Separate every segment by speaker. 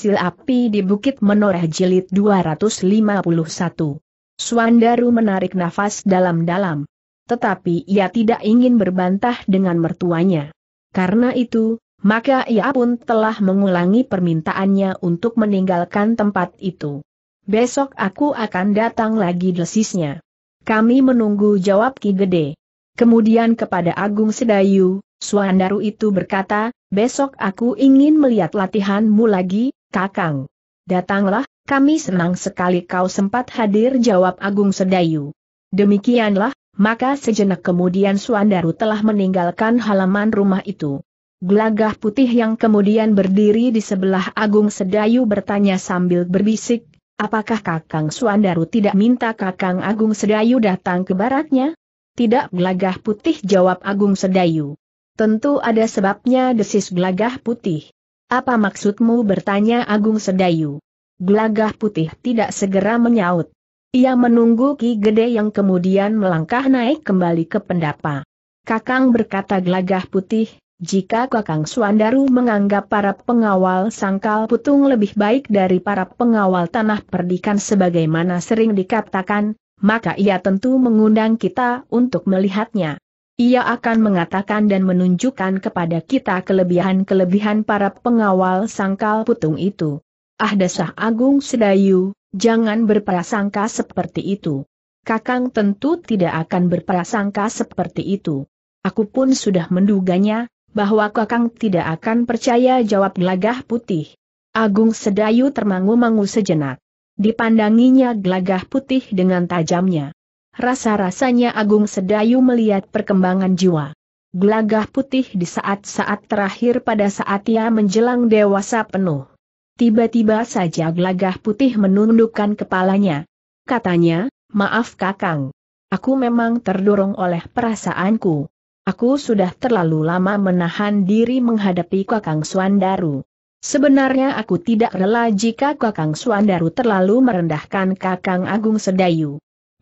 Speaker 1: Sil Api di Bukit Menoreh Jilid 251. Suandaru menarik nafas dalam-dalam. Tetapi ia tidak ingin berbantah dengan mertuanya. Karena itu, maka ia pun telah mengulangi permintaannya untuk meninggalkan tempat itu. Besok aku akan datang lagi desisnya. Kami menunggu jawab Ki Gede. Kemudian kepada Agung Sedayu, Suhandaru itu berkata, besok aku ingin melihat latihanmu lagi, kakang. Datanglah, kami senang sekali kau sempat hadir jawab Agung Sedayu. Demikianlah, maka sejenak kemudian Suandaru telah meninggalkan halaman rumah itu. Gelagah putih yang kemudian berdiri di sebelah Agung Sedayu bertanya sambil berbisik, apakah Kakang Suandaru tidak minta Kakang Agung Sedayu datang ke baratnya? Tidak gelagah putih jawab Agung Sedayu. Tentu ada sebabnya desis gelagah putih. Apa maksudmu bertanya Agung Sedayu? Gelagah putih tidak segera menyaut. Ia menunggu Ki Gede yang kemudian melangkah naik kembali ke pendapa. Kakang berkata gelagah putih, jika Kakang Suandaru menganggap para pengawal sangkal putung lebih baik dari para pengawal tanah perdikan sebagaimana sering dikatakan, maka ia tentu mengundang kita untuk melihatnya. Ia akan mengatakan dan menunjukkan kepada kita kelebihan-kelebihan para pengawal sangkal putung itu. Ah dasah Agung Sedayu, jangan berprasangka seperti itu. Kakang tentu tidak akan berprasangka seperti itu. Aku pun sudah menduganya, bahwa Kakang tidak akan percaya jawab gelagah putih. Agung Sedayu termangu-mangu sejenak. Dipandanginya gelagah putih dengan tajamnya. Rasa-rasanya Agung Sedayu melihat perkembangan jiwa. Gelagah putih di saat-saat terakhir pada saat ia menjelang dewasa penuh. Tiba-tiba saja gelagah putih menundukkan kepalanya. Katanya, maaf kakang. Aku memang terdorong oleh perasaanku. Aku sudah terlalu lama menahan diri menghadapi kakang Suandaru. Sebenarnya aku tidak rela jika kakang Suandaru terlalu merendahkan kakang Agung Sedayu.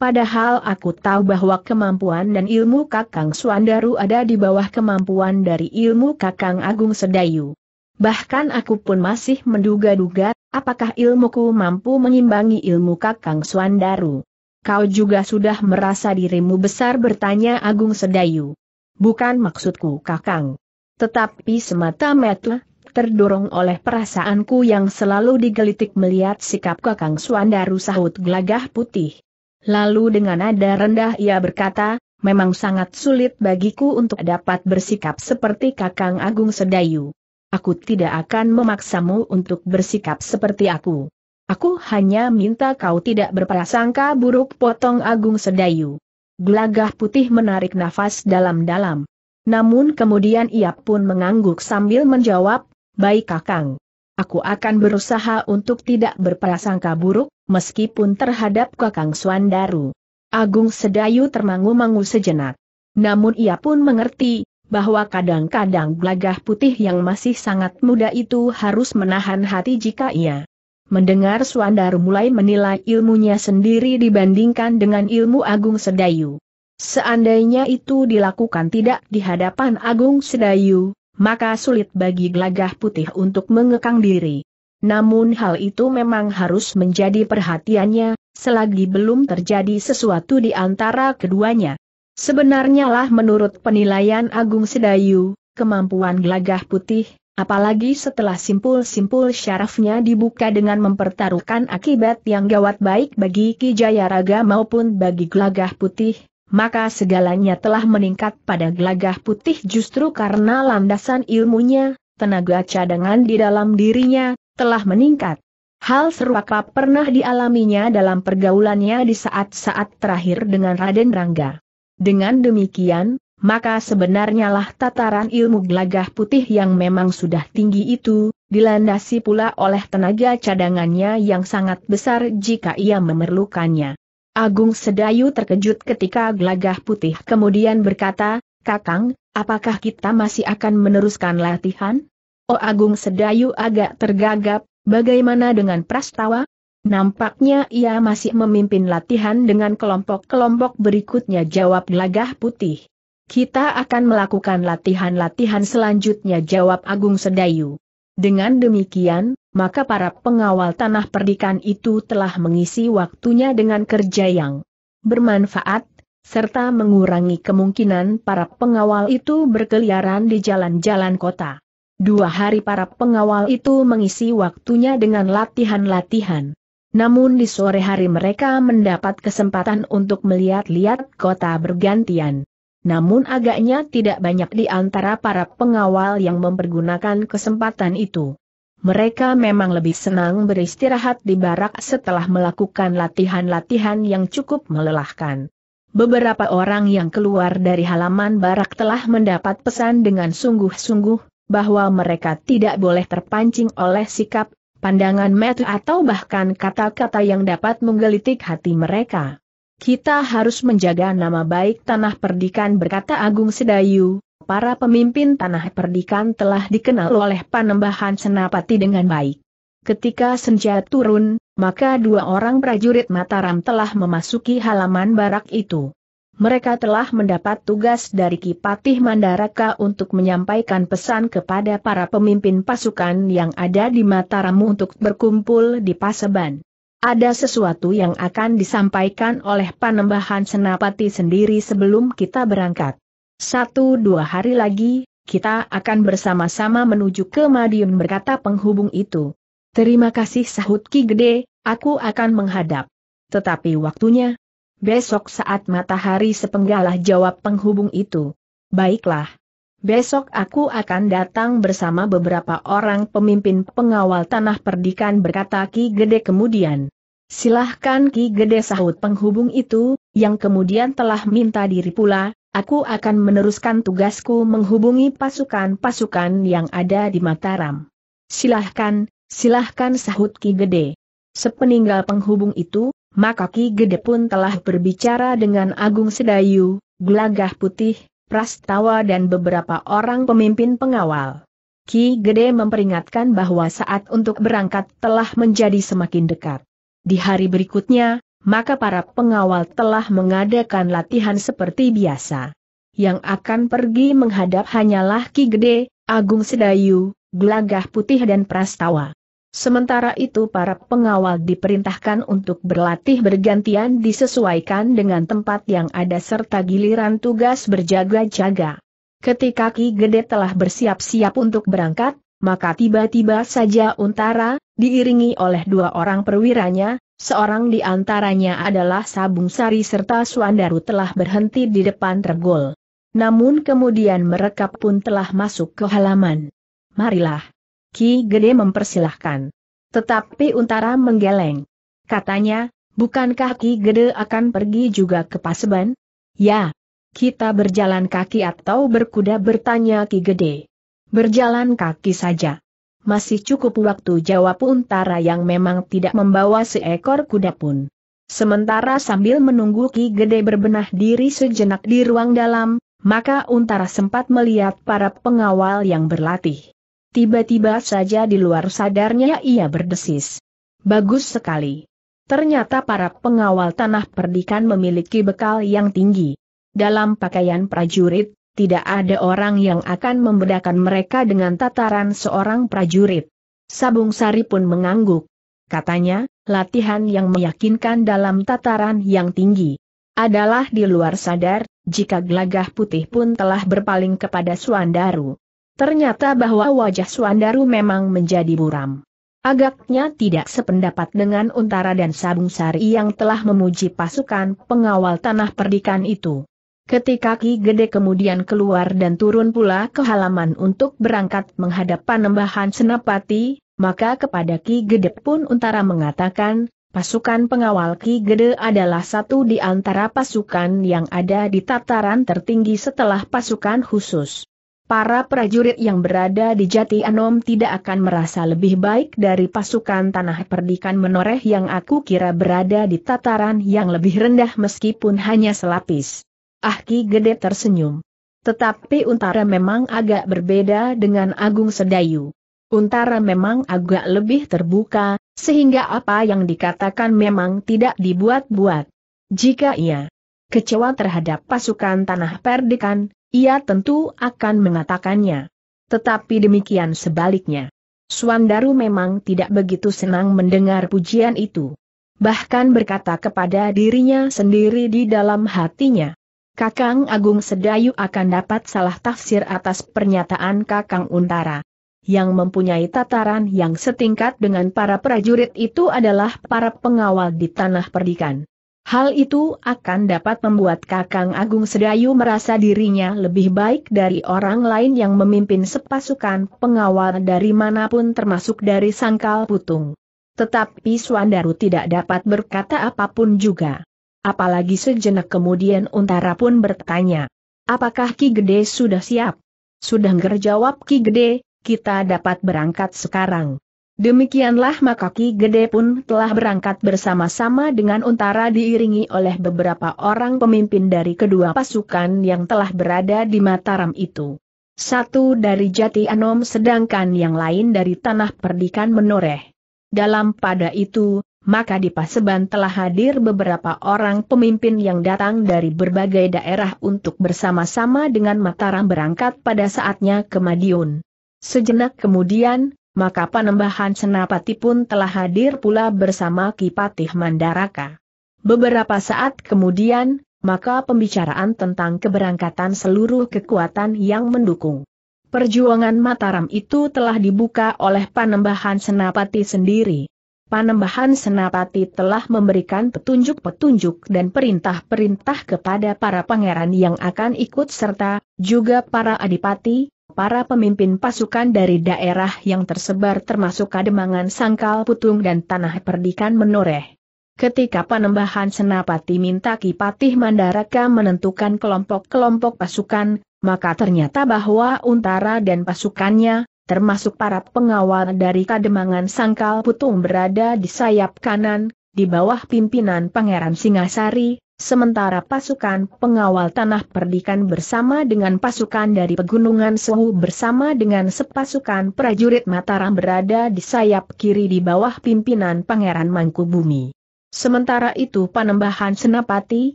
Speaker 1: Padahal aku tahu bahwa kemampuan dan ilmu Kakang Suandaru ada di bawah kemampuan dari ilmu Kakang Agung Sedayu. Bahkan aku pun masih menduga-duga, apakah ilmuku mampu mengimbangi ilmu Kakang Suandaru. Kau juga sudah merasa dirimu besar bertanya Agung Sedayu. Bukan maksudku Kakang. Tetapi semata-mata, terdorong oleh perasaanku yang selalu digelitik melihat sikap Kakang Suandaru sahut gelagah putih. Lalu dengan nada rendah ia berkata, memang sangat sulit bagiku untuk dapat bersikap seperti Kakang Agung Sedayu. Aku tidak akan memaksamu untuk bersikap seperti aku. Aku hanya minta kau tidak berprasangka buruk potong Agung Sedayu. Gelagah putih menarik nafas dalam-dalam. Namun kemudian ia pun mengangguk sambil menjawab, Baik Kakang. Aku akan berusaha untuk tidak berprasangka buruk, meskipun terhadap Kakang Swandaru. Agung Sedayu termangu-mangu sejenak. Namun ia pun mengerti, bahwa kadang-kadang gelagah putih yang masih sangat muda itu harus menahan hati jika ia mendengar Swandaru mulai menilai ilmunya sendiri dibandingkan dengan ilmu Agung Sedayu. Seandainya itu dilakukan tidak di hadapan Agung Sedayu, maka sulit bagi gelagah putih untuk mengekang diri. Namun hal itu memang harus menjadi perhatiannya, selagi belum terjadi sesuatu di antara keduanya. Sebenarnya lah menurut penilaian Agung Sedayu, kemampuan gelagah putih, apalagi setelah simpul-simpul syarafnya dibuka dengan mempertaruhkan akibat yang gawat baik bagi Ki Jayaraga maupun bagi gelagah putih, maka segalanya telah meningkat pada gelagah putih justru karena landasan ilmunya, tenaga cadangan di dalam dirinya, telah meningkat. Hal serupa pernah dialaminya dalam pergaulannya di saat-saat terakhir dengan Raden Rangga. Dengan demikian, maka sebenarnya lah tataran ilmu gelagah putih yang memang sudah tinggi itu, dilandasi pula oleh tenaga cadangannya yang sangat besar jika ia memerlukannya. Agung Sedayu terkejut ketika gelagah putih kemudian berkata, Kakang, apakah kita masih akan meneruskan latihan? Oh Agung Sedayu agak tergagap, bagaimana dengan Prastawa? Nampaknya ia masih memimpin latihan dengan kelompok-kelompok berikutnya jawab lagah Putih. Kita akan melakukan latihan-latihan selanjutnya jawab Agung Sedayu. Dengan demikian, maka para pengawal tanah perdikan itu telah mengisi waktunya dengan kerja yang bermanfaat, serta mengurangi kemungkinan para pengawal itu berkeliaran di jalan-jalan kota. Dua hari para pengawal itu mengisi waktunya dengan latihan-latihan. Namun di sore hari mereka mendapat kesempatan untuk melihat-lihat kota bergantian. Namun agaknya tidak banyak di antara para pengawal yang mempergunakan kesempatan itu. Mereka memang lebih senang beristirahat di barak setelah melakukan latihan-latihan yang cukup melelahkan. Beberapa orang yang keluar dari halaman barak telah mendapat pesan dengan sungguh-sungguh, bahwa mereka tidak boleh terpancing oleh sikap, pandangan metu atau bahkan kata-kata yang dapat menggelitik hati mereka. Kita harus menjaga nama baik tanah perdikan berkata Agung Sedayu, para pemimpin tanah perdikan telah dikenal oleh panembahan senapati dengan baik. Ketika senja turun, maka dua orang prajurit Mataram telah memasuki halaman barak itu mereka telah mendapat tugas dari Kipatih Mandaraka untuk menyampaikan pesan kepada para pemimpin pasukan yang ada di Mataram untuk berkumpul di Paseban. Ada sesuatu yang akan disampaikan oleh Panembahan Senapati sendiri sebelum kita berangkat. Satu dua hari lagi, kita akan bersama-sama menuju ke Madiun berkata penghubung itu. Terima kasih sahut Ki Gede, aku akan menghadap. Tetapi waktunya, Besok saat matahari sepenggalah jawab penghubung itu. Baiklah. Besok aku akan datang bersama beberapa orang pemimpin pengawal tanah perdikan berkata Ki Gede kemudian. Silahkan Ki Gede sahut penghubung itu, yang kemudian telah minta diri pula, aku akan meneruskan tugasku menghubungi pasukan-pasukan yang ada di Mataram. Silahkan, silahkan sahut Ki Gede. Sepeninggal penghubung itu, maka Ki Gede pun telah berbicara dengan Agung Sedayu, Gelagah Putih, Prastawa dan beberapa orang pemimpin pengawal. Ki Gede memperingatkan bahwa saat untuk berangkat telah menjadi semakin dekat. Di hari berikutnya, maka para pengawal telah mengadakan latihan seperti biasa. Yang akan pergi menghadap hanyalah Ki Gede, Agung Sedayu, Gelagah Putih dan Prastawa. Sementara itu para pengawal diperintahkan untuk berlatih bergantian disesuaikan dengan tempat yang ada serta giliran tugas berjaga-jaga. Ketika Ki Gede telah bersiap-siap untuk berangkat, maka tiba-tiba saja Untara, diiringi oleh dua orang perwiranya, seorang di antaranya adalah Sabung Sari serta Suandaru telah berhenti di depan tergol. Namun kemudian mereka pun telah masuk ke halaman. Marilah Ki Gede mempersilahkan. Tetapi Untara menggeleng. Katanya, bukankah Ki Gede akan pergi juga ke Paseban? Ya. Kita berjalan kaki atau berkuda bertanya Ki Gede. Berjalan kaki saja. Masih cukup waktu jawab Untara yang memang tidak membawa seekor kuda pun. Sementara sambil menunggu Ki Gede berbenah diri sejenak di ruang dalam, maka Untara sempat melihat para pengawal yang berlatih. Tiba-tiba saja di luar sadarnya ia berdesis. Bagus sekali. Ternyata para pengawal tanah perdikan memiliki bekal yang tinggi. Dalam pakaian prajurit, tidak ada orang yang akan membedakan mereka dengan tataran seorang prajurit. Sabung Sari pun mengangguk. Katanya, latihan yang meyakinkan dalam tataran yang tinggi adalah di luar sadar, jika gelagah putih pun telah berpaling kepada Suandaru. Ternyata bahwa wajah Suandaru memang menjadi buram. Agaknya tidak sependapat dengan Untara dan Sabung Sari yang telah memuji pasukan pengawal tanah perdikan itu. Ketika Ki Gede kemudian keluar dan turun pula ke halaman untuk berangkat menghadap panembahan Senapati, maka kepada Ki Gede pun Untara mengatakan, pasukan pengawal Ki Gede adalah satu di antara pasukan yang ada di tataran tertinggi setelah pasukan khusus para prajurit yang berada di Jati Anom tidak akan merasa lebih baik dari pasukan tanah perdikan menoreh yang aku kira berada di tataran yang lebih rendah meskipun hanya selapis. Ah Gede tersenyum. Tetapi Untara memang agak berbeda dengan Agung Sedayu. Untara memang agak lebih terbuka, sehingga apa yang dikatakan memang tidak dibuat-buat. Jika ia kecewa terhadap pasukan tanah perdikan, ia tentu akan mengatakannya. Tetapi demikian sebaliknya. Suandaru memang tidak begitu senang mendengar pujian itu. Bahkan berkata kepada dirinya sendiri di dalam hatinya. Kakang Agung Sedayu akan dapat salah tafsir atas pernyataan Kakang Untara. Yang mempunyai tataran yang setingkat dengan para prajurit itu adalah para pengawal di tanah perdikan. Hal itu akan dapat membuat Kakang Agung Sedayu merasa dirinya lebih baik dari orang lain yang memimpin sepasukan pengawal dari manapun termasuk dari sangkal putung. Tetapi Suandaru tidak dapat berkata apapun juga. Apalagi sejenak kemudian Untara pun bertanya, apakah Ki Gede sudah siap? Sudah ngerjawab Ki Gede, kita dapat berangkat sekarang. Demikianlah maka Ki Gede pun telah berangkat bersama-sama dengan Untara diiringi oleh beberapa orang pemimpin dari kedua pasukan yang telah berada di Mataram itu. Satu dari Jati Anom sedangkan yang lain dari Tanah Perdikan Menoreh. Dalam pada itu, maka di Paseban telah hadir beberapa orang pemimpin yang datang dari berbagai daerah untuk bersama-sama dengan Mataram berangkat pada saatnya ke Madiun. Sejenak kemudian, maka Panembahan Senapati pun telah hadir pula bersama Kipatih Mandaraka. Beberapa saat kemudian, maka pembicaraan tentang keberangkatan seluruh kekuatan yang mendukung. Perjuangan Mataram itu telah dibuka oleh Panembahan Senapati sendiri. Panembahan Senapati telah memberikan petunjuk-petunjuk dan perintah-perintah kepada para pangeran yang akan ikut serta, juga para adipati, para pemimpin pasukan dari daerah yang tersebar termasuk Kademangan Sangkal Putung dan Tanah Perdikan menoreh. Ketika penembahan Senapati minta Kipatih Mandaraka menentukan kelompok-kelompok pasukan, maka ternyata bahwa Untara dan pasukannya, termasuk para pengawal dari Kademangan Sangkal Putung berada di sayap kanan, di bawah pimpinan Pangeran Singasari, Sementara pasukan pengawal tanah perdikan bersama dengan pasukan dari pegunungan Suhu bersama dengan sepasukan prajurit Mataram berada di sayap kiri di bawah pimpinan Pangeran Mangkubumi. Sementara itu Panembahan Senapati,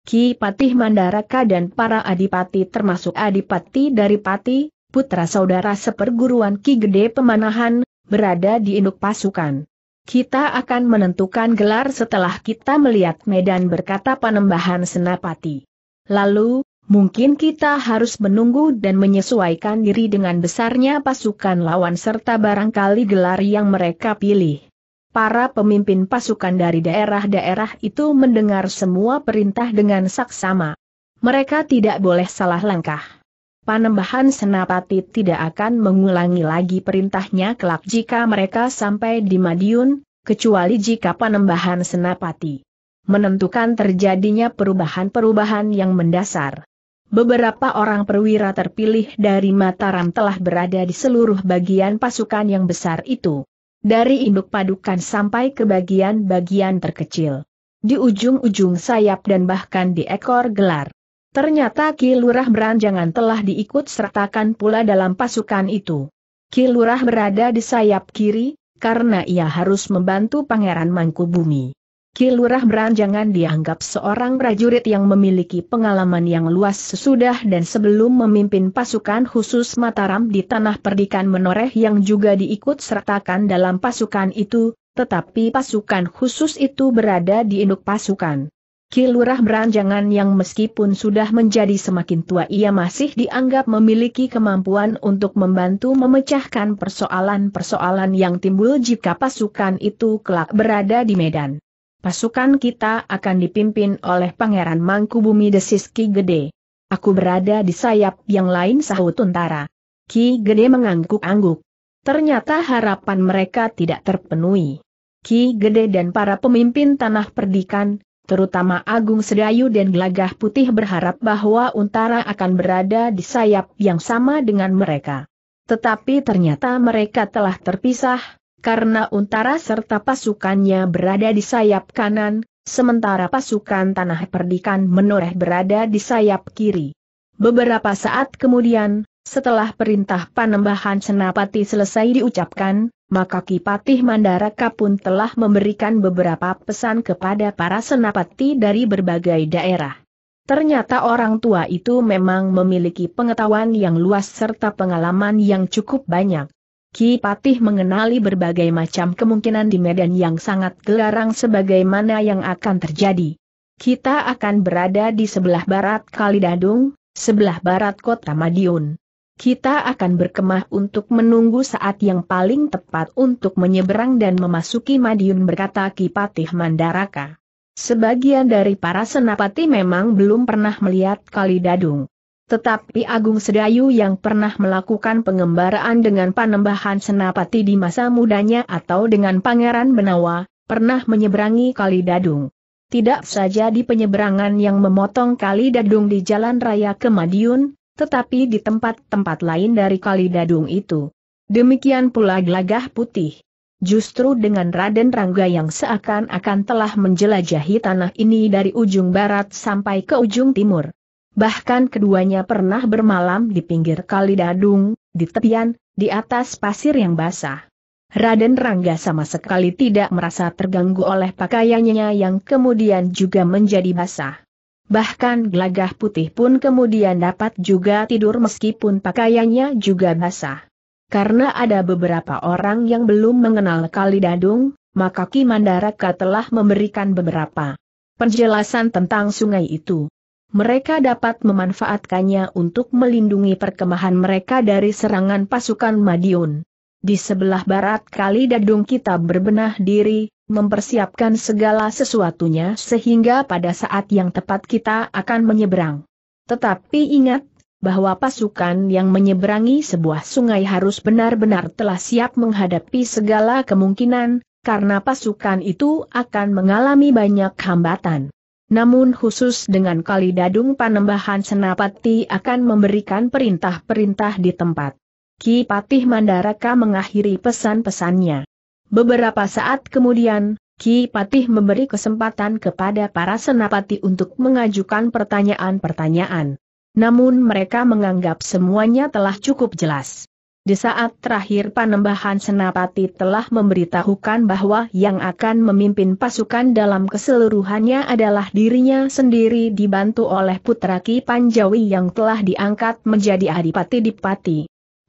Speaker 1: Ki Patih Mandaraka dan para adipati termasuk adipati dari Pati, putra saudara seperguruan Ki Gede Pemanahan, berada di induk pasukan. Kita akan menentukan gelar setelah kita melihat medan berkata panembahan senapati. Lalu, mungkin kita harus menunggu dan menyesuaikan diri dengan besarnya pasukan lawan serta barangkali gelar yang mereka pilih. Para pemimpin pasukan dari daerah-daerah itu mendengar semua perintah dengan saksama. Mereka tidak boleh salah langkah. Panembahan Senapati tidak akan mengulangi lagi perintahnya kelak jika mereka sampai di Madiun, kecuali jika Panembahan Senapati menentukan terjadinya perubahan-perubahan yang mendasar. Beberapa orang perwira terpilih dari Mataram telah berada di seluruh bagian pasukan yang besar itu. Dari induk padukan sampai ke bagian-bagian terkecil. Di ujung-ujung sayap dan bahkan di ekor gelar. Ternyata Kilurah Beranjangan telah diikut sertakan pula dalam pasukan itu. Kilurah berada di sayap kiri, karena ia harus membantu Pangeran Mangkubumi. Kilurah Beranjangan dianggap seorang prajurit yang memiliki pengalaman yang luas sesudah dan sebelum memimpin pasukan khusus Mataram di Tanah Perdikan Menoreh yang juga diikut sertakan dalam pasukan itu, tetapi pasukan khusus itu berada di induk pasukan. Kilurah Beranjangan yang meskipun sudah menjadi semakin tua ia masih dianggap memiliki kemampuan untuk membantu memecahkan persoalan-persoalan yang timbul jika pasukan itu kelak berada di Medan. Pasukan kita akan dipimpin oleh Pangeran Mangkubumi Desis Ki Gede. Aku berada di sayap yang lain sahut Untara. Ki Gede mengangguk-angguk. Ternyata harapan mereka tidak terpenuhi. Ki Gede dan para pemimpin tanah perdikan, terutama Agung Sedayu dan Gelagah Putih berharap bahwa Untara akan berada di sayap yang sama dengan mereka. Tetapi ternyata mereka telah terpisah, karena Untara serta pasukannya berada di sayap kanan, sementara pasukan Tanah Perdikan menoreh berada di sayap kiri. Beberapa saat kemudian, setelah perintah panembahan Senapati selesai diucapkan, maka Kipatih Mandaraka pun telah memberikan beberapa pesan kepada para senapati dari berbagai daerah. Ternyata orang tua itu memang memiliki pengetahuan yang luas serta pengalaman yang cukup banyak. Kipatih mengenali berbagai macam kemungkinan di medan yang sangat gelarang sebagaimana yang akan terjadi. Kita akan berada di sebelah barat Kalidadung, sebelah barat kota Madiun. Kita akan berkemah untuk menunggu saat yang paling tepat untuk menyeberang dan memasuki Madiun berkata Kipatih Mandaraka. Sebagian dari para senapati memang belum pernah melihat Kali Dadung. Tetapi Agung Sedayu yang pernah melakukan pengembaraan dengan panembahan senapati di masa mudanya atau dengan Pangeran Benawa, pernah menyeberangi Kali Dadung. Tidak saja di penyeberangan yang memotong Kali Dadung di Jalan Raya ke Madiun, tetapi di tempat-tempat lain dari Kali Dadung itu. Demikian pula gelagah putih. Justru dengan Raden Rangga yang seakan-akan telah menjelajahi tanah ini dari ujung barat sampai ke ujung timur. Bahkan keduanya pernah bermalam di pinggir Kali Dadung, di tepian, di atas pasir yang basah. Raden Rangga sama sekali tidak merasa terganggu oleh pakaiannya yang kemudian juga menjadi basah. Bahkan gelagah putih pun kemudian dapat juga tidur meskipun pakaiannya juga basah. Karena ada beberapa orang yang belum mengenal Kali Dadung, maka Ki Mandaraka telah memberikan beberapa penjelasan tentang sungai itu. Mereka dapat memanfaatkannya untuk melindungi perkemahan mereka dari serangan pasukan Madiun. Di sebelah barat kali dadung kita berbenah diri, mempersiapkan segala sesuatunya sehingga pada saat yang tepat kita akan menyeberang. Tetapi ingat, bahwa pasukan yang menyeberangi sebuah sungai harus benar-benar telah siap menghadapi segala kemungkinan, karena pasukan itu akan mengalami banyak hambatan. Namun khusus dengan Kali Dadung Panembahan Senapati akan memberikan perintah-perintah di tempat. Ki Patih Mandaraka mengakhiri pesan-pesannya. Beberapa saat kemudian, Ki Patih memberi kesempatan kepada para senapati untuk mengajukan pertanyaan-pertanyaan. Namun mereka menganggap semuanya telah cukup jelas. Di saat terakhir panembahan senapati telah memberitahukan bahwa yang akan memimpin pasukan dalam keseluruhannya adalah dirinya sendiri dibantu oleh putra Ki Panjawi yang telah diangkat menjadi Adipati Dipati.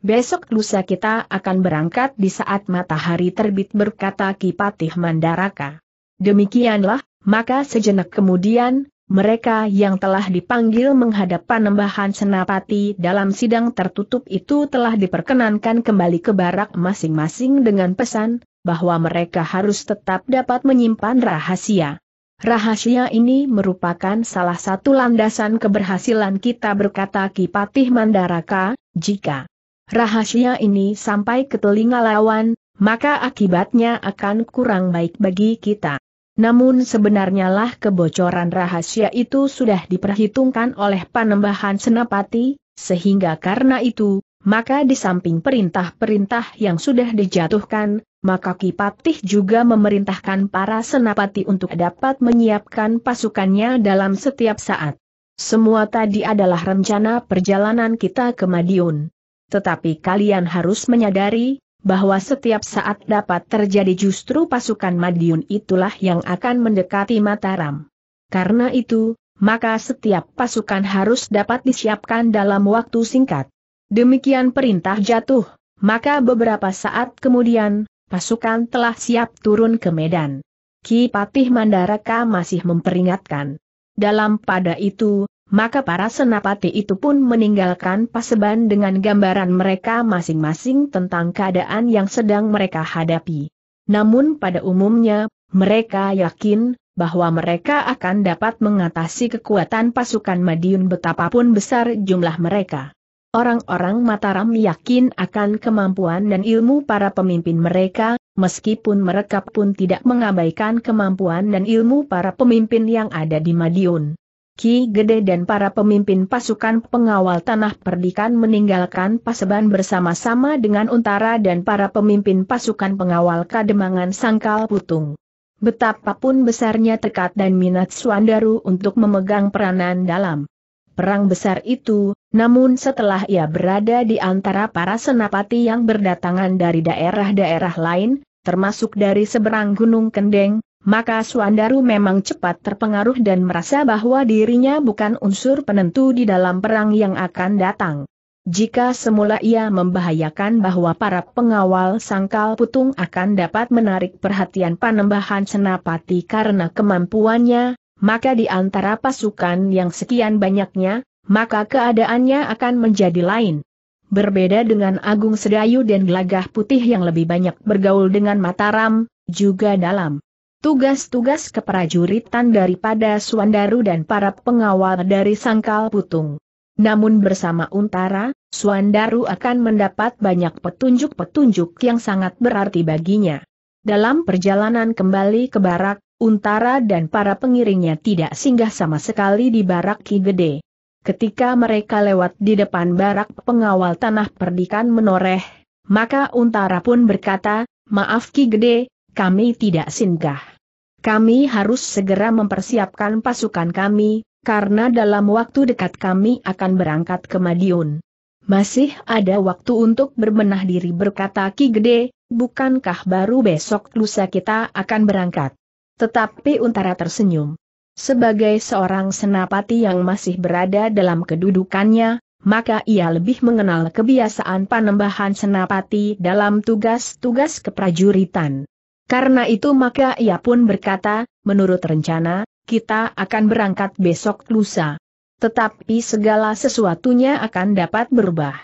Speaker 1: Besok lusa kita akan berangkat di saat matahari terbit berkata Kipatih Mandaraka. Demikianlah, maka sejenak kemudian, mereka yang telah dipanggil menghadap panembahan senapati dalam sidang tertutup itu telah diperkenankan kembali ke barak masing-masing dengan pesan, bahwa mereka harus tetap dapat menyimpan rahasia. Rahasia ini merupakan salah satu landasan keberhasilan kita berkata Kipatih Mandaraka, jika rahasia ini sampai ke telinga lawan, maka akibatnya akan kurang baik bagi kita. Namun sebenarnya lah kebocoran rahasia itu sudah diperhitungkan oleh panembahan senapati, sehingga karena itu, maka di samping perintah-perintah yang sudah dijatuhkan, maka Kipatih juga memerintahkan para senapati untuk dapat menyiapkan pasukannya dalam setiap saat. Semua tadi adalah rencana perjalanan kita ke Madiun. Tetapi kalian harus menyadari, bahwa setiap saat dapat terjadi justru pasukan Madiun itulah yang akan mendekati Mataram. Karena itu, maka setiap pasukan harus dapat disiapkan dalam waktu singkat. Demikian perintah jatuh, maka beberapa saat kemudian, pasukan telah siap turun ke Medan. Ki Patih Mandaraka masih memperingatkan. Dalam pada itu, maka para senapati itu pun meninggalkan paseban dengan gambaran mereka masing-masing tentang keadaan yang sedang mereka hadapi. Namun pada umumnya, mereka yakin bahwa mereka akan dapat mengatasi kekuatan pasukan Madiun betapapun besar jumlah mereka. Orang-orang Mataram yakin akan kemampuan dan ilmu para pemimpin mereka, meskipun mereka pun tidak mengabaikan kemampuan dan ilmu para pemimpin yang ada di Madiun. Ki Gede dan para pemimpin pasukan pengawal tanah perdikan meninggalkan Paseban bersama-sama dengan Untara dan para pemimpin pasukan pengawal Kademangan Sangkal Putung. Betapapun besarnya tekad dan minat Suandaru untuk memegang peranan dalam perang besar itu, namun setelah ia berada di antara para senapati yang berdatangan dari daerah-daerah lain, termasuk dari seberang Gunung Kendeng, maka Suandaru memang cepat terpengaruh dan merasa bahwa dirinya bukan unsur penentu di dalam perang yang akan datang. Jika semula ia membahayakan bahwa para pengawal sangkal putung akan dapat menarik perhatian panembahan senapati karena kemampuannya, maka di antara pasukan yang sekian banyaknya, maka keadaannya akan menjadi lain. Berbeda dengan Agung Sedayu dan Gelagah Putih yang lebih banyak bergaul dengan Mataram, juga dalam tugas-tugas keprajuritan daripada Suandaru dan para pengawal dari Sangkal Putung. Namun bersama Untara, Suandaru akan mendapat banyak petunjuk-petunjuk yang sangat berarti baginya. Dalam perjalanan kembali ke barak, Untara dan para pengiringnya tidak singgah sama sekali di barak Ki Gede. Ketika mereka lewat di depan barak pengawal tanah perdikan menoreh, maka Untara pun berkata, Maaf Ki Gede, kami tidak singgah. Kami harus segera mempersiapkan pasukan kami, karena dalam waktu dekat kami akan berangkat ke Madiun. Masih ada waktu untuk berbenah diri berkata Ki Gede, bukankah baru besok lusa kita akan berangkat? Tetapi Untara tersenyum. Sebagai seorang senapati yang masih berada dalam kedudukannya, maka ia lebih mengenal kebiasaan panembahan senapati dalam tugas-tugas keprajuritan. Karena itu maka ia pun berkata, menurut rencana, kita akan berangkat besok lusa. Tetapi segala sesuatunya akan dapat berubah.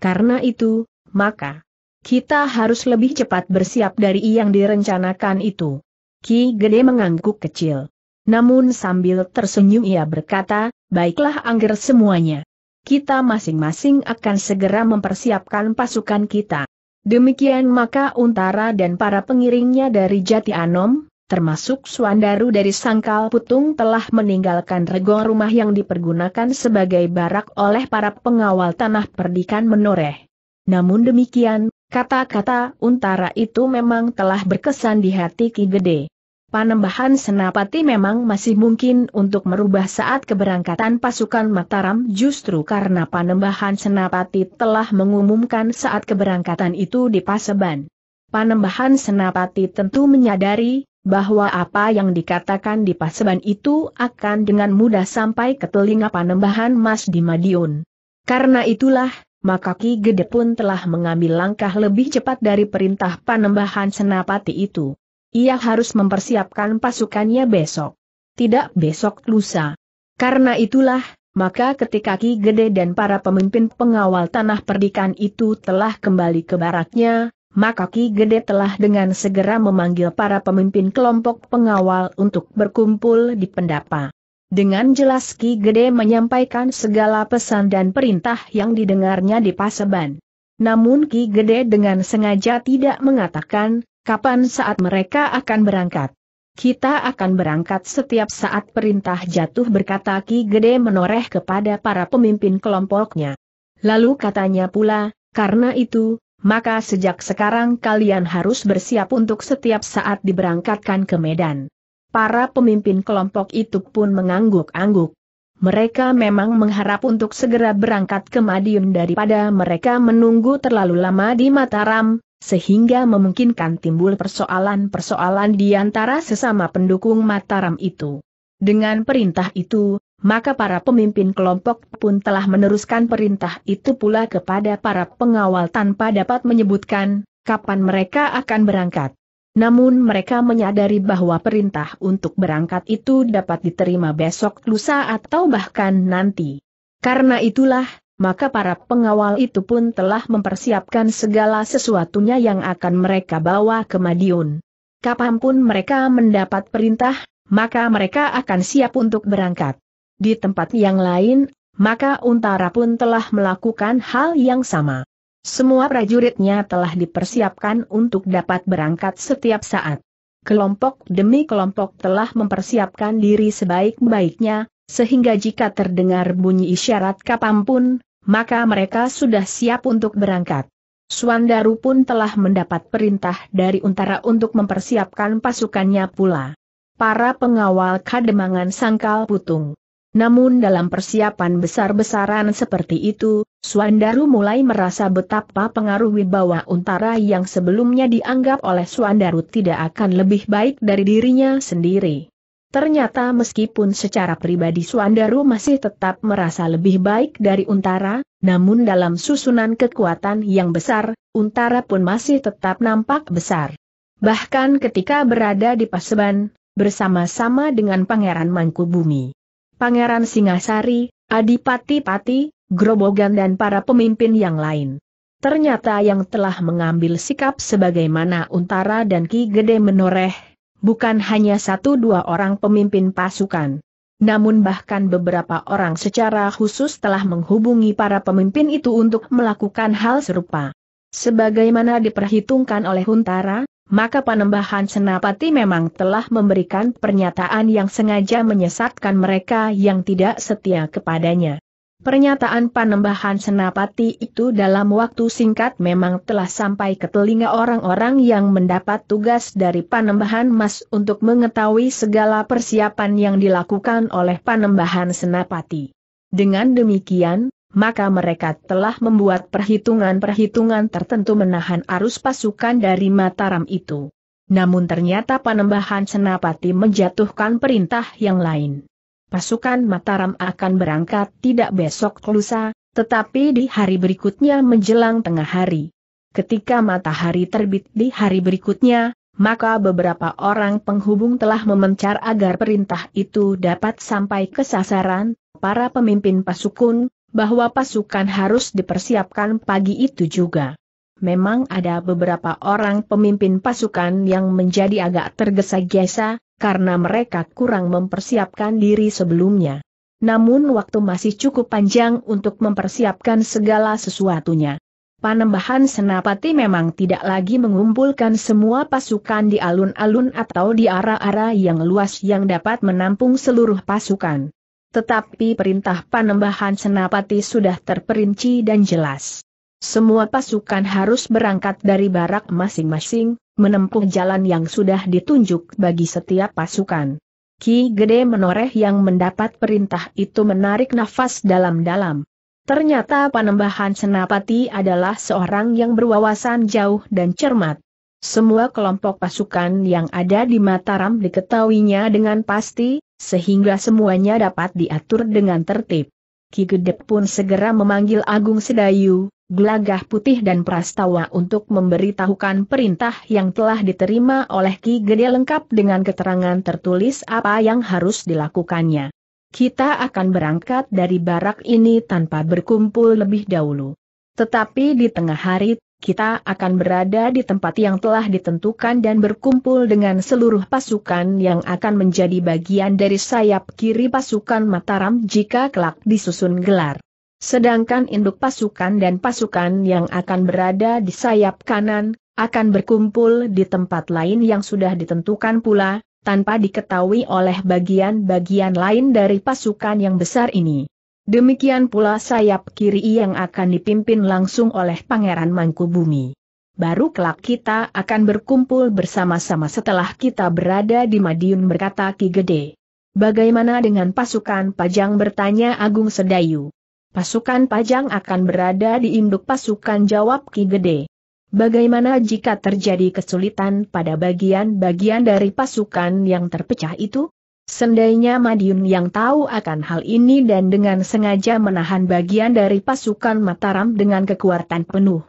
Speaker 1: Karena itu, maka kita harus lebih cepat bersiap dari yang direncanakan itu. Ki Gede mengangguk kecil. Namun sambil tersenyum ia berkata, baiklah angger semuanya. Kita masing-masing akan segera mempersiapkan pasukan kita. Demikian maka Untara dan para pengiringnya dari Jati Anom, termasuk Suandaru dari Sangkal Putung telah meninggalkan rego rumah yang dipergunakan sebagai barak oleh para pengawal tanah perdikan menoreh. Namun demikian, kata-kata Untara itu memang telah berkesan di hati Ki Gede. Panembahan Senapati memang masih mungkin untuk merubah saat keberangkatan pasukan Mataram justru karena Panembahan Senapati telah mengumumkan saat keberangkatan itu di Paseban. Panembahan Senapati tentu menyadari bahwa apa yang dikatakan di Paseban itu akan dengan mudah sampai ke telinga Panembahan Mas di Madiun. Karena itulah, maka Ki Gede pun telah mengambil langkah lebih cepat dari perintah Panembahan Senapati itu. Ia harus mempersiapkan pasukannya besok. Tidak besok lusa. Karena itulah, maka ketika Ki Gede dan para pemimpin pengawal tanah perdikan itu telah kembali ke baraknya, maka Ki Gede telah dengan segera memanggil para pemimpin kelompok pengawal untuk berkumpul di pendapa. Dengan jelas Ki Gede menyampaikan segala pesan dan perintah yang didengarnya di Paseban. Namun Ki Gede dengan sengaja tidak mengatakan, Kapan saat mereka akan berangkat? Kita akan berangkat setiap saat perintah jatuh berkata Ki Gede menoreh kepada para pemimpin kelompoknya. Lalu katanya pula, karena itu, maka sejak sekarang kalian harus bersiap untuk setiap saat diberangkatkan ke Medan. Para pemimpin kelompok itu pun mengangguk-angguk. Mereka memang mengharap untuk segera berangkat ke Madiun daripada mereka menunggu terlalu lama di Mataram, sehingga memungkinkan timbul persoalan-persoalan di antara sesama pendukung Mataram itu. Dengan perintah itu, maka para pemimpin kelompok pun telah meneruskan perintah itu pula kepada para pengawal tanpa dapat menyebutkan kapan mereka akan berangkat. Namun mereka menyadari bahwa perintah untuk berangkat itu dapat diterima besok lusa atau bahkan nanti. Karena itulah, maka para pengawal itu pun telah mempersiapkan segala sesuatunya yang akan mereka bawa ke Madiun. Kapanpun mereka mendapat perintah, maka mereka akan siap untuk berangkat. Di tempat yang lain, maka Untara pun telah melakukan hal yang sama. Semua prajuritnya telah dipersiapkan untuk dapat berangkat setiap saat. Kelompok demi kelompok telah mempersiapkan diri sebaik-baiknya, sehingga jika terdengar bunyi isyarat kapan pun, maka mereka sudah siap untuk berangkat. Suandaru pun telah mendapat perintah dari Untara untuk mempersiapkan pasukannya pula. Para pengawal kademangan sangkal putung. Namun dalam persiapan besar-besaran seperti itu, Suandaru mulai merasa betapa pengaruh wibawa Untara yang sebelumnya dianggap oleh Suandaru tidak akan lebih baik dari dirinya sendiri. Ternyata meskipun secara pribadi Suandaru masih tetap merasa lebih baik dari Untara, namun dalam susunan kekuatan yang besar, Untara pun masih tetap nampak besar. Bahkan ketika berada di Paseban, bersama-sama dengan Pangeran Mangkubumi. Pangeran Singasari, Adipati Pati, Grobogan dan para pemimpin yang lain. Ternyata yang telah mengambil sikap sebagaimana Untara dan Ki Gede menoreh, bukan hanya satu dua orang pemimpin pasukan. Namun bahkan beberapa orang secara khusus telah menghubungi para pemimpin itu untuk melakukan hal serupa. Sebagaimana diperhitungkan oleh Huntara, maka panembahan Senapati memang telah memberikan pernyataan yang sengaja menyesatkan mereka yang tidak setia kepadanya. Pernyataan panembahan senapati itu dalam waktu singkat memang telah sampai ke telinga orang-orang yang mendapat tugas dari panembahan Mas untuk mengetahui segala persiapan yang dilakukan oleh panembahan senapati. Dengan demikian, maka mereka telah membuat perhitungan-perhitungan tertentu menahan arus pasukan dari Mataram itu. Namun ternyata panembahan senapati menjatuhkan perintah yang lain pasukan Mataram akan berangkat tidak besok lusa, tetapi di hari berikutnya menjelang tengah hari. Ketika matahari terbit di hari berikutnya, maka beberapa orang penghubung telah memencar agar perintah itu dapat sampai ke sasaran, para pemimpin pasukan, bahwa pasukan harus dipersiapkan pagi itu juga memang ada beberapa orang pemimpin pasukan yang menjadi agak tergesa-gesa, karena mereka kurang mempersiapkan diri sebelumnya. Namun waktu masih cukup panjang untuk mempersiapkan segala sesuatunya. Panembahan Senapati memang tidak lagi mengumpulkan semua pasukan di alun-alun atau di arah-arah yang luas yang dapat menampung seluruh pasukan. Tetapi perintah Panembahan Senapati sudah terperinci dan jelas. Semua pasukan harus berangkat dari barak masing-masing, menempuh jalan yang sudah ditunjuk bagi setiap pasukan. Ki Gede Menoreh yang mendapat perintah itu menarik nafas dalam-dalam. Ternyata Panembahan Senapati adalah seorang yang berwawasan jauh dan cermat. Semua kelompok pasukan yang ada di Mataram diketahuinya dengan pasti, sehingga semuanya dapat diatur dengan tertib. Ki Gede pun segera memanggil Agung Sedayu, gelagah putih dan prastawa untuk memberitahukan perintah yang telah diterima oleh Ki Gede lengkap dengan keterangan tertulis apa yang harus dilakukannya. Kita akan berangkat dari barak ini tanpa berkumpul lebih dahulu. Tetapi di tengah hari, kita akan berada di tempat yang telah ditentukan dan berkumpul dengan seluruh pasukan yang akan menjadi bagian dari sayap kiri pasukan Mataram jika kelak disusun gelar. Sedangkan induk pasukan dan pasukan yang akan berada di sayap kanan, akan berkumpul di tempat lain yang sudah ditentukan pula, tanpa diketahui oleh bagian-bagian lain dari pasukan yang besar ini. Demikian pula sayap kiri yang akan dipimpin langsung oleh Pangeran Mangkubumi. Baru kelak kita akan berkumpul bersama-sama setelah kita berada di Madiun berkata Ki Gede. Bagaimana dengan pasukan Pajang bertanya Agung Sedayu. Pasukan Pajang akan berada di induk pasukan jawab Ki Gede. Bagaimana jika terjadi kesulitan pada bagian-bagian dari pasukan yang terpecah itu? Sendainya Madiun yang tahu akan hal ini dan dengan sengaja menahan bagian dari pasukan Mataram dengan kekuatan penuh.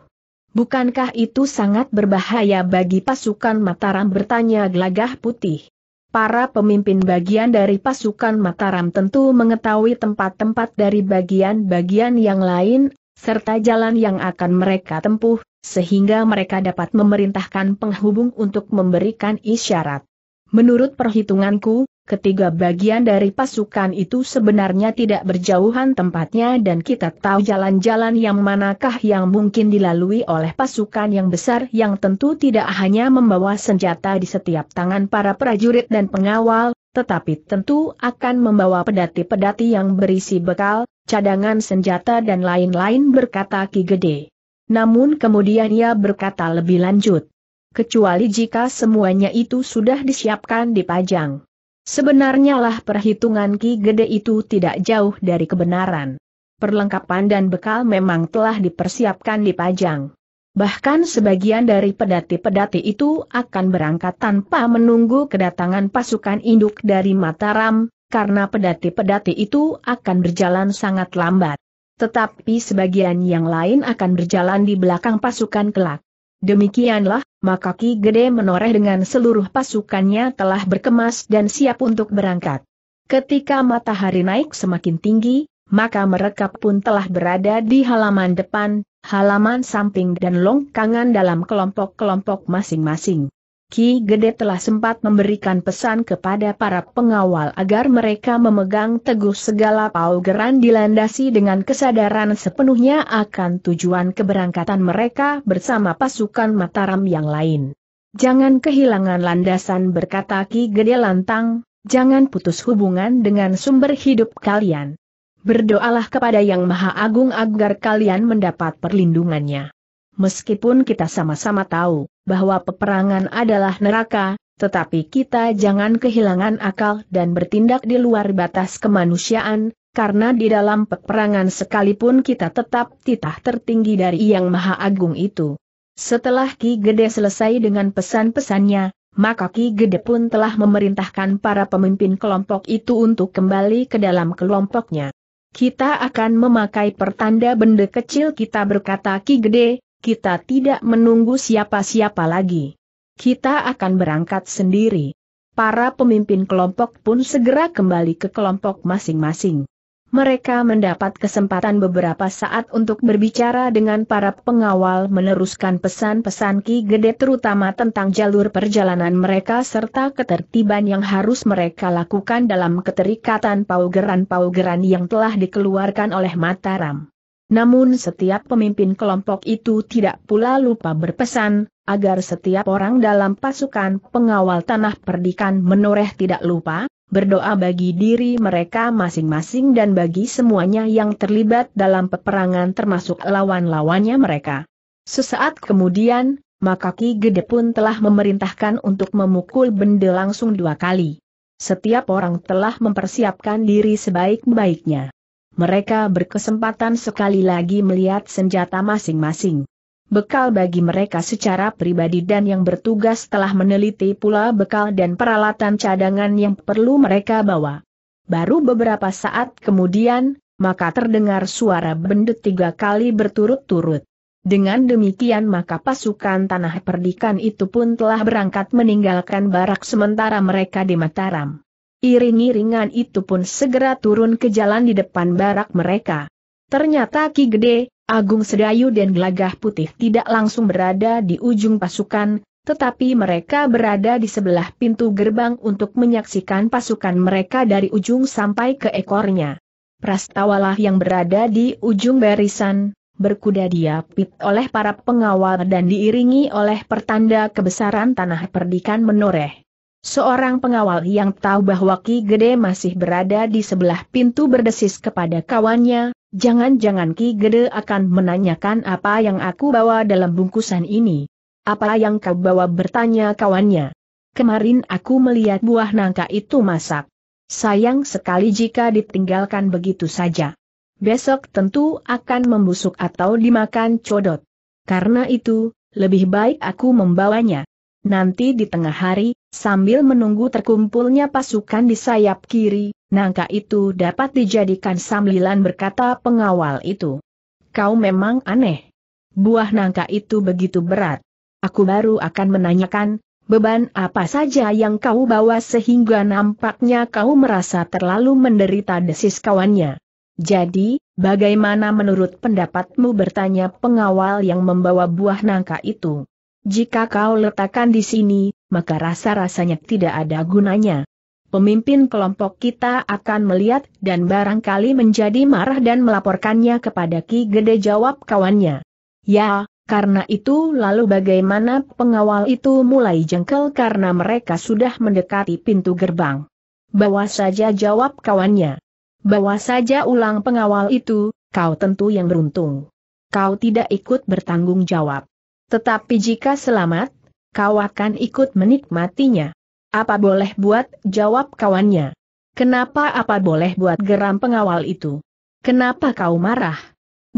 Speaker 1: Bukankah itu sangat berbahaya bagi pasukan Mataram bertanya gelagah putih? para pemimpin bagian dari pasukan Mataram tentu mengetahui tempat-tempat dari bagian-bagian yang lain, serta jalan yang akan mereka tempuh, sehingga mereka dapat memerintahkan penghubung untuk memberikan isyarat. Menurut perhitunganku, Ketiga bagian dari pasukan itu sebenarnya tidak berjauhan tempatnya dan kita tahu jalan-jalan yang manakah yang mungkin dilalui oleh pasukan yang besar yang tentu tidak hanya membawa senjata di setiap tangan para prajurit dan pengawal, tetapi tentu akan membawa pedati-pedati yang berisi bekal, cadangan senjata dan lain-lain berkata Ki Gede. Namun kemudian ia berkata lebih lanjut. Kecuali jika semuanya itu sudah disiapkan di pajang. Sebenarnya lah perhitungan Ki Gede itu tidak jauh dari kebenaran. Perlengkapan dan bekal memang telah dipersiapkan di Pajang. Bahkan sebagian dari pedati-pedati itu akan berangkat tanpa menunggu kedatangan pasukan induk dari Mataram, karena pedati-pedati itu akan berjalan sangat lambat. Tetapi sebagian yang lain akan berjalan di belakang pasukan kelak. Demikianlah, maka Ki Gede menoreh dengan seluruh pasukannya telah berkemas dan siap untuk berangkat. Ketika matahari naik semakin tinggi, maka mereka pun telah berada di halaman depan, halaman samping dan longkangan dalam kelompok-kelompok masing-masing. Ki Gede telah sempat memberikan pesan kepada para pengawal agar mereka memegang teguh segala paugeran dilandasi dengan kesadaran sepenuhnya akan tujuan keberangkatan mereka bersama pasukan Mataram yang lain. Jangan kehilangan landasan berkata Ki Gede lantang, jangan putus hubungan dengan sumber hidup kalian. Berdoalah kepada Yang Maha Agung agar kalian mendapat perlindungannya. Meskipun kita sama-sama tahu, bahwa peperangan adalah neraka, tetapi kita jangan kehilangan akal dan bertindak di luar batas kemanusiaan, karena di dalam peperangan sekalipun kita tetap titah tertinggi dari Yang Maha Agung itu. Setelah Ki Gede selesai dengan pesan-pesannya, maka Ki Gede pun telah memerintahkan para pemimpin kelompok itu untuk kembali ke dalam kelompoknya. Kita akan memakai pertanda benda kecil kita berkata Ki Gede, kita tidak menunggu siapa-siapa lagi. Kita akan berangkat sendiri. Para pemimpin kelompok pun segera kembali ke kelompok masing-masing. Mereka mendapat kesempatan beberapa saat untuk berbicara dengan para pengawal meneruskan pesan-pesan Ki Gede terutama tentang jalur perjalanan mereka serta ketertiban yang harus mereka lakukan dalam keterikatan paugeran-paugeran yang telah dikeluarkan oleh Mataram. Namun setiap pemimpin kelompok itu tidak pula lupa berpesan, agar setiap orang dalam pasukan pengawal tanah perdikan menoreh tidak lupa, berdoa bagi diri mereka masing-masing dan bagi semuanya yang terlibat dalam peperangan termasuk lawan-lawannya mereka. Sesaat kemudian, maka Ki Gede pun telah memerintahkan untuk memukul benda langsung dua kali. Setiap orang telah mempersiapkan diri sebaik-baiknya mereka berkesempatan sekali lagi melihat senjata masing-masing. Bekal bagi mereka secara pribadi dan yang bertugas telah meneliti pula bekal dan peralatan cadangan yang perlu mereka bawa. Baru beberapa saat kemudian, maka terdengar suara bendut tiga kali berturut-turut. Dengan demikian maka pasukan tanah perdikan itu pun telah berangkat meninggalkan barak sementara mereka di Mataram. Iring-iringan itu pun segera turun ke jalan di depan barak mereka. Ternyata Ki Gede, Agung Sedayu dan Gelagah Putih tidak langsung berada di ujung pasukan, tetapi mereka berada di sebelah pintu gerbang untuk menyaksikan pasukan mereka dari ujung sampai ke ekornya. Prastawalah yang berada di ujung barisan, berkuda diapit oleh para pengawal dan diiringi oleh pertanda kebesaran tanah perdikan menoreh. Seorang pengawal yang tahu bahwa Ki Gede masih berada di sebelah pintu berdesis kepada kawannya, jangan-jangan Ki Gede akan menanyakan apa yang aku bawa dalam bungkusan ini. Apa yang kau bawa bertanya kawannya. Kemarin aku melihat buah nangka itu masak. Sayang sekali jika ditinggalkan begitu saja. Besok tentu akan membusuk atau dimakan codot. Karena itu, lebih baik aku membawanya. Nanti di tengah hari, Sambil menunggu terkumpulnya pasukan di sayap kiri, nangka itu dapat dijadikan sambilan berkata pengawal itu. Kau memang aneh. Buah nangka itu begitu berat. Aku baru akan menanyakan, beban apa saja yang kau bawa sehingga nampaknya kau merasa terlalu menderita desis kawannya. Jadi, bagaimana menurut pendapatmu bertanya pengawal yang membawa buah nangka itu? Jika kau letakkan di sini, maka rasa-rasanya tidak ada gunanya. Pemimpin kelompok kita akan melihat dan barangkali menjadi marah dan melaporkannya kepada Ki Gede jawab kawannya. Ya, karena itu lalu bagaimana pengawal itu mulai jengkel karena mereka sudah mendekati pintu gerbang. Bawa saja jawab kawannya. Bawa saja ulang pengawal itu, kau tentu yang beruntung. Kau tidak ikut bertanggung jawab. Tetapi jika selamat, kau akan ikut menikmatinya. Apa boleh buat, jawab kawannya. Kenapa apa boleh buat geram pengawal itu? Kenapa kau marah?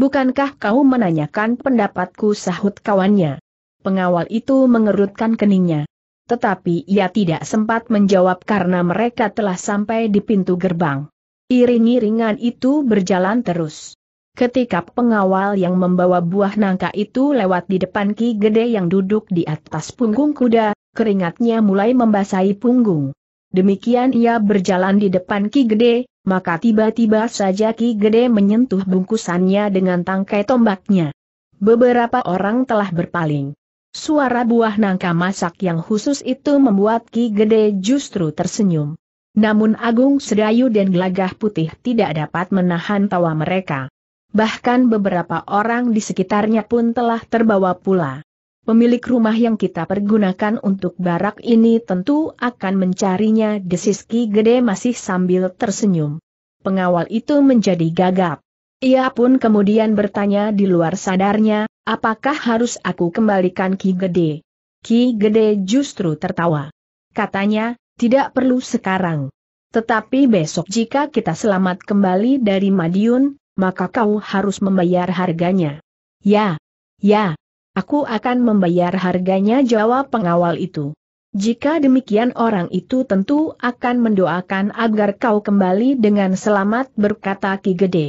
Speaker 1: Bukankah kau menanyakan pendapatku sahut kawannya? Pengawal itu mengerutkan keningnya. Tetapi ia tidak sempat menjawab karena mereka telah sampai di pintu gerbang. Iring-iringan itu berjalan terus. Ketika pengawal yang membawa buah nangka itu lewat di depan Ki Gede yang duduk di atas punggung kuda, keringatnya mulai membasahi punggung. Demikian ia berjalan di depan Ki Gede, maka tiba-tiba saja Ki Gede menyentuh bungkusannya dengan tangkai tombaknya. Beberapa orang telah berpaling. Suara buah nangka masak yang khusus itu membuat Ki Gede justru tersenyum. Namun Agung Sedayu dan Gelagah Putih tidak dapat menahan tawa mereka. Bahkan beberapa orang di sekitarnya pun telah terbawa pula. Pemilik rumah yang kita pergunakan untuk barak ini tentu akan mencarinya Desiski Gede masih sambil tersenyum. Pengawal itu menjadi gagap. Ia pun kemudian bertanya di luar sadarnya, apakah harus aku kembalikan Ki Gede? Ki Gede justru tertawa. Katanya, tidak perlu sekarang. Tetapi besok jika kita selamat kembali dari Madiun, maka kau harus membayar harganya. Ya, ya, aku akan membayar harganya jawab pengawal itu. Jika demikian orang itu tentu akan mendoakan agar kau kembali dengan selamat berkata Ki Gede.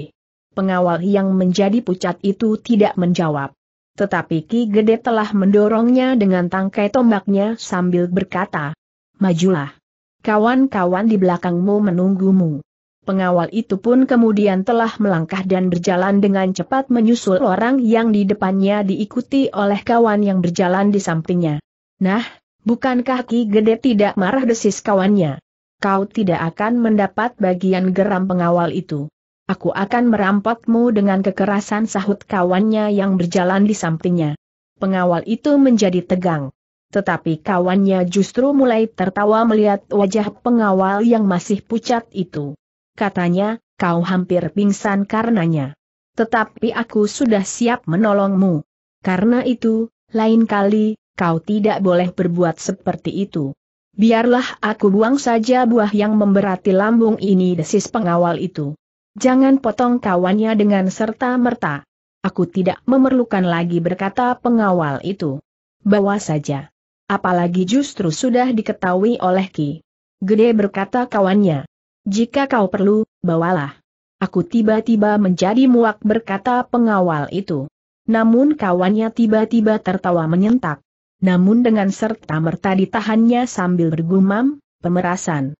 Speaker 1: Pengawal yang menjadi pucat itu tidak menjawab. Tetapi Ki Gede telah mendorongnya dengan tangkai tombaknya sambil berkata, Majulah. Kawan-kawan di belakangmu menunggumu. Pengawal itu pun kemudian telah melangkah dan berjalan dengan cepat menyusul orang yang di depannya diikuti oleh kawan yang berjalan di sampingnya. Nah, bukankah Ki Gede tidak marah desis kawannya? Kau tidak akan mendapat bagian geram pengawal itu. Aku akan merampokmu dengan kekerasan sahut kawannya yang berjalan di sampingnya. Pengawal itu menjadi tegang. Tetapi kawannya justru mulai tertawa melihat wajah pengawal yang masih pucat itu katanya, kau hampir pingsan karenanya. Tetapi aku sudah siap menolongmu. Karena itu, lain kali, kau tidak boleh berbuat seperti itu. Biarlah aku buang saja buah yang memberati lambung ini desis pengawal itu. Jangan potong kawannya dengan serta-merta. Aku tidak memerlukan lagi berkata pengawal itu. Bawa saja. Apalagi justru sudah diketahui oleh Ki. Gede berkata kawannya. Jika kau perlu, bawalah. Aku tiba-tiba menjadi muak berkata pengawal itu. Namun kawannya tiba-tiba tertawa menyentak. Namun dengan serta merta ditahannya sambil bergumam, pemerasan.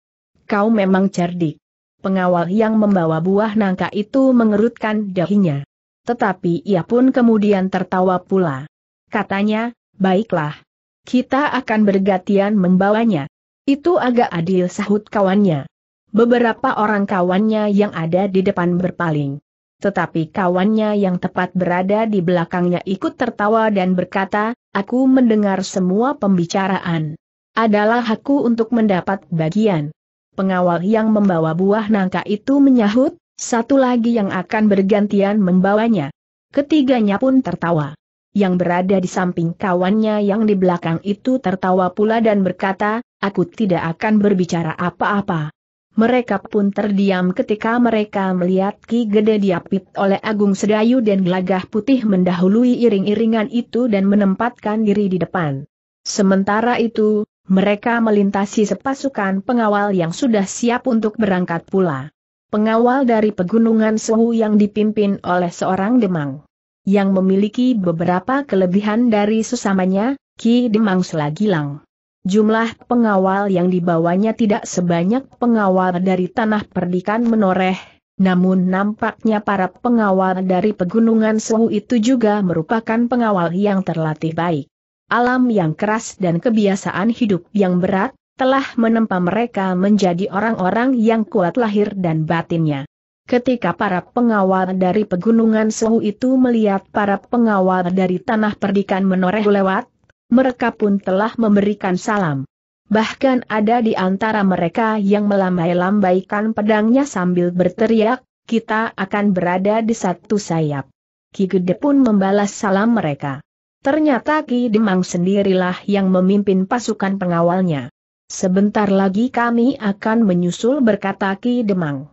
Speaker 1: Kau memang cerdik. Pengawal yang membawa buah nangka itu mengerutkan dahinya. Tetapi ia pun kemudian tertawa pula. Katanya, baiklah. Kita akan bergantian membawanya. Itu agak adil sahut kawannya. Beberapa orang kawannya yang ada di depan berpaling. Tetapi kawannya yang tepat berada di belakangnya ikut tertawa dan berkata, aku mendengar semua pembicaraan. Adalah aku untuk mendapat bagian. Pengawal yang membawa buah nangka itu menyahut, satu lagi yang akan bergantian membawanya. Ketiganya pun tertawa. Yang berada di samping kawannya yang di belakang itu tertawa pula dan berkata, aku tidak akan berbicara apa-apa. Mereka pun terdiam ketika mereka melihat Ki Gede diapit oleh Agung Sedayu dan gelagah putih mendahului iring-iringan itu dan menempatkan diri di depan. Sementara itu, mereka melintasi sepasukan pengawal yang sudah siap untuk berangkat pula. Pengawal dari pegunungan Suhu yang dipimpin oleh seorang Demang. Yang memiliki beberapa kelebihan dari sesamanya, Ki Demang Selagilang. Jumlah pengawal yang dibawanya tidak sebanyak pengawal dari tanah perdikan menoreh, namun nampaknya para pengawal dari pegunungan Suhu itu juga merupakan pengawal yang terlatih baik. Alam yang keras dan kebiasaan hidup yang berat, telah menempa mereka menjadi orang-orang yang kuat lahir dan batinnya. Ketika para pengawal dari pegunungan Suhu itu melihat para pengawal dari tanah perdikan menoreh lewat, mereka pun telah memberikan salam. Bahkan ada di antara mereka yang melambai-lambaikan pedangnya sambil berteriak, kita akan berada di satu sayap. Ki Gede pun membalas salam mereka. Ternyata Ki Demang sendirilah yang memimpin pasukan pengawalnya. Sebentar lagi kami akan menyusul berkata Ki Demang.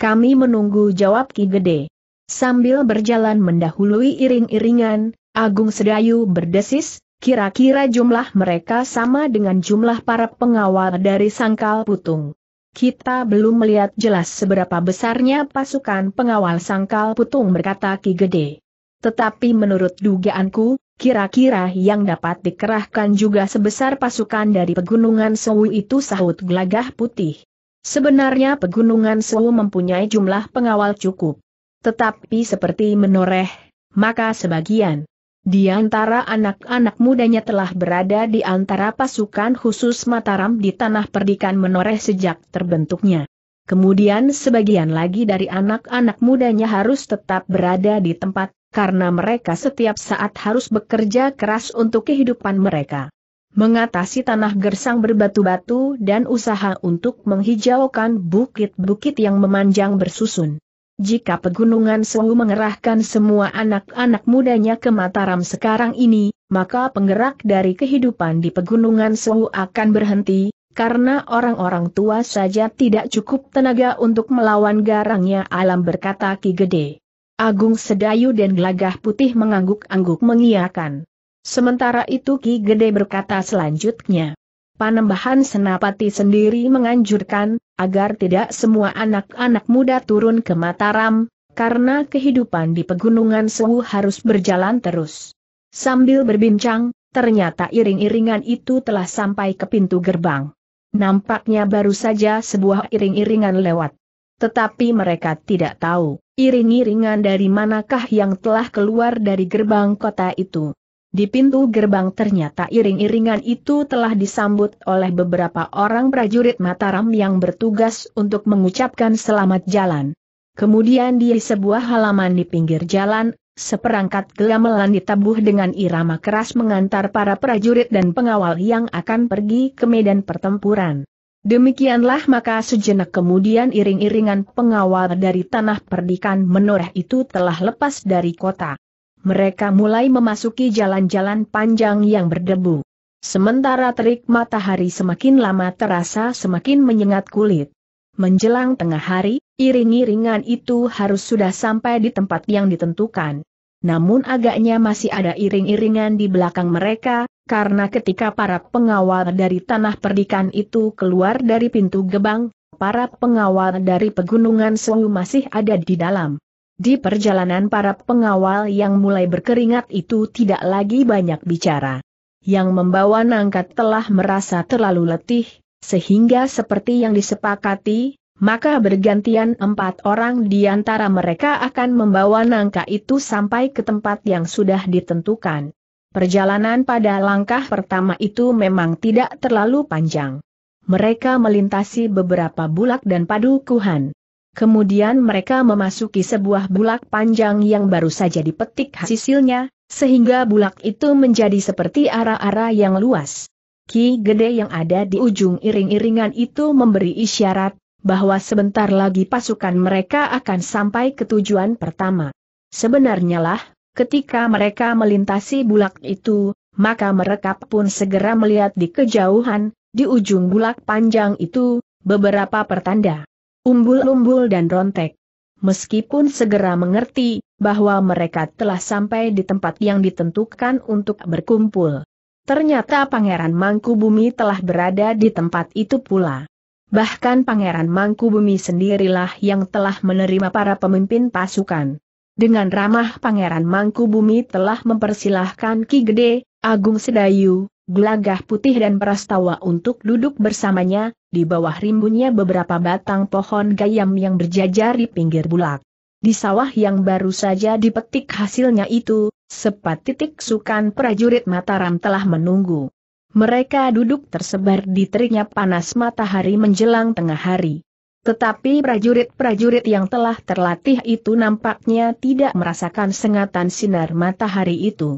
Speaker 1: Kami menunggu jawab Ki Gede. Sambil berjalan mendahului iring-iringan, Agung Sedayu berdesis, Kira-kira jumlah mereka sama dengan jumlah para pengawal dari sangkal putung. Kita belum melihat jelas seberapa besarnya pasukan pengawal sangkal putung berkata Ki Gede. Tetapi menurut dugaanku, kira-kira yang dapat dikerahkan juga sebesar pasukan dari pegunungan Sewu itu sahut gelagah putih. Sebenarnya pegunungan Sewu mempunyai jumlah pengawal cukup. Tetapi seperti menoreh, maka sebagian di antara anak-anak mudanya telah berada di antara pasukan khusus Mataram di tanah perdikan menoreh sejak terbentuknya. Kemudian sebagian lagi dari anak-anak mudanya harus tetap berada di tempat, karena mereka setiap saat harus bekerja keras untuk kehidupan mereka. Mengatasi tanah gersang berbatu-batu dan usaha untuk menghijaukan bukit-bukit yang memanjang bersusun. Jika Pegunungan Sewu mengerahkan semua anak-anak mudanya ke Mataram sekarang ini, maka penggerak dari kehidupan di Pegunungan Sewu akan berhenti, karena orang-orang tua saja tidak cukup tenaga untuk melawan garangnya alam berkata Ki Gede. Agung Sedayu dan Gelagah Putih mengangguk-angguk mengiakan. Sementara itu Ki Gede berkata selanjutnya, Panembahan Senapati sendiri menganjurkan, agar tidak semua anak-anak muda turun ke Mataram, karena kehidupan di Pegunungan Suhu harus berjalan terus. Sambil berbincang, ternyata iring-iringan itu telah sampai ke pintu gerbang. Nampaknya baru saja sebuah iring-iringan lewat. Tetapi mereka tidak tahu, iring-iringan dari manakah yang telah keluar dari gerbang kota itu. Di pintu gerbang ternyata iring-iringan itu telah disambut oleh beberapa orang prajurit Mataram yang bertugas untuk mengucapkan selamat jalan. Kemudian di sebuah halaman di pinggir jalan, seperangkat gamelan ditabuh dengan irama keras mengantar para prajurit dan pengawal yang akan pergi ke medan pertempuran. Demikianlah maka sejenak kemudian iring-iringan pengawal dari tanah perdikan menoreh itu telah lepas dari kota mereka mulai memasuki jalan-jalan panjang yang berdebu. Sementara terik matahari semakin lama terasa semakin menyengat kulit. Menjelang tengah hari, iring-iringan itu harus sudah sampai di tempat yang ditentukan. Namun agaknya masih ada iring-iringan di belakang mereka, karena ketika para pengawal dari tanah perdikan itu keluar dari pintu gebang, para pengawal dari pegunungan Suhu masih ada di dalam. Di perjalanan para pengawal yang mulai berkeringat itu tidak lagi banyak bicara. Yang membawa nangkat telah merasa terlalu letih, sehingga seperti yang disepakati, maka bergantian empat orang di antara mereka akan membawa nangka itu sampai ke tempat yang sudah ditentukan. Perjalanan pada langkah pertama itu memang tidak terlalu panjang. Mereka melintasi beberapa bulak dan padukuhan. Kemudian mereka memasuki sebuah bulak panjang yang baru saja dipetik hasilnya, sehingga bulak itu menjadi seperti ara-ara yang luas. Ki gede yang ada di ujung iring-iringan itu memberi isyarat, bahwa sebentar lagi pasukan mereka akan sampai ke tujuan pertama. Sebenarnya lah, ketika mereka melintasi bulak itu, maka mereka pun segera melihat di kejauhan, di ujung bulak panjang itu, beberapa pertanda umbul-umbul dan rontek. Meskipun segera mengerti bahwa mereka telah sampai di tempat yang ditentukan untuk berkumpul. Ternyata Pangeran Mangkubumi telah berada di tempat itu pula. Bahkan Pangeran Mangkubumi sendirilah yang telah menerima para pemimpin pasukan. Dengan ramah Pangeran Mangkubumi telah mempersilahkan Ki Gede, Agung Sedayu, gelagah putih dan prastawa untuk duduk bersamanya, di bawah rimbunnya beberapa batang pohon gayam yang berjajar di pinggir bulak. Di sawah yang baru saja dipetik hasilnya itu, sepat titik sukan prajurit Mataram telah menunggu. Mereka duduk tersebar di teriknya panas matahari menjelang tengah hari. Tetapi prajurit-prajurit yang telah terlatih itu nampaknya tidak merasakan sengatan sinar matahari itu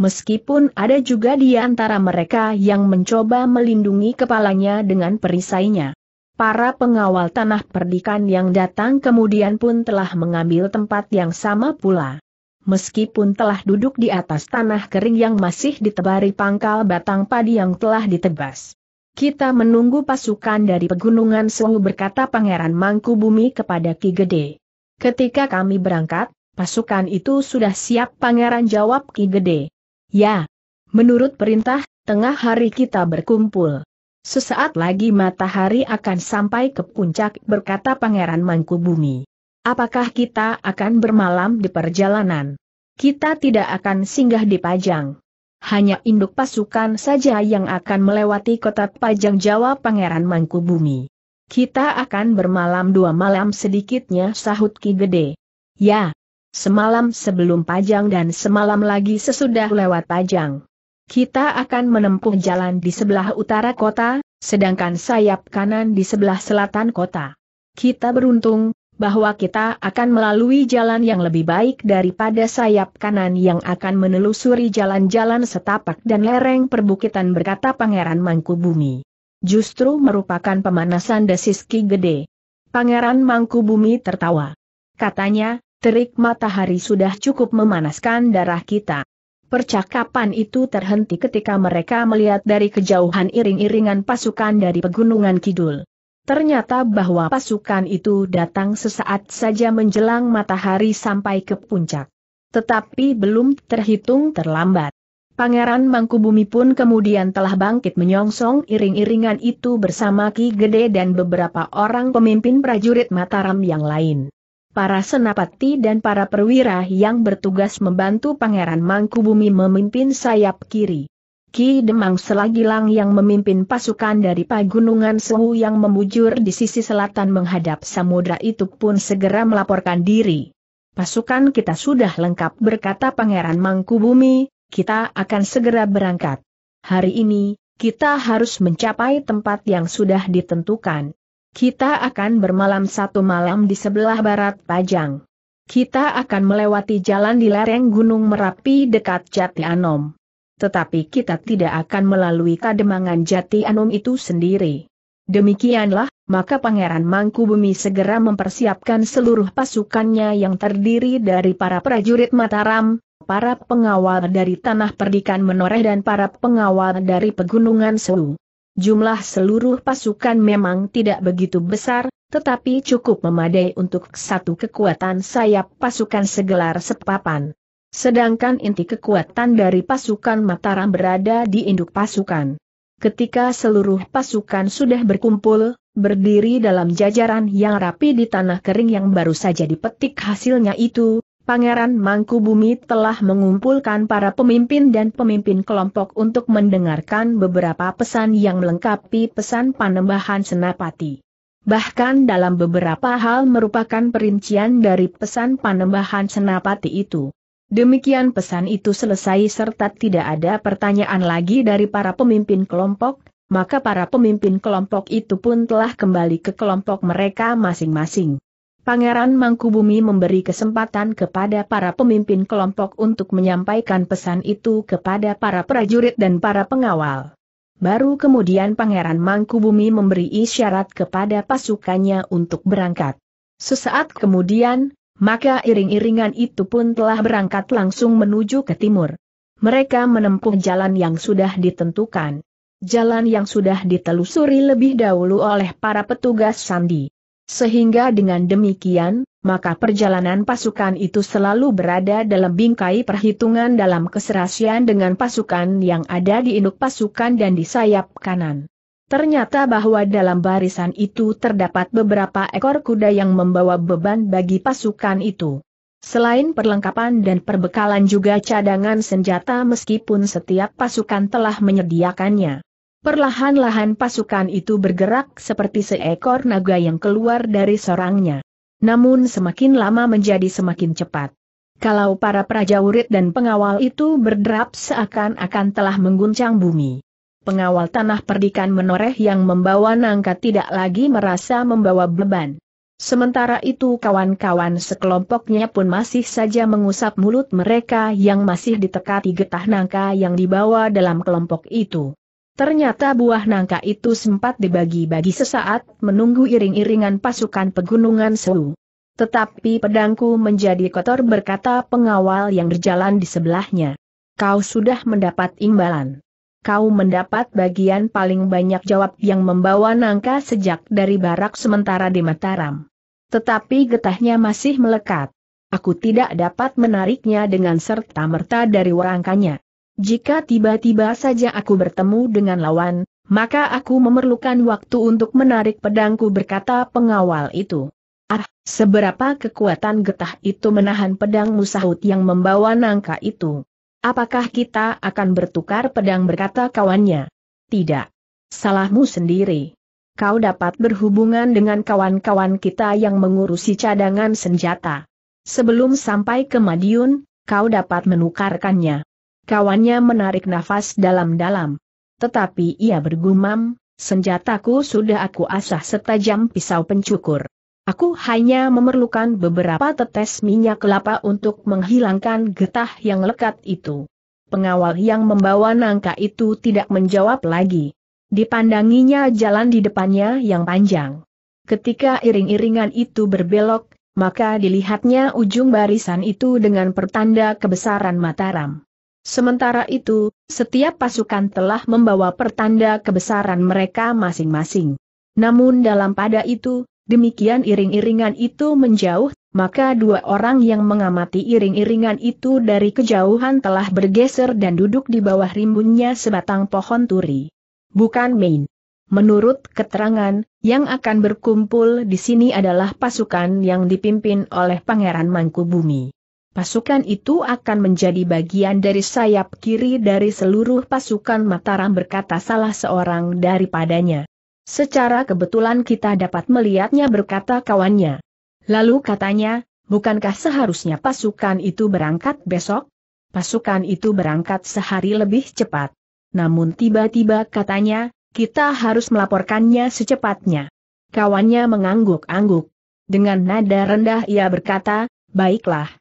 Speaker 1: meskipun ada juga di antara mereka yang mencoba melindungi kepalanya dengan perisainya. Para pengawal tanah perdikan yang datang kemudian pun telah mengambil tempat yang sama pula. Meskipun telah duduk di atas tanah kering yang masih ditebari pangkal batang padi yang telah ditebas. Kita menunggu pasukan dari pegunungan Suhu berkata Pangeran Mangku Bumi kepada Ki Gede. Ketika kami berangkat, pasukan itu sudah siap Pangeran jawab Ki Gede. Ya. Menurut perintah, tengah hari kita berkumpul. Sesaat lagi matahari akan sampai ke puncak berkata Pangeran Mangkubumi. Apakah kita akan bermalam di perjalanan? Kita tidak akan singgah di Pajang. Hanya induk pasukan saja yang akan melewati kota Pajang Jawa Pangeran Mangkubumi. Kita akan bermalam dua malam sedikitnya sahut Ki Gede. Ya, Semalam sebelum Pajang dan semalam lagi sesudah lewat Pajang. Kita akan menempuh jalan di sebelah utara kota, sedangkan sayap kanan di sebelah selatan kota. Kita beruntung, bahwa kita akan melalui jalan yang lebih baik daripada sayap kanan yang akan menelusuri jalan-jalan setapak dan lereng perbukitan berkata Pangeran Mangkubumi. Justru merupakan pemanasan desiski gede. Pangeran Mangkubumi tertawa. Katanya, Terik matahari sudah cukup memanaskan darah kita. Percakapan itu terhenti ketika mereka melihat dari kejauhan iring-iringan pasukan dari pegunungan kidul. Ternyata bahwa pasukan itu datang sesaat saja menjelang matahari sampai ke puncak. Tetapi belum terhitung terlambat. Pangeran Mangkubumi pun kemudian telah bangkit menyongsong iring-iringan itu bersama Ki Gede dan beberapa orang pemimpin prajurit Mataram yang lain. Para senapati dan para perwira yang bertugas membantu Pangeran Mangkubumi memimpin sayap kiri. Ki Demang Selagilang yang memimpin pasukan dari Pagunungan Sewu yang membujur di sisi selatan menghadap samudra itu pun segera melaporkan diri. Pasukan kita sudah lengkap berkata Pangeran Mangkubumi, kita akan segera berangkat. Hari ini, kita harus mencapai tempat yang sudah ditentukan. Kita akan bermalam satu malam di sebelah barat Pajang. Kita akan melewati jalan di lereng Gunung Merapi dekat Jati Anom. Tetapi kita tidak akan melalui kademangan Jati Anom itu sendiri. Demikianlah, maka Pangeran Mangkubumi segera mempersiapkan seluruh pasukannya yang terdiri dari para prajurit Mataram, para pengawal dari Tanah Perdikan Menoreh dan para pengawal dari Pegunungan Sewu. Jumlah seluruh pasukan memang tidak begitu besar, tetapi cukup memadai untuk satu kekuatan sayap pasukan segelar sepapan. Sedangkan inti kekuatan dari pasukan Mataram berada di induk pasukan. Ketika seluruh pasukan sudah berkumpul, berdiri dalam jajaran yang rapi di tanah kering yang baru saja dipetik hasilnya itu, Pangeran Mangku Bumi telah mengumpulkan para pemimpin dan pemimpin kelompok untuk mendengarkan beberapa pesan yang melengkapi pesan panembahan Senapati. Bahkan dalam beberapa hal merupakan perincian dari pesan panembahan Senapati itu. Demikian pesan itu selesai serta tidak ada pertanyaan lagi dari para pemimpin kelompok, maka para pemimpin kelompok itu pun telah kembali ke kelompok mereka masing-masing. Pangeran Mangkubumi memberi kesempatan kepada para pemimpin kelompok untuk menyampaikan pesan itu kepada para prajurit dan para pengawal. Baru kemudian Pangeran Mangkubumi memberi isyarat kepada pasukannya untuk berangkat. Sesaat kemudian, maka iring-iringan itu pun telah berangkat langsung menuju ke timur. Mereka menempuh jalan yang sudah ditentukan. Jalan yang sudah ditelusuri lebih dahulu oleh para petugas sandi. Sehingga dengan demikian, maka perjalanan pasukan itu selalu berada dalam bingkai perhitungan dalam keserasian dengan pasukan yang ada di induk pasukan dan di sayap kanan. Ternyata bahwa dalam barisan itu terdapat beberapa ekor kuda yang membawa beban bagi pasukan itu. Selain perlengkapan dan perbekalan juga cadangan senjata meskipun setiap pasukan telah menyediakannya. Perlahan-lahan pasukan itu bergerak seperti seekor naga yang keluar dari sarangnya. Namun semakin lama menjadi semakin cepat. Kalau para prajurit dan pengawal itu berderap seakan-akan telah mengguncang bumi. Pengawal tanah perdikan menoreh yang membawa nangka tidak lagi merasa membawa beban. Sementara itu kawan-kawan sekelompoknya pun masih saja mengusap mulut mereka yang masih ditekati getah nangka yang dibawa dalam kelompok itu. Ternyata buah nangka itu sempat dibagi-bagi sesaat menunggu iring-iringan pasukan pegunungan selu. Tetapi pedangku menjadi kotor berkata pengawal yang berjalan di sebelahnya. Kau sudah mendapat imbalan. Kau mendapat bagian paling banyak jawab yang membawa nangka sejak dari barak sementara di Mataram. Tetapi getahnya masih melekat. Aku tidak dapat menariknya dengan serta-merta dari warangkanya. Jika tiba-tiba saja aku bertemu dengan lawan, maka aku memerlukan waktu untuk menarik pedangku berkata pengawal itu. Ah, seberapa kekuatan getah itu menahan pedang musahut yang membawa nangka itu. Apakah kita akan bertukar pedang berkata kawannya? Tidak. Salahmu sendiri. Kau dapat berhubungan dengan kawan-kawan kita yang mengurusi cadangan senjata. Sebelum sampai ke Madiun, kau dapat menukarkannya. Kawannya menarik nafas dalam-dalam. Tetapi ia bergumam, senjataku sudah aku asah setajam pisau pencukur. Aku hanya memerlukan beberapa tetes minyak kelapa untuk menghilangkan getah yang lekat itu. Pengawal yang membawa nangka itu tidak menjawab lagi. Dipandanginya jalan di depannya yang panjang. Ketika iring-iringan itu berbelok, maka dilihatnya ujung barisan itu dengan pertanda kebesaran Mataram. Sementara itu, setiap pasukan telah membawa pertanda kebesaran mereka masing-masing. Namun dalam pada itu, demikian iring-iringan itu menjauh, maka dua orang yang mengamati iring-iringan itu dari kejauhan telah bergeser dan duduk di bawah rimbunnya sebatang pohon turi. Bukan main. Menurut keterangan, yang akan berkumpul di sini adalah pasukan yang dipimpin oleh Pangeran Mangkubumi. Pasukan itu akan menjadi bagian dari sayap kiri dari seluruh pasukan Mataram berkata salah seorang daripadanya. Secara kebetulan kita dapat melihatnya berkata kawannya. Lalu katanya, bukankah seharusnya pasukan itu berangkat besok? Pasukan itu berangkat sehari lebih cepat. Namun tiba-tiba katanya, kita harus melaporkannya secepatnya. Kawannya mengangguk-angguk. Dengan nada rendah ia berkata, baiklah,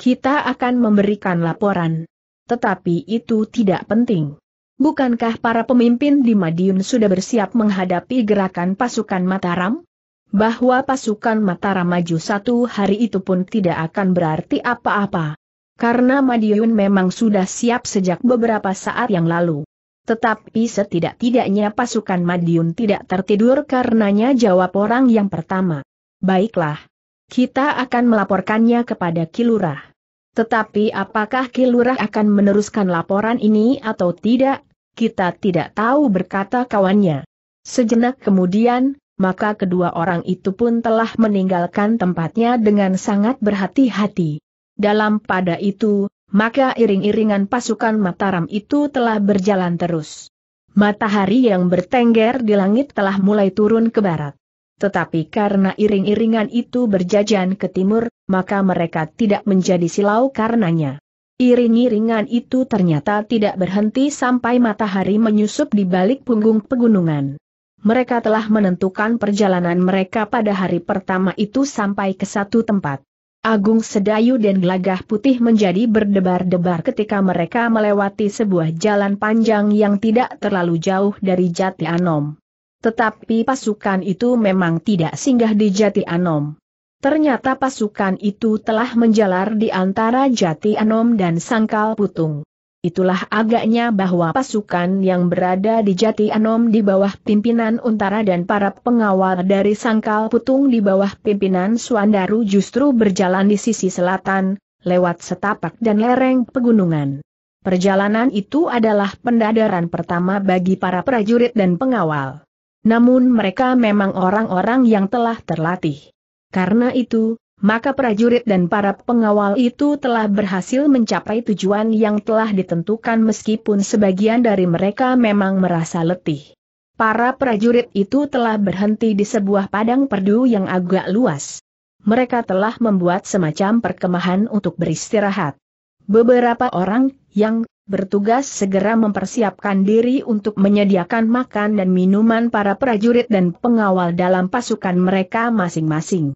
Speaker 1: kita akan memberikan laporan. Tetapi itu tidak penting. Bukankah para pemimpin di Madiun sudah bersiap menghadapi gerakan pasukan Mataram? Bahwa pasukan Mataram maju satu hari itu pun tidak akan berarti apa-apa. Karena Madiun memang sudah siap sejak beberapa saat yang lalu. Tetapi setidak-tidaknya pasukan Madiun tidak tertidur karenanya jawab orang yang pertama. Baiklah. Kita akan melaporkannya kepada Kilurah. Tetapi apakah Kilurah akan meneruskan laporan ini atau tidak, kita tidak tahu berkata kawannya. Sejenak kemudian, maka kedua orang itu pun telah meninggalkan tempatnya dengan sangat berhati-hati. Dalam pada itu, maka iring-iringan pasukan Mataram itu telah berjalan terus. Matahari yang bertengger di langit telah mulai turun ke barat. Tetapi karena iring-iringan itu berjajan ke timur, maka mereka tidak menjadi silau karenanya. Iring-iringan itu ternyata tidak berhenti sampai matahari menyusup di balik punggung pegunungan. Mereka telah menentukan perjalanan mereka pada hari pertama itu sampai ke satu tempat. Agung Sedayu dan Gelagah Putih menjadi berdebar-debar ketika mereka melewati sebuah jalan panjang yang tidak terlalu jauh dari Jati Anom. Tetapi pasukan itu memang tidak singgah di Jati Anom. Ternyata pasukan itu telah menjalar di antara Jati Anom dan Sangkal Putung. Itulah agaknya bahwa pasukan yang berada di Jati Anom di bawah pimpinan Untara dan para pengawal dari Sangkal Putung di bawah pimpinan Suandaru justru berjalan di sisi selatan, lewat setapak dan lereng pegunungan. Perjalanan itu adalah pendadaran pertama bagi para prajurit dan pengawal. Namun mereka memang orang-orang yang telah terlatih. Karena itu, maka prajurit dan para pengawal itu telah berhasil mencapai tujuan yang telah ditentukan meskipun sebagian dari mereka memang merasa letih. Para prajurit itu telah berhenti di sebuah padang perdu yang agak luas. Mereka telah membuat semacam perkemahan untuk beristirahat. Beberapa orang yang bertugas segera mempersiapkan diri untuk menyediakan makan dan minuman para prajurit dan pengawal dalam pasukan mereka masing-masing.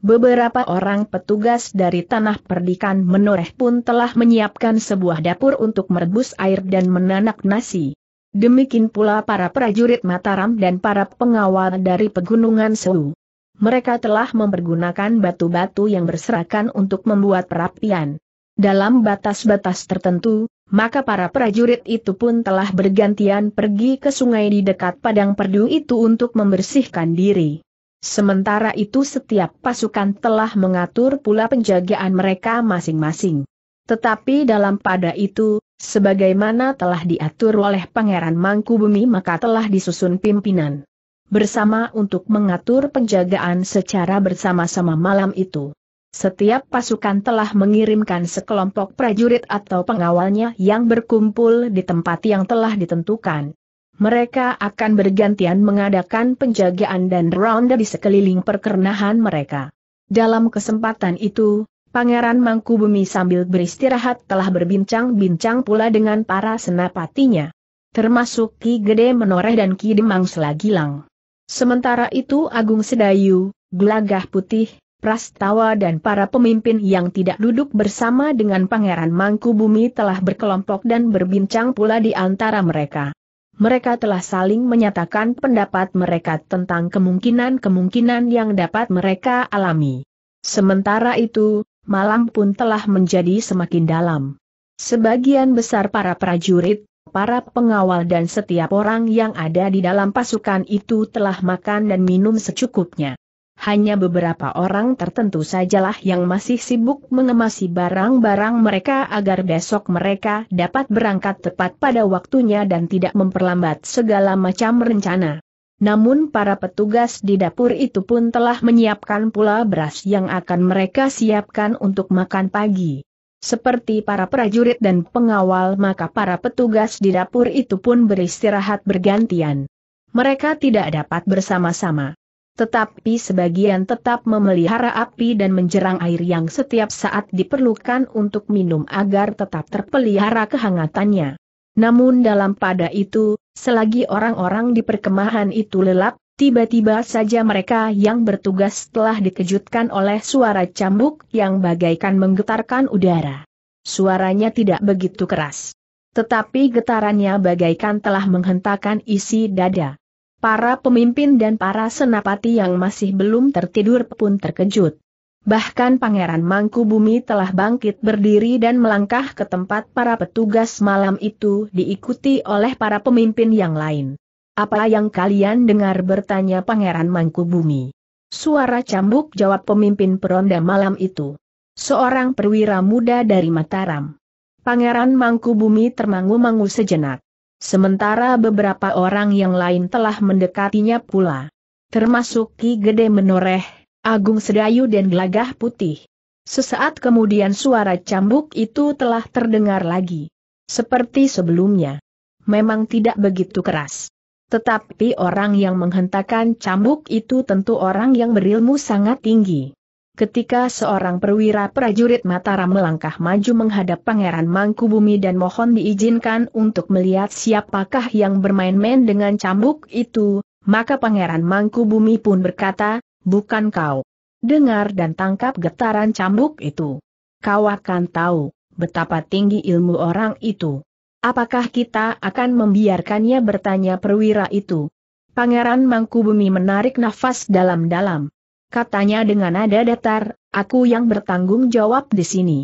Speaker 1: Beberapa orang petugas dari tanah perdikan menoreh pun telah menyiapkan sebuah dapur untuk merebus air dan menanak nasi. Demikian pula para prajurit Mataram dan para pengawal dari pegunungan Sewu. Mereka telah mempergunakan batu-batu yang berserakan untuk membuat perapian. Dalam batas-batas tertentu, maka para prajurit itu pun telah bergantian pergi ke sungai di dekat padang perdu itu untuk membersihkan diri. Sementara itu setiap pasukan telah mengatur pula penjagaan mereka masing-masing. Tetapi dalam pada itu, sebagaimana telah diatur oleh Pangeran Mangku Bumi maka telah disusun pimpinan. Bersama untuk mengatur penjagaan secara bersama-sama malam itu. Setiap pasukan telah mengirimkan sekelompok prajurit atau pengawalnya yang berkumpul di tempat yang telah ditentukan. Mereka akan bergantian mengadakan penjagaan dan ronde di sekeliling perkernahan mereka. Dalam kesempatan itu, Pangeran Mangkubumi sambil beristirahat telah berbincang-bincang pula dengan para senapatinya. Termasuk Ki Gede Menoreh dan Ki Demang Selagilang. Sementara itu Agung Sedayu, Gelagah Putih, Prastawa dan para pemimpin yang tidak duduk bersama dengan Pangeran Mangkubumi telah berkelompok dan berbincang pula di antara mereka. Mereka telah saling menyatakan pendapat mereka tentang kemungkinan-kemungkinan yang dapat mereka alami. Sementara itu, malam pun telah menjadi semakin dalam. Sebagian besar para prajurit, para pengawal dan setiap orang yang ada di dalam pasukan itu telah makan dan minum secukupnya hanya beberapa orang tertentu sajalah yang masih sibuk mengemasi barang-barang mereka agar besok mereka dapat berangkat tepat pada waktunya dan tidak memperlambat segala macam rencana. Namun para petugas di dapur itu pun telah menyiapkan pula beras yang akan mereka siapkan untuk makan pagi. Seperti para prajurit dan pengawal maka para petugas di dapur itu pun beristirahat bergantian. Mereka tidak dapat bersama-sama tetapi sebagian tetap memelihara api dan menjerang air yang setiap saat diperlukan untuk minum agar tetap terpelihara kehangatannya. Namun dalam pada itu, selagi orang-orang di perkemahan itu lelap, tiba-tiba saja mereka yang bertugas telah dikejutkan oleh suara cambuk yang bagaikan menggetarkan udara. Suaranya tidak begitu keras tetapi getarannya bagaikan telah menghentakkan isi dada. Para pemimpin dan para senapati yang masih belum tertidur pun terkejut. Bahkan Pangeran Mangkubumi telah bangkit berdiri dan melangkah ke tempat para petugas malam itu diikuti oleh para pemimpin yang lain. Apa yang kalian dengar bertanya Pangeran Mangkubumi? Suara cambuk jawab pemimpin peronda malam itu. Seorang perwira muda dari Mataram. Pangeran Mangkubumi termangu-mangu sejenak. Sementara beberapa orang yang lain telah mendekatinya pula. Termasuk Ki Gede Menoreh, Agung Sedayu dan Gelagah Putih. Sesaat kemudian suara cambuk itu telah terdengar lagi. Seperti sebelumnya. Memang tidak begitu keras. Tetapi orang yang menghentakkan cambuk itu tentu orang yang berilmu sangat tinggi. Ketika seorang perwira prajurit Mataram melangkah maju menghadap Pangeran Mangkubumi dan mohon diizinkan untuk melihat siapakah yang bermain-main dengan cambuk itu, maka Pangeran Mangkubumi pun berkata, bukan kau. Dengar dan tangkap getaran cambuk itu. Kau akan tahu betapa tinggi ilmu orang itu. Apakah kita akan membiarkannya bertanya perwira itu? Pangeran Mangkubumi menarik nafas dalam-dalam katanya dengan nada datar, aku yang bertanggung jawab di sini.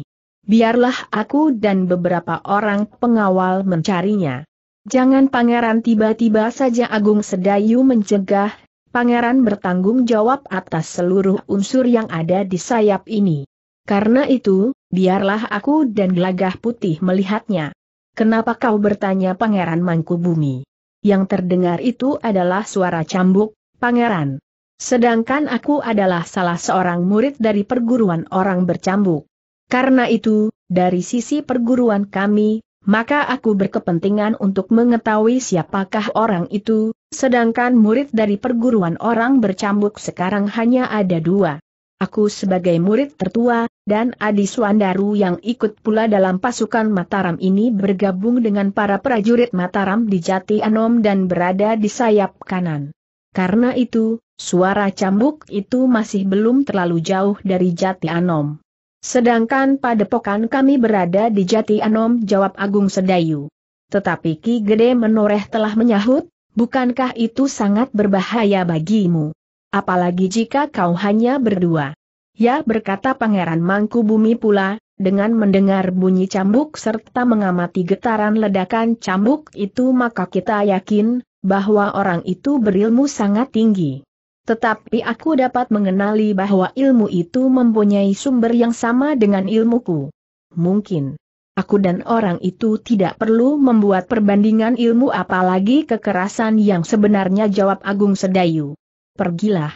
Speaker 1: Biarlah aku dan beberapa orang pengawal mencarinya. Jangan pangeran tiba-tiba saja Agung Sedayu mencegah, pangeran bertanggung jawab atas seluruh unsur yang ada di sayap ini. Karena itu, biarlah aku dan gelagah putih melihatnya. Kenapa kau bertanya Pangeran Mangkubumi? Yang terdengar itu adalah suara cambuk, Pangeran. Sedangkan aku adalah salah seorang murid dari perguruan orang bercambuk. Karena itu, dari sisi perguruan kami, maka aku berkepentingan untuk mengetahui siapakah orang itu, sedangkan murid dari perguruan orang bercambuk sekarang hanya ada dua. Aku sebagai murid tertua, dan Adi Suandaru yang ikut pula dalam pasukan Mataram ini bergabung dengan para prajurit Mataram di Jati Anom dan berada di sayap kanan. Karena itu, suara cambuk itu masih belum terlalu jauh dari Jati Anom. Sedangkan padepokan kami berada di Jati Anom jawab Agung Sedayu. Tetapi Ki Gede Menoreh telah menyahut, bukankah itu sangat berbahaya bagimu? Apalagi jika kau hanya berdua. Ya berkata Pangeran Mangku Bumi pula, dengan mendengar bunyi cambuk serta mengamati getaran ledakan cambuk itu maka kita yakin, bahwa orang itu berilmu sangat tinggi. Tetapi aku dapat mengenali bahwa ilmu itu mempunyai sumber yang sama dengan ilmuku. Mungkin. Aku dan orang itu tidak perlu membuat perbandingan ilmu apalagi kekerasan yang sebenarnya jawab Agung Sedayu. Pergilah.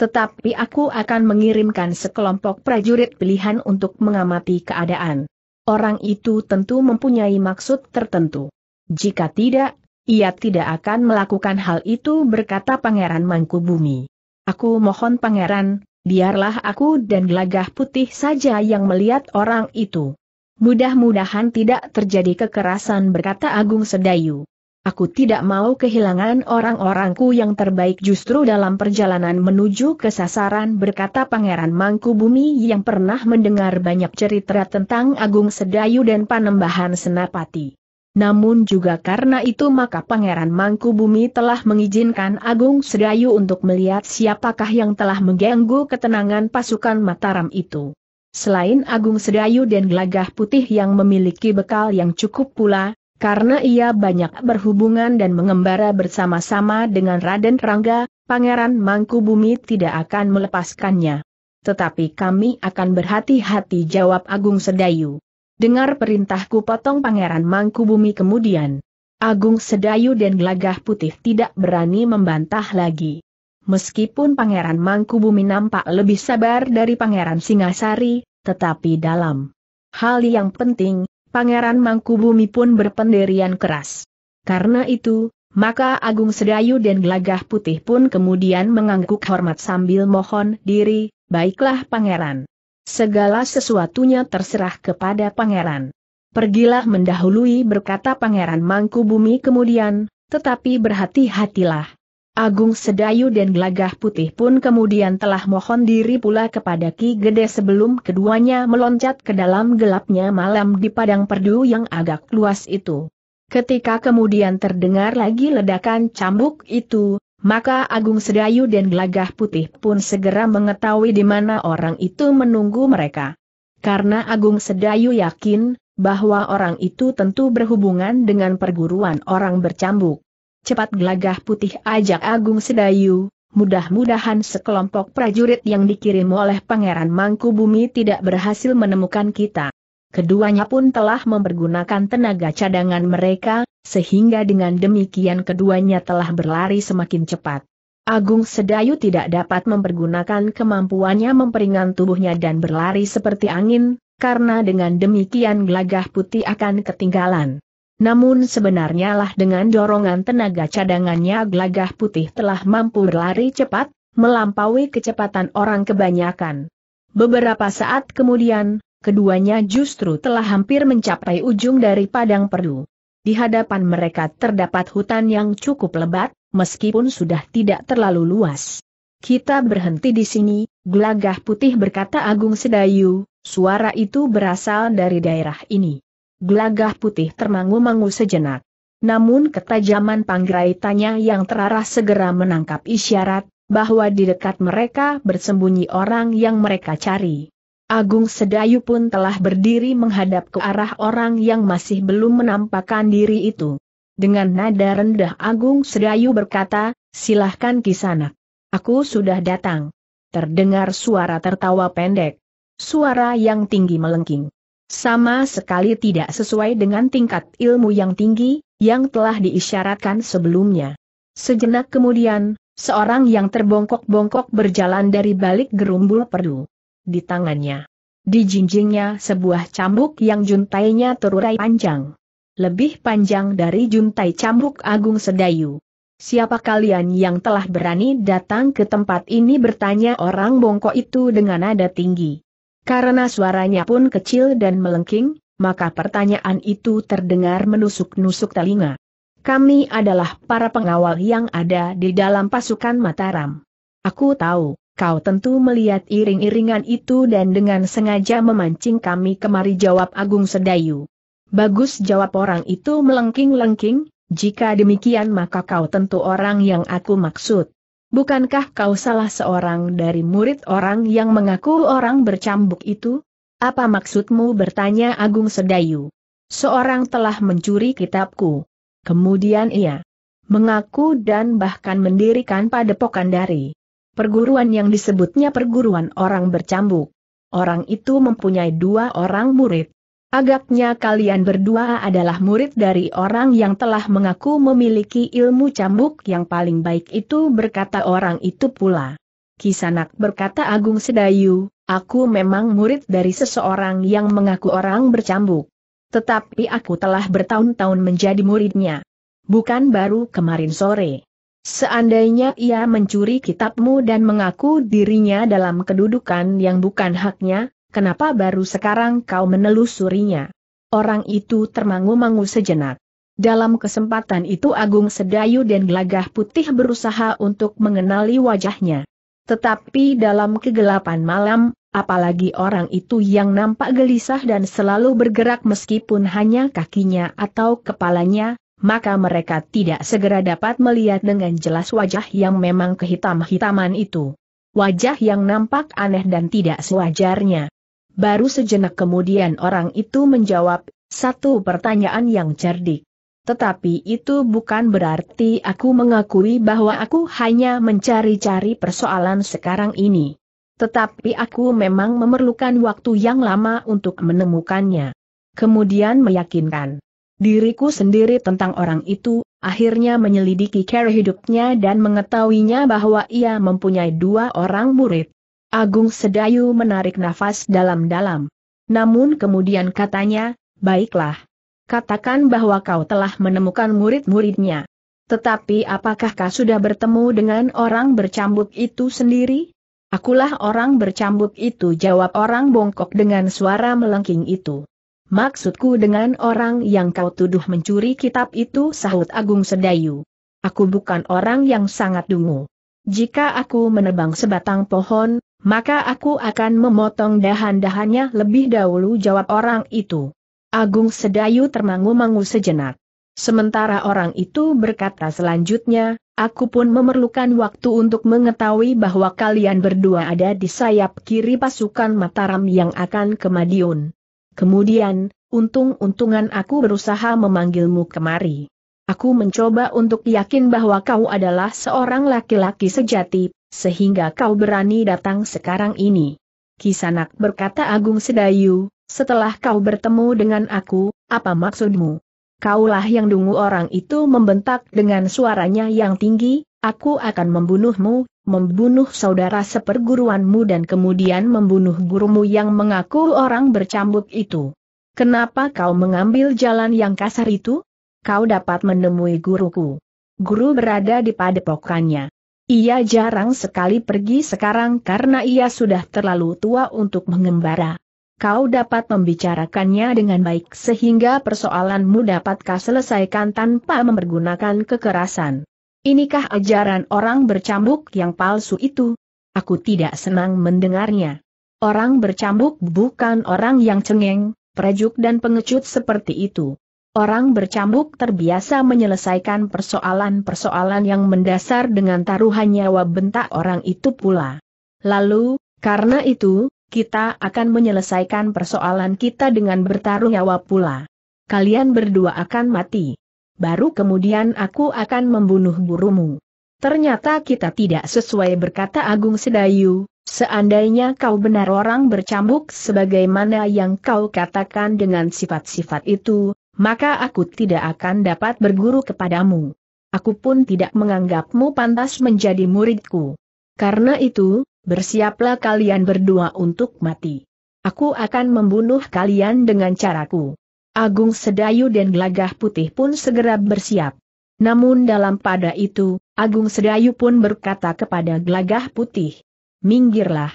Speaker 1: Tetapi aku akan mengirimkan sekelompok prajurit pilihan untuk mengamati keadaan. Orang itu tentu mempunyai maksud tertentu. Jika tidak, ia tidak akan melakukan hal itu berkata Pangeran Mangkubumi. Aku mohon Pangeran, biarlah aku dan gelagah putih saja yang melihat orang itu. Mudah-mudahan tidak terjadi kekerasan berkata Agung Sedayu. Aku tidak mau kehilangan orang-orangku yang terbaik justru dalam perjalanan menuju ke sasaran berkata Pangeran Mangkubumi yang pernah mendengar banyak cerita tentang Agung Sedayu dan Panembahan Senapati. Namun juga karena itu maka Pangeran Mangku Bumi telah mengizinkan Agung Sedayu untuk melihat siapakah yang telah mengganggu ketenangan pasukan Mataram itu. Selain Agung Sedayu dan Gelagah Putih yang memiliki bekal yang cukup pula, karena ia banyak berhubungan dan mengembara bersama-sama dengan Raden Rangga, Pangeran Mangku Bumi tidak akan melepaskannya. Tetapi kami akan berhati-hati jawab Agung Sedayu. Dengar perintahku potong Pangeran Mangkubumi kemudian. Agung Sedayu dan Gelagah Putih tidak berani membantah lagi. Meskipun Pangeran Mangkubumi nampak lebih sabar dari Pangeran Singasari, tetapi dalam hal yang penting, Pangeran Mangkubumi pun berpendirian keras. Karena itu, maka Agung Sedayu dan Gelagah Putih pun kemudian mengangguk hormat sambil mohon diri, baiklah pangeran. Segala sesuatunya terserah kepada pangeran. Pergilah mendahului berkata pangeran mangku bumi kemudian, tetapi berhati-hatilah. Agung Sedayu dan Gelagah Putih pun kemudian telah mohon diri pula kepada Ki Gede sebelum keduanya meloncat ke dalam gelapnya malam di padang perdu yang agak luas itu. Ketika kemudian terdengar lagi ledakan cambuk itu, maka Agung Sedayu dan Gelagah Putih pun segera mengetahui di mana orang itu menunggu mereka. Karena Agung Sedayu yakin, bahwa orang itu tentu berhubungan dengan perguruan orang bercambuk. Cepat Gelagah Putih ajak Agung Sedayu, mudah-mudahan sekelompok prajurit yang dikirim oleh Pangeran Mangkubumi tidak berhasil menemukan kita. Keduanya pun telah mempergunakan tenaga cadangan mereka, sehingga dengan demikian keduanya telah berlari semakin cepat. Agung Sedayu tidak dapat mempergunakan kemampuannya memperingan tubuhnya dan berlari seperti angin, karena dengan demikian gelagah putih akan ketinggalan. Namun sebenarnya lah dengan dorongan tenaga cadangannya gelagah putih telah mampu berlari cepat, melampaui kecepatan orang kebanyakan. Beberapa saat kemudian, keduanya justru telah hampir mencapai ujung dari padang perdu. Di hadapan mereka terdapat hutan yang cukup lebat, meskipun sudah tidak terlalu luas. Kita berhenti di sini, gelagah putih berkata Agung Sedayu, suara itu berasal dari daerah ini. Gelagah putih termangu-mangu sejenak. Namun ketajaman panggeraitanya yang terarah segera menangkap isyarat, bahwa di dekat mereka bersembunyi orang yang mereka cari. Agung Sedayu pun telah berdiri menghadap ke arah orang yang masih belum menampakkan diri itu. Dengan nada rendah Agung Sedayu berkata, silahkan kisanak. Aku sudah datang. Terdengar suara tertawa pendek. Suara yang tinggi melengking. Sama sekali tidak sesuai dengan tingkat ilmu yang tinggi, yang telah diisyaratkan sebelumnya. Sejenak kemudian, seorang yang terbongkok-bongkok berjalan dari balik gerumbul perdu di tangannya. Di jinjingnya sebuah cambuk yang juntainya terurai panjang. Lebih panjang dari juntai cambuk Agung Sedayu. Siapa kalian yang telah berani datang ke tempat ini bertanya orang bongkok itu dengan nada tinggi. Karena suaranya pun kecil dan melengking, maka pertanyaan itu terdengar menusuk-nusuk telinga. Kami adalah para pengawal yang ada di dalam pasukan Mataram. Aku tahu, Kau tentu melihat iring-iringan itu dan dengan sengaja memancing kami kemari jawab Agung Sedayu. Bagus jawab orang itu melengking-lengking, jika demikian maka kau tentu orang yang aku maksud. Bukankah kau salah seorang dari murid orang yang mengaku orang bercambuk itu? Apa maksudmu bertanya Agung Sedayu? Seorang telah mencuri kitabku. Kemudian ia mengaku dan bahkan mendirikan padepokan dari perguruan yang disebutnya perguruan orang bercambuk. Orang itu mempunyai dua orang murid. Agaknya kalian berdua adalah murid dari orang yang telah mengaku memiliki ilmu cambuk yang paling baik itu berkata orang itu pula. Kisanak berkata Agung Sedayu, aku memang murid dari seseorang yang mengaku orang bercambuk. Tetapi aku telah bertahun-tahun menjadi muridnya. Bukan baru kemarin sore. Seandainya ia mencuri kitabmu dan mengaku dirinya dalam kedudukan yang bukan haknya, kenapa baru sekarang kau menelusurinya? Orang itu termangu-mangu sejenak. Dalam kesempatan itu Agung Sedayu dan Gelagah Putih berusaha untuk mengenali wajahnya. Tetapi dalam kegelapan malam, apalagi orang itu yang nampak gelisah dan selalu bergerak meskipun hanya kakinya atau kepalanya, maka mereka tidak segera dapat melihat dengan jelas wajah yang memang kehitam-hitaman itu. Wajah yang nampak aneh dan tidak sewajarnya. Baru sejenak kemudian orang itu menjawab, satu pertanyaan yang cerdik. Tetapi itu bukan berarti aku mengakui bahwa aku hanya mencari-cari persoalan sekarang ini. Tetapi aku memang memerlukan waktu yang lama untuk menemukannya. Kemudian meyakinkan diriku sendiri tentang orang itu, akhirnya menyelidiki cara hidupnya dan mengetahuinya bahwa ia mempunyai dua orang murid. Agung Sedayu menarik nafas dalam-dalam. Namun kemudian katanya, baiklah. Katakan bahwa kau telah menemukan murid-muridnya. Tetapi apakah kau sudah bertemu dengan orang bercambuk itu sendiri? Akulah orang bercambuk itu jawab orang bongkok dengan suara melengking itu. Maksudku dengan orang yang kau tuduh mencuri kitab itu sahut Agung Sedayu. Aku bukan orang yang sangat dungu. Jika aku menebang sebatang pohon, maka aku akan memotong dahan-dahannya lebih dahulu jawab orang itu. Agung Sedayu termangu-mangu sejenak. Sementara orang itu berkata selanjutnya, aku pun memerlukan waktu untuk mengetahui bahwa kalian berdua ada di sayap kiri pasukan Mataram yang akan ke Madiun. Kemudian, untung-untungan aku berusaha memanggilmu kemari. Aku mencoba untuk yakin bahwa kau adalah seorang laki-laki sejati, sehingga kau berani datang sekarang ini. Kisanak berkata Agung Sedayu, setelah kau bertemu dengan aku, apa maksudmu? Kaulah yang dungu orang itu membentak dengan suaranya yang tinggi, Aku akan membunuhmu, membunuh saudara seperguruanmu dan kemudian membunuh gurumu yang mengaku orang bercambuk itu. Kenapa kau mengambil jalan yang kasar itu? Kau dapat menemui guruku. Guru berada di padepokannya. Ia jarang sekali pergi sekarang karena ia sudah terlalu tua untuk mengembara. Kau dapat membicarakannya dengan baik sehingga persoalanmu dapat kau selesaikan tanpa mempergunakan kekerasan. Inikah ajaran orang bercambuk yang palsu itu? Aku tidak senang mendengarnya. Orang bercambuk bukan orang yang cengeng, prajuk dan pengecut seperti itu. Orang bercambuk terbiasa menyelesaikan persoalan-persoalan yang mendasar dengan taruhan nyawa bentak orang itu pula. Lalu, karena itu, kita akan menyelesaikan persoalan kita dengan bertaruh nyawa pula. Kalian berdua akan mati baru kemudian aku akan membunuh gurumu. Ternyata kita tidak sesuai berkata Agung Sedayu, seandainya kau benar orang bercambuk sebagaimana yang kau katakan dengan sifat-sifat itu, maka aku tidak akan dapat berguru kepadamu. Aku pun tidak menganggapmu pantas menjadi muridku. Karena itu, bersiaplah kalian berdua untuk mati. Aku akan membunuh kalian dengan caraku. Agung Sedayu dan Glagah Putih pun segera bersiap. Namun dalam pada itu, Agung Sedayu pun berkata kepada Glagah Putih, Minggirlah.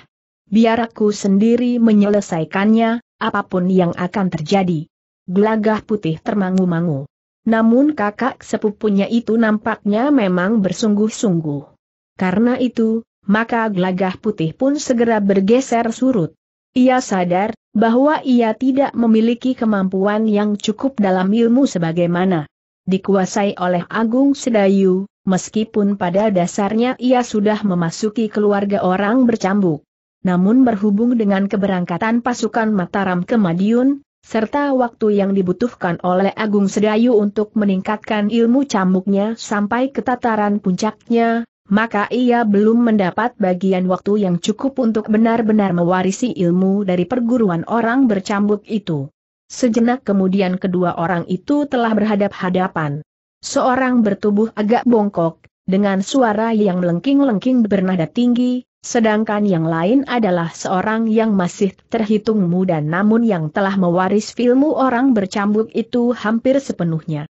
Speaker 1: Biar aku sendiri menyelesaikannya, apapun yang akan terjadi. Glagah Putih termangu-mangu. Namun kakak sepupunya itu nampaknya memang bersungguh-sungguh. Karena itu, maka Glagah Putih pun segera bergeser surut. Ia sadar bahwa ia tidak memiliki kemampuan yang cukup dalam ilmu sebagaimana dikuasai oleh Agung Sedayu, meskipun pada dasarnya ia sudah memasuki keluarga orang bercambuk. Namun berhubung dengan keberangkatan pasukan Mataram ke Madiun, serta waktu yang dibutuhkan oleh Agung Sedayu untuk meningkatkan ilmu cambuknya sampai ke tataran puncaknya, maka ia belum mendapat bagian waktu yang cukup untuk benar-benar mewarisi ilmu dari perguruan orang bercambuk itu. Sejenak kemudian kedua orang itu telah berhadap-hadapan. Seorang bertubuh agak bongkok, dengan suara yang melengking-lengking bernada tinggi, sedangkan yang lain adalah seorang yang masih terhitung muda namun yang telah mewaris ilmu orang bercambuk itu hampir sepenuhnya.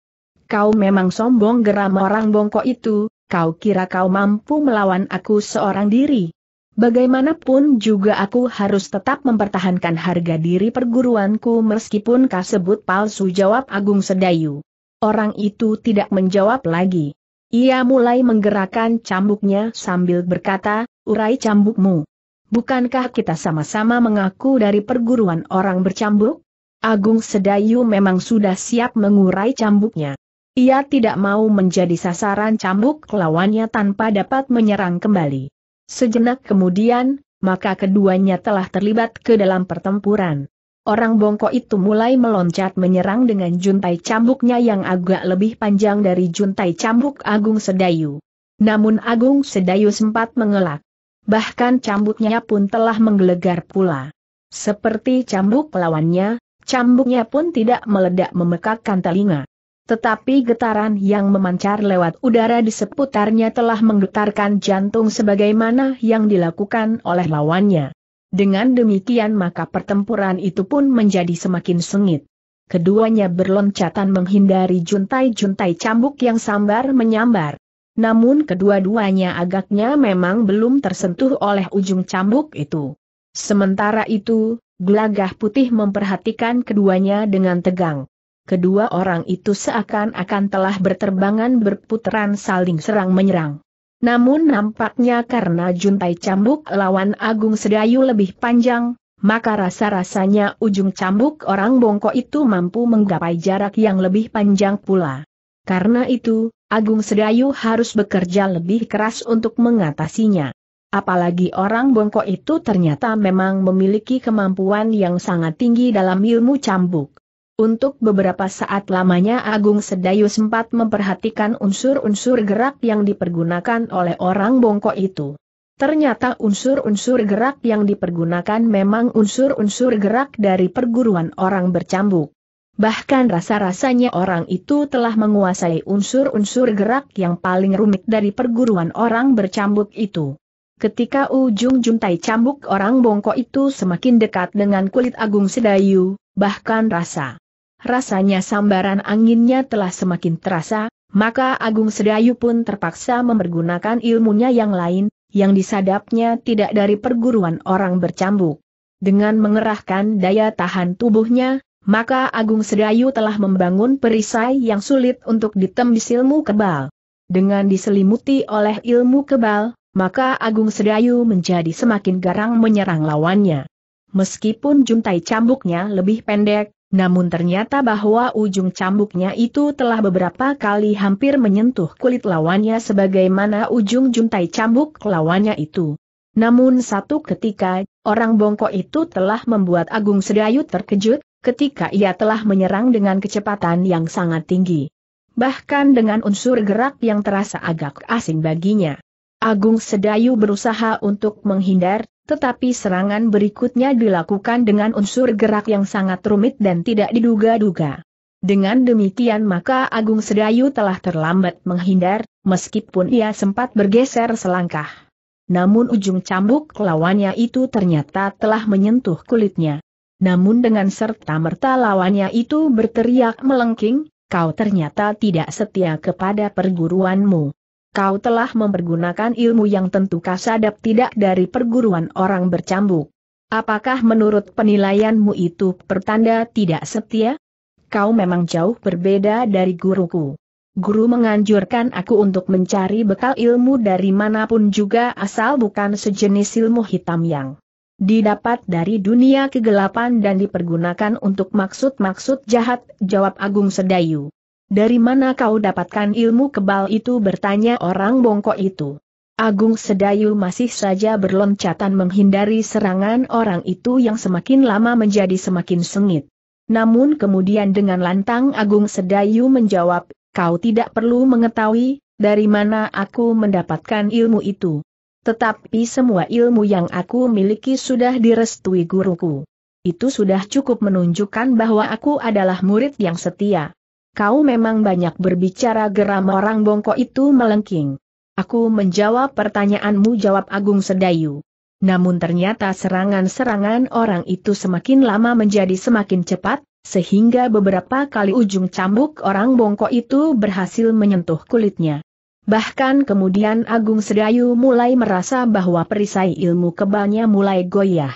Speaker 1: Kau memang sombong geram orang bongkok itu, kau kira kau mampu melawan aku seorang diri? Bagaimanapun juga aku harus tetap mempertahankan harga diri perguruanku meskipun kasebut palsu jawab Agung Sedayu. Orang itu tidak menjawab lagi. Ia mulai menggerakkan cambuknya sambil berkata, urai cambukmu. Bukankah kita sama-sama mengaku dari perguruan orang bercambuk? Agung Sedayu memang sudah siap mengurai cambuknya. Ia tidak mau menjadi sasaran cambuk lawannya tanpa dapat menyerang kembali. Sejenak kemudian, maka keduanya telah terlibat ke dalam pertempuran. Orang bongkok itu mulai meloncat menyerang dengan juntai cambuknya yang agak lebih panjang dari juntai cambuk Agung Sedayu. Namun Agung Sedayu sempat mengelak. Bahkan cambuknya pun telah menggelegar pula. Seperti cambuk lawannya, cambuknya pun tidak meledak memekakkan telinga. Tetapi getaran yang memancar lewat udara di seputarnya telah menggetarkan jantung sebagaimana yang dilakukan oleh lawannya. Dengan demikian maka pertempuran itu pun menjadi semakin sengit. Keduanya berloncatan menghindari juntai-juntai cambuk yang sambar menyambar. Namun kedua-duanya agaknya memang belum tersentuh oleh ujung cambuk itu. Sementara itu, gelagah putih memperhatikan keduanya dengan tegang kedua orang itu seakan-akan telah berterbangan berputaran saling serang-menyerang. Namun nampaknya karena juntai cambuk lawan Agung Sedayu lebih panjang, maka rasa-rasanya ujung cambuk orang bongkok itu mampu menggapai jarak yang lebih panjang pula. Karena itu, Agung Sedayu harus bekerja lebih keras untuk mengatasinya. Apalagi orang bongkok itu ternyata memang memiliki kemampuan yang sangat tinggi dalam ilmu cambuk. Untuk beberapa saat lamanya Agung Sedayu sempat memperhatikan unsur-unsur gerak yang dipergunakan oleh orang bongkok itu. Ternyata unsur-unsur gerak yang dipergunakan memang unsur-unsur gerak dari perguruan orang bercambuk. Bahkan rasa-rasanya orang itu telah menguasai unsur-unsur gerak yang paling rumit dari perguruan orang bercambuk itu. Ketika ujung juntai cambuk orang bongkok itu semakin dekat dengan kulit Agung Sedayu, bahkan rasa rasanya sambaran anginnya telah semakin terasa, maka Agung Sedayu pun terpaksa mempergunakan ilmunya yang lain, yang disadapnya tidak dari perguruan orang bercambuk. Dengan mengerahkan daya tahan tubuhnya, maka Agung Sedayu telah membangun perisai yang sulit untuk ditembus ilmu kebal. Dengan diselimuti oleh ilmu kebal, maka Agung Sedayu menjadi semakin garang menyerang lawannya. Meskipun juntai cambuknya lebih pendek, namun ternyata bahwa ujung cambuknya itu telah beberapa kali hampir menyentuh kulit lawannya sebagaimana ujung juntai cambuk lawannya itu. Namun satu ketika, orang bongkok itu telah membuat Agung Sedayu terkejut, ketika ia telah menyerang dengan kecepatan yang sangat tinggi. Bahkan dengan unsur gerak yang terasa agak asing baginya. Agung Sedayu berusaha untuk menghindar, tetapi serangan berikutnya dilakukan dengan unsur gerak yang sangat rumit dan tidak diduga-duga. Dengan demikian maka Agung Sedayu telah terlambat menghindar, meskipun ia sempat bergeser selangkah. Namun ujung cambuk lawannya itu ternyata telah menyentuh kulitnya. Namun dengan serta-merta lawannya itu berteriak melengking, kau ternyata tidak setia kepada perguruanmu kau telah mempergunakan ilmu yang tentu kasadap tidak dari perguruan orang bercambuk. Apakah menurut penilaianmu itu pertanda tidak setia? Kau memang jauh berbeda dari guruku. Guru menganjurkan aku untuk mencari bekal ilmu dari manapun juga asal bukan sejenis ilmu hitam yang didapat dari dunia kegelapan dan dipergunakan untuk maksud-maksud jahat, jawab Agung Sedayu. Dari mana kau dapatkan ilmu kebal itu bertanya orang bongkok itu. Agung Sedayu masih saja berloncatan menghindari serangan orang itu yang semakin lama menjadi semakin sengit. Namun kemudian dengan lantang Agung Sedayu menjawab, kau tidak perlu mengetahui, dari mana aku mendapatkan ilmu itu. Tetapi semua ilmu yang aku miliki sudah direstui guruku. Itu sudah cukup menunjukkan bahwa aku adalah murid yang setia kau memang banyak berbicara geram orang bongkok itu melengking. Aku menjawab pertanyaanmu jawab Agung Sedayu. Namun ternyata serangan-serangan orang itu semakin lama menjadi semakin cepat, sehingga beberapa kali ujung cambuk orang bongkok itu berhasil menyentuh kulitnya. Bahkan kemudian Agung Sedayu mulai merasa bahwa perisai ilmu kebalnya mulai goyah.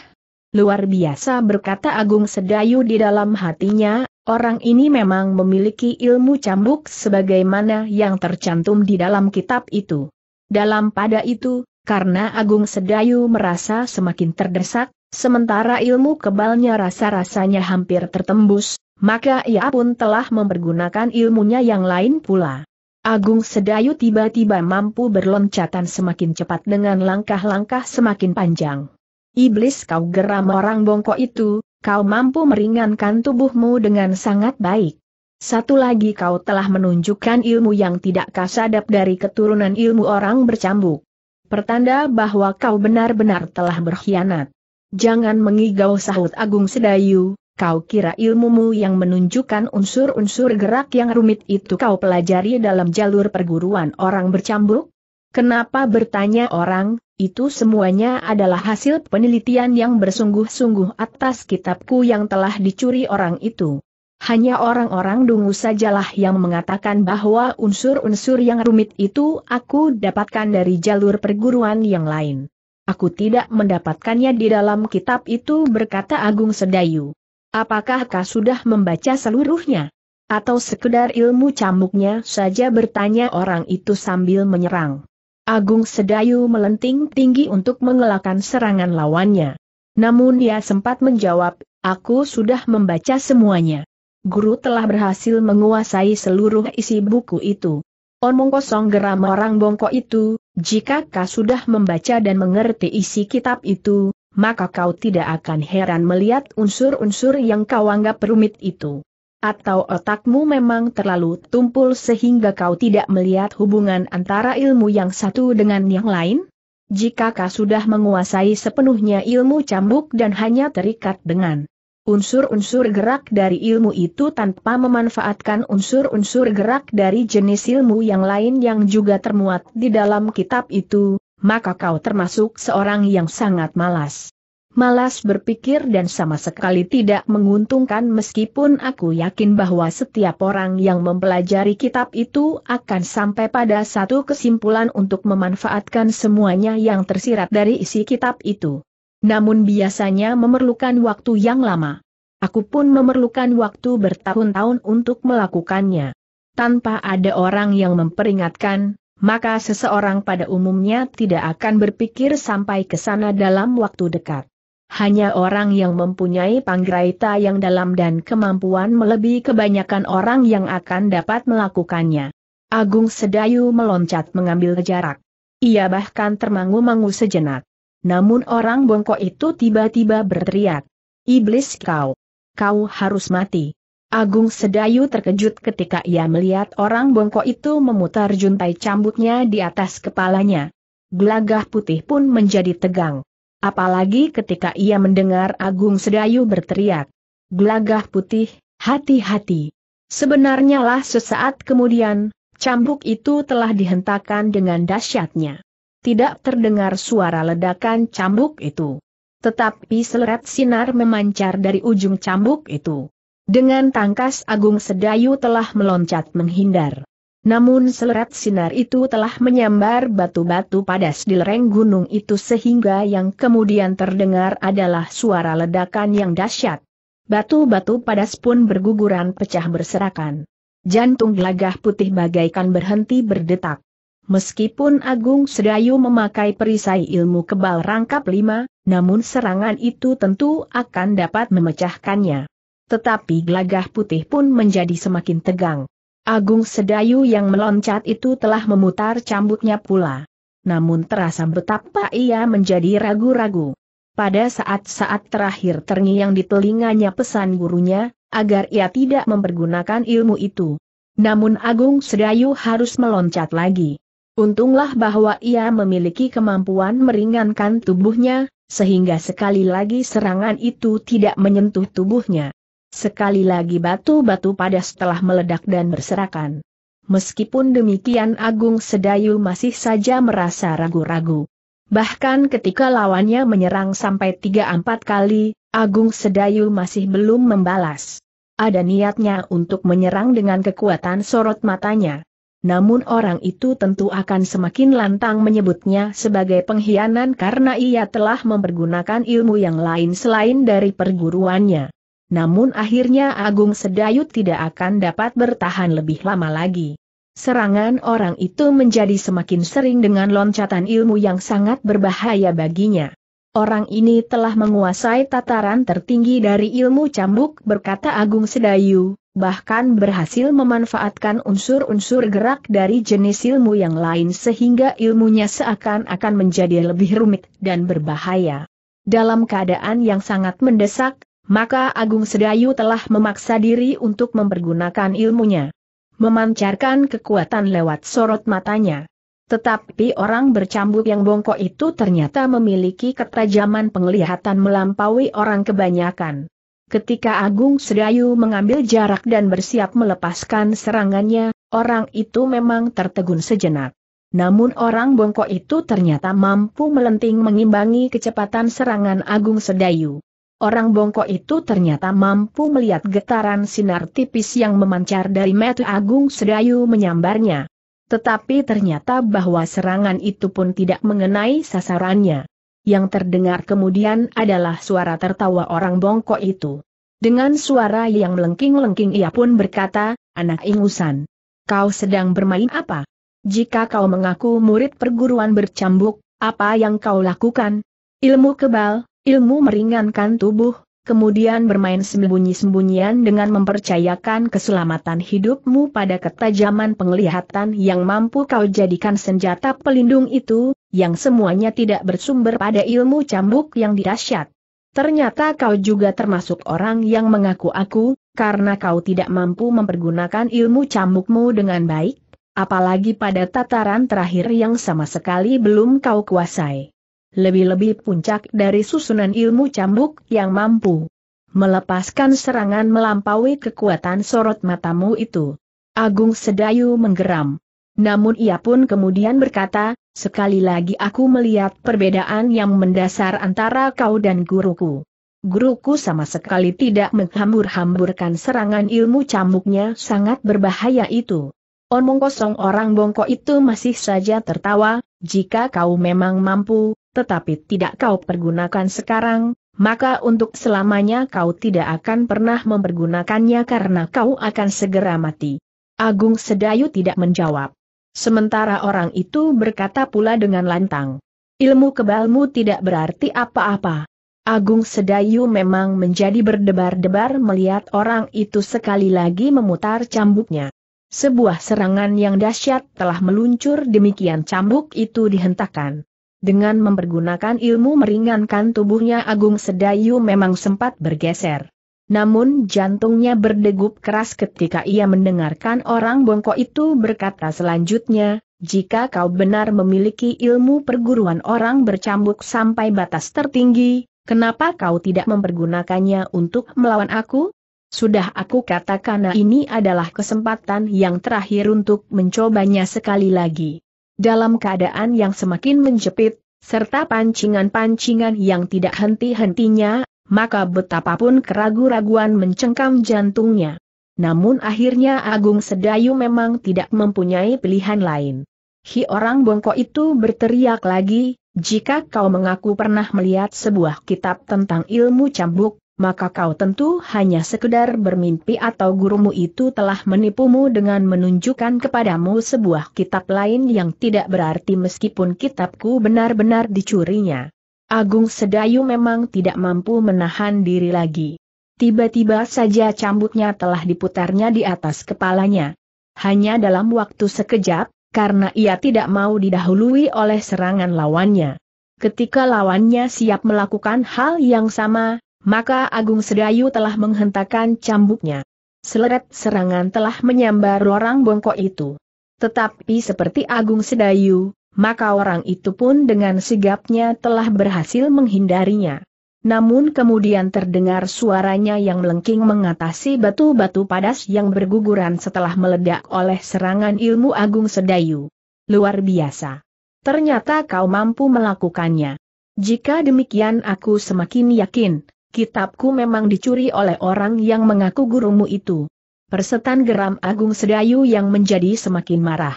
Speaker 1: Luar biasa berkata Agung Sedayu di dalam hatinya, Orang ini memang memiliki ilmu cambuk sebagaimana yang tercantum di dalam kitab itu. Dalam pada itu, karena Agung Sedayu merasa semakin terdesak, sementara ilmu kebalnya rasa-rasanya hampir tertembus, maka ia pun telah mempergunakan ilmunya yang lain pula. Agung Sedayu tiba-tiba mampu berloncatan semakin cepat dengan langkah-langkah semakin panjang. Iblis kau geram orang bongkok itu, kau mampu meringankan tubuhmu dengan sangat baik. Satu lagi kau telah menunjukkan ilmu yang tidak kasadap dari keturunan ilmu orang bercambuk. Pertanda bahwa kau benar-benar telah berkhianat. Jangan mengigau sahut Agung Sedayu, kau kira ilmumu yang menunjukkan unsur-unsur gerak yang rumit itu kau pelajari dalam jalur perguruan orang bercambuk? Kenapa bertanya orang, itu semuanya adalah hasil penelitian yang bersungguh-sungguh atas kitabku yang telah dicuri orang itu. Hanya orang-orang dungu sajalah yang mengatakan bahwa unsur-unsur yang rumit itu aku dapatkan dari jalur perguruan yang lain. Aku tidak mendapatkannya di dalam kitab itu berkata Agung Sedayu. Apakah kau sudah membaca seluruhnya? Atau sekedar ilmu camuknya saja bertanya orang itu sambil menyerang. Agung Sedayu melenting tinggi untuk mengelakkan serangan lawannya. Namun ia sempat menjawab, aku sudah membaca semuanya. Guru telah berhasil menguasai seluruh isi buku itu. Omong kosong geram orang bongkok itu, jika kau sudah membaca dan mengerti isi kitab itu, maka kau tidak akan heran melihat unsur-unsur yang kau anggap rumit itu. Atau otakmu memang terlalu tumpul sehingga kau tidak melihat hubungan antara ilmu yang satu dengan yang lain? Jika kau sudah menguasai sepenuhnya ilmu cambuk dan hanya terikat dengan unsur-unsur gerak dari ilmu itu tanpa memanfaatkan unsur-unsur gerak dari jenis ilmu yang lain yang juga termuat di dalam kitab itu, maka kau termasuk seorang yang sangat malas malas berpikir dan sama sekali tidak menguntungkan meskipun aku yakin bahwa setiap orang yang mempelajari kitab itu akan sampai pada satu kesimpulan untuk memanfaatkan semuanya yang tersirat dari isi kitab itu. Namun biasanya memerlukan waktu yang lama. Aku pun memerlukan waktu bertahun-tahun untuk melakukannya. Tanpa ada orang yang memperingatkan, maka seseorang pada umumnya tidak akan berpikir sampai ke sana dalam waktu dekat. Hanya orang yang mempunyai panggraita yang dalam dan kemampuan melebihi kebanyakan orang yang akan dapat melakukannya. Agung Sedayu meloncat mengambil jarak. Ia bahkan termangu-mangu sejenak. Namun orang bongkok itu tiba-tiba berteriak. Iblis kau! Kau harus mati! Agung Sedayu terkejut ketika ia melihat orang bongkok itu memutar juntai cambuknya di atas kepalanya. Gelagah putih pun menjadi tegang. Apalagi ketika ia mendengar Agung Sedayu berteriak. Gelagah putih, hati-hati. Sebenarnya lah sesaat kemudian, cambuk itu telah dihentakkan dengan dahsyatnya. Tidak terdengar suara ledakan cambuk itu. Tetapi seleret sinar memancar dari ujung cambuk itu. Dengan tangkas Agung Sedayu telah meloncat menghindar. Namun seleret sinar itu telah menyambar batu-batu padas di lereng gunung itu sehingga yang kemudian terdengar adalah suara ledakan yang dahsyat. Batu-batu padas pun berguguran pecah berserakan. Jantung gelagah putih bagaikan berhenti berdetak. Meskipun Agung Sedayu memakai perisai ilmu kebal rangkap lima, namun serangan itu tentu akan dapat memecahkannya. Tetapi gelagah putih pun menjadi semakin tegang. Agung Sedayu yang meloncat itu telah memutar cambuknya pula. Namun terasa betapa ia menjadi ragu-ragu. Pada saat-saat terakhir terngiang di telinganya pesan gurunya, agar ia tidak mempergunakan ilmu itu. Namun Agung Sedayu harus meloncat lagi. Untunglah bahwa ia memiliki kemampuan meringankan tubuhnya, sehingga sekali lagi serangan itu tidak menyentuh tubuhnya. Sekali lagi batu-batu pada setelah meledak dan berserakan. Meskipun demikian Agung Sedayu masih saja merasa ragu-ragu. Bahkan ketika lawannya menyerang sampai 3-4 kali, Agung Sedayu masih belum membalas. Ada niatnya untuk menyerang dengan kekuatan sorot matanya. Namun orang itu tentu akan semakin lantang menyebutnya sebagai pengkhianan karena ia telah mempergunakan ilmu yang lain selain dari perguruannya namun akhirnya Agung Sedayu tidak akan dapat bertahan lebih lama lagi. Serangan orang itu menjadi semakin sering dengan loncatan ilmu yang sangat berbahaya baginya. Orang ini telah menguasai tataran tertinggi dari ilmu cambuk berkata Agung Sedayu, bahkan berhasil memanfaatkan unsur-unsur gerak dari jenis ilmu yang lain sehingga ilmunya seakan-akan menjadi lebih rumit dan berbahaya. Dalam keadaan yang sangat mendesak, maka Agung Sedayu telah memaksa diri untuk mempergunakan ilmunya. Memancarkan kekuatan lewat sorot matanya. Tetapi orang bercambuk yang bongkok itu ternyata memiliki ketajaman penglihatan melampaui orang kebanyakan. Ketika Agung Sedayu mengambil jarak dan bersiap melepaskan serangannya, orang itu memang tertegun sejenak. Namun orang bongkok itu ternyata mampu melenting mengimbangi kecepatan serangan Agung Sedayu. Orang bongkok itu ternyata mampu melihat getaran sinar tipis yang memancar dari metu Agung Sedayu menyambarnya. Tetapi ternyata bahwa serangan itu pun tidak mengenai sasarannya. Yang terdengar kemudian adalah suara tertawa orang bongkok itu. Dengan suara yang melengking-lengking ia pun berkata, anak ingusan. Kau sedang bermain apa? Jika kau mengaku murid perguruan bercambuk, apa yang kau lakukan? Ilmu kebal, Ilmu meringankan tubuh, kemudian bermain sembunyi-sembunyian dengan mempercayakan keselamatan hidupmu pada ketajaman penglihatan yang mampu kau jadikan senjata pelindung itu, yang semuanya tidak bersumber pada ilmu cambuk yang dirasyat. Ternyata kau juga termasuk orang yang mengaku aku, karena kau tidak mampu mempergunakan ilmu cambukmu dengan baik, apalagi pada tataran terakhir yang sama sekali belum kau kuasai lebih-lebih puncak dari susunan ilmu cambuk yang mampu melepaskan serangan melampaui kekuatan sorot matamu itu. Agung Sedayu menggeram. Namun ia pun kemudian berkata, sekali lagi aku melihat perbedaan yang mendasar antara kau dan guruku. Guruku sama sekali tidak menghambur-hamburkan serangan ilmu cambuknya sangat berbahaya itu. Omong kosong orang bongkok itu masih saja tertawa, jika kau memang mampu, tetapi tidak kau pergunakan sekarang, maka untuk selamanya kau tidak akan pernah mempergunakannya karena kau akan segera mati. Agung Sedayu tidak menjawab. Sementara orang itu berkata pula dengan lantang. Ilmu kebalmu tidak berarti apa-apa. Agung Sedayu memang menjadi berdebar-debar melihat orang itu sekali lagi memutar cambuknya. Sebuah serangan yang dahsyat telah meluncur demikian cambuk itu dihentakkan. Dengan mempergunakan ilmu meringankan tubuhnya Agung Sedayu memang sempat bergeser. Namun jantungnya berdegup keras ketika ia mendengarkan orang bongkok itu berkata selanjutnya, jika kau benar memiliki ilmu perguruan orang bercambuk sampai batas tertinggi, kenapa kau tidak mempergunakannya untuk melawan aku? Sudah aku katakan nah ini adalah kesempatan yang terakhir untuk mencobanya sekali lagi dalam keadaan yang semakin menjepit, serta pancingan-pancingan yang tidak henti-hentinya, maka betapapun keragu-raguan mencengkam jantungnya. Namun akhirnya Agung Sedayu memang tidak mempunyai pilihan lain. Hi orang bongkok itu berteriak lagi, jika kau mengaku pernah melihat sebuah kitab tentang ilmu cambuk, maka kau tentu hanya sekedar bermimpi atau gurumu itu telah menipumu dengan menunjukkan kepadamu sebuah kitab lain yang tidak berarti meskipun kitabku benar-benar dicurinya. Agung Sedayu memang tidak mampu menahan diri lagi. Tiba-tiba saja cambuknya telah diputarnya di atas kepalanya. Hanya dalam waktu sekejap, karena ia tidak mau didahului oleh serangan lawannya. Ketika lawannya siap melakukan hal yang sama, maka Agung Sedayu telah menghentakkan cambuknya. Seleret serangan telah menyambar orang bongkok itu. Tetapi seperti Agung Sedayu, maka orang itu pun dengan sigapnya telah berhasil menghindarinya. Namun kemudian terdengar suaranya yang melengking mengatasi batu-batu padas yang berguguran setelah meledak oleh serangan ilmu Agung Sedayu. Luar biasa. Ternyata kau mampu melakukannya. Jika demikian aku semakin yakin, kitabku memang dicuri oleh orang yang mengaku gurumu itu. Persetan geram Agung Sedayu yang menjadi semakin marah.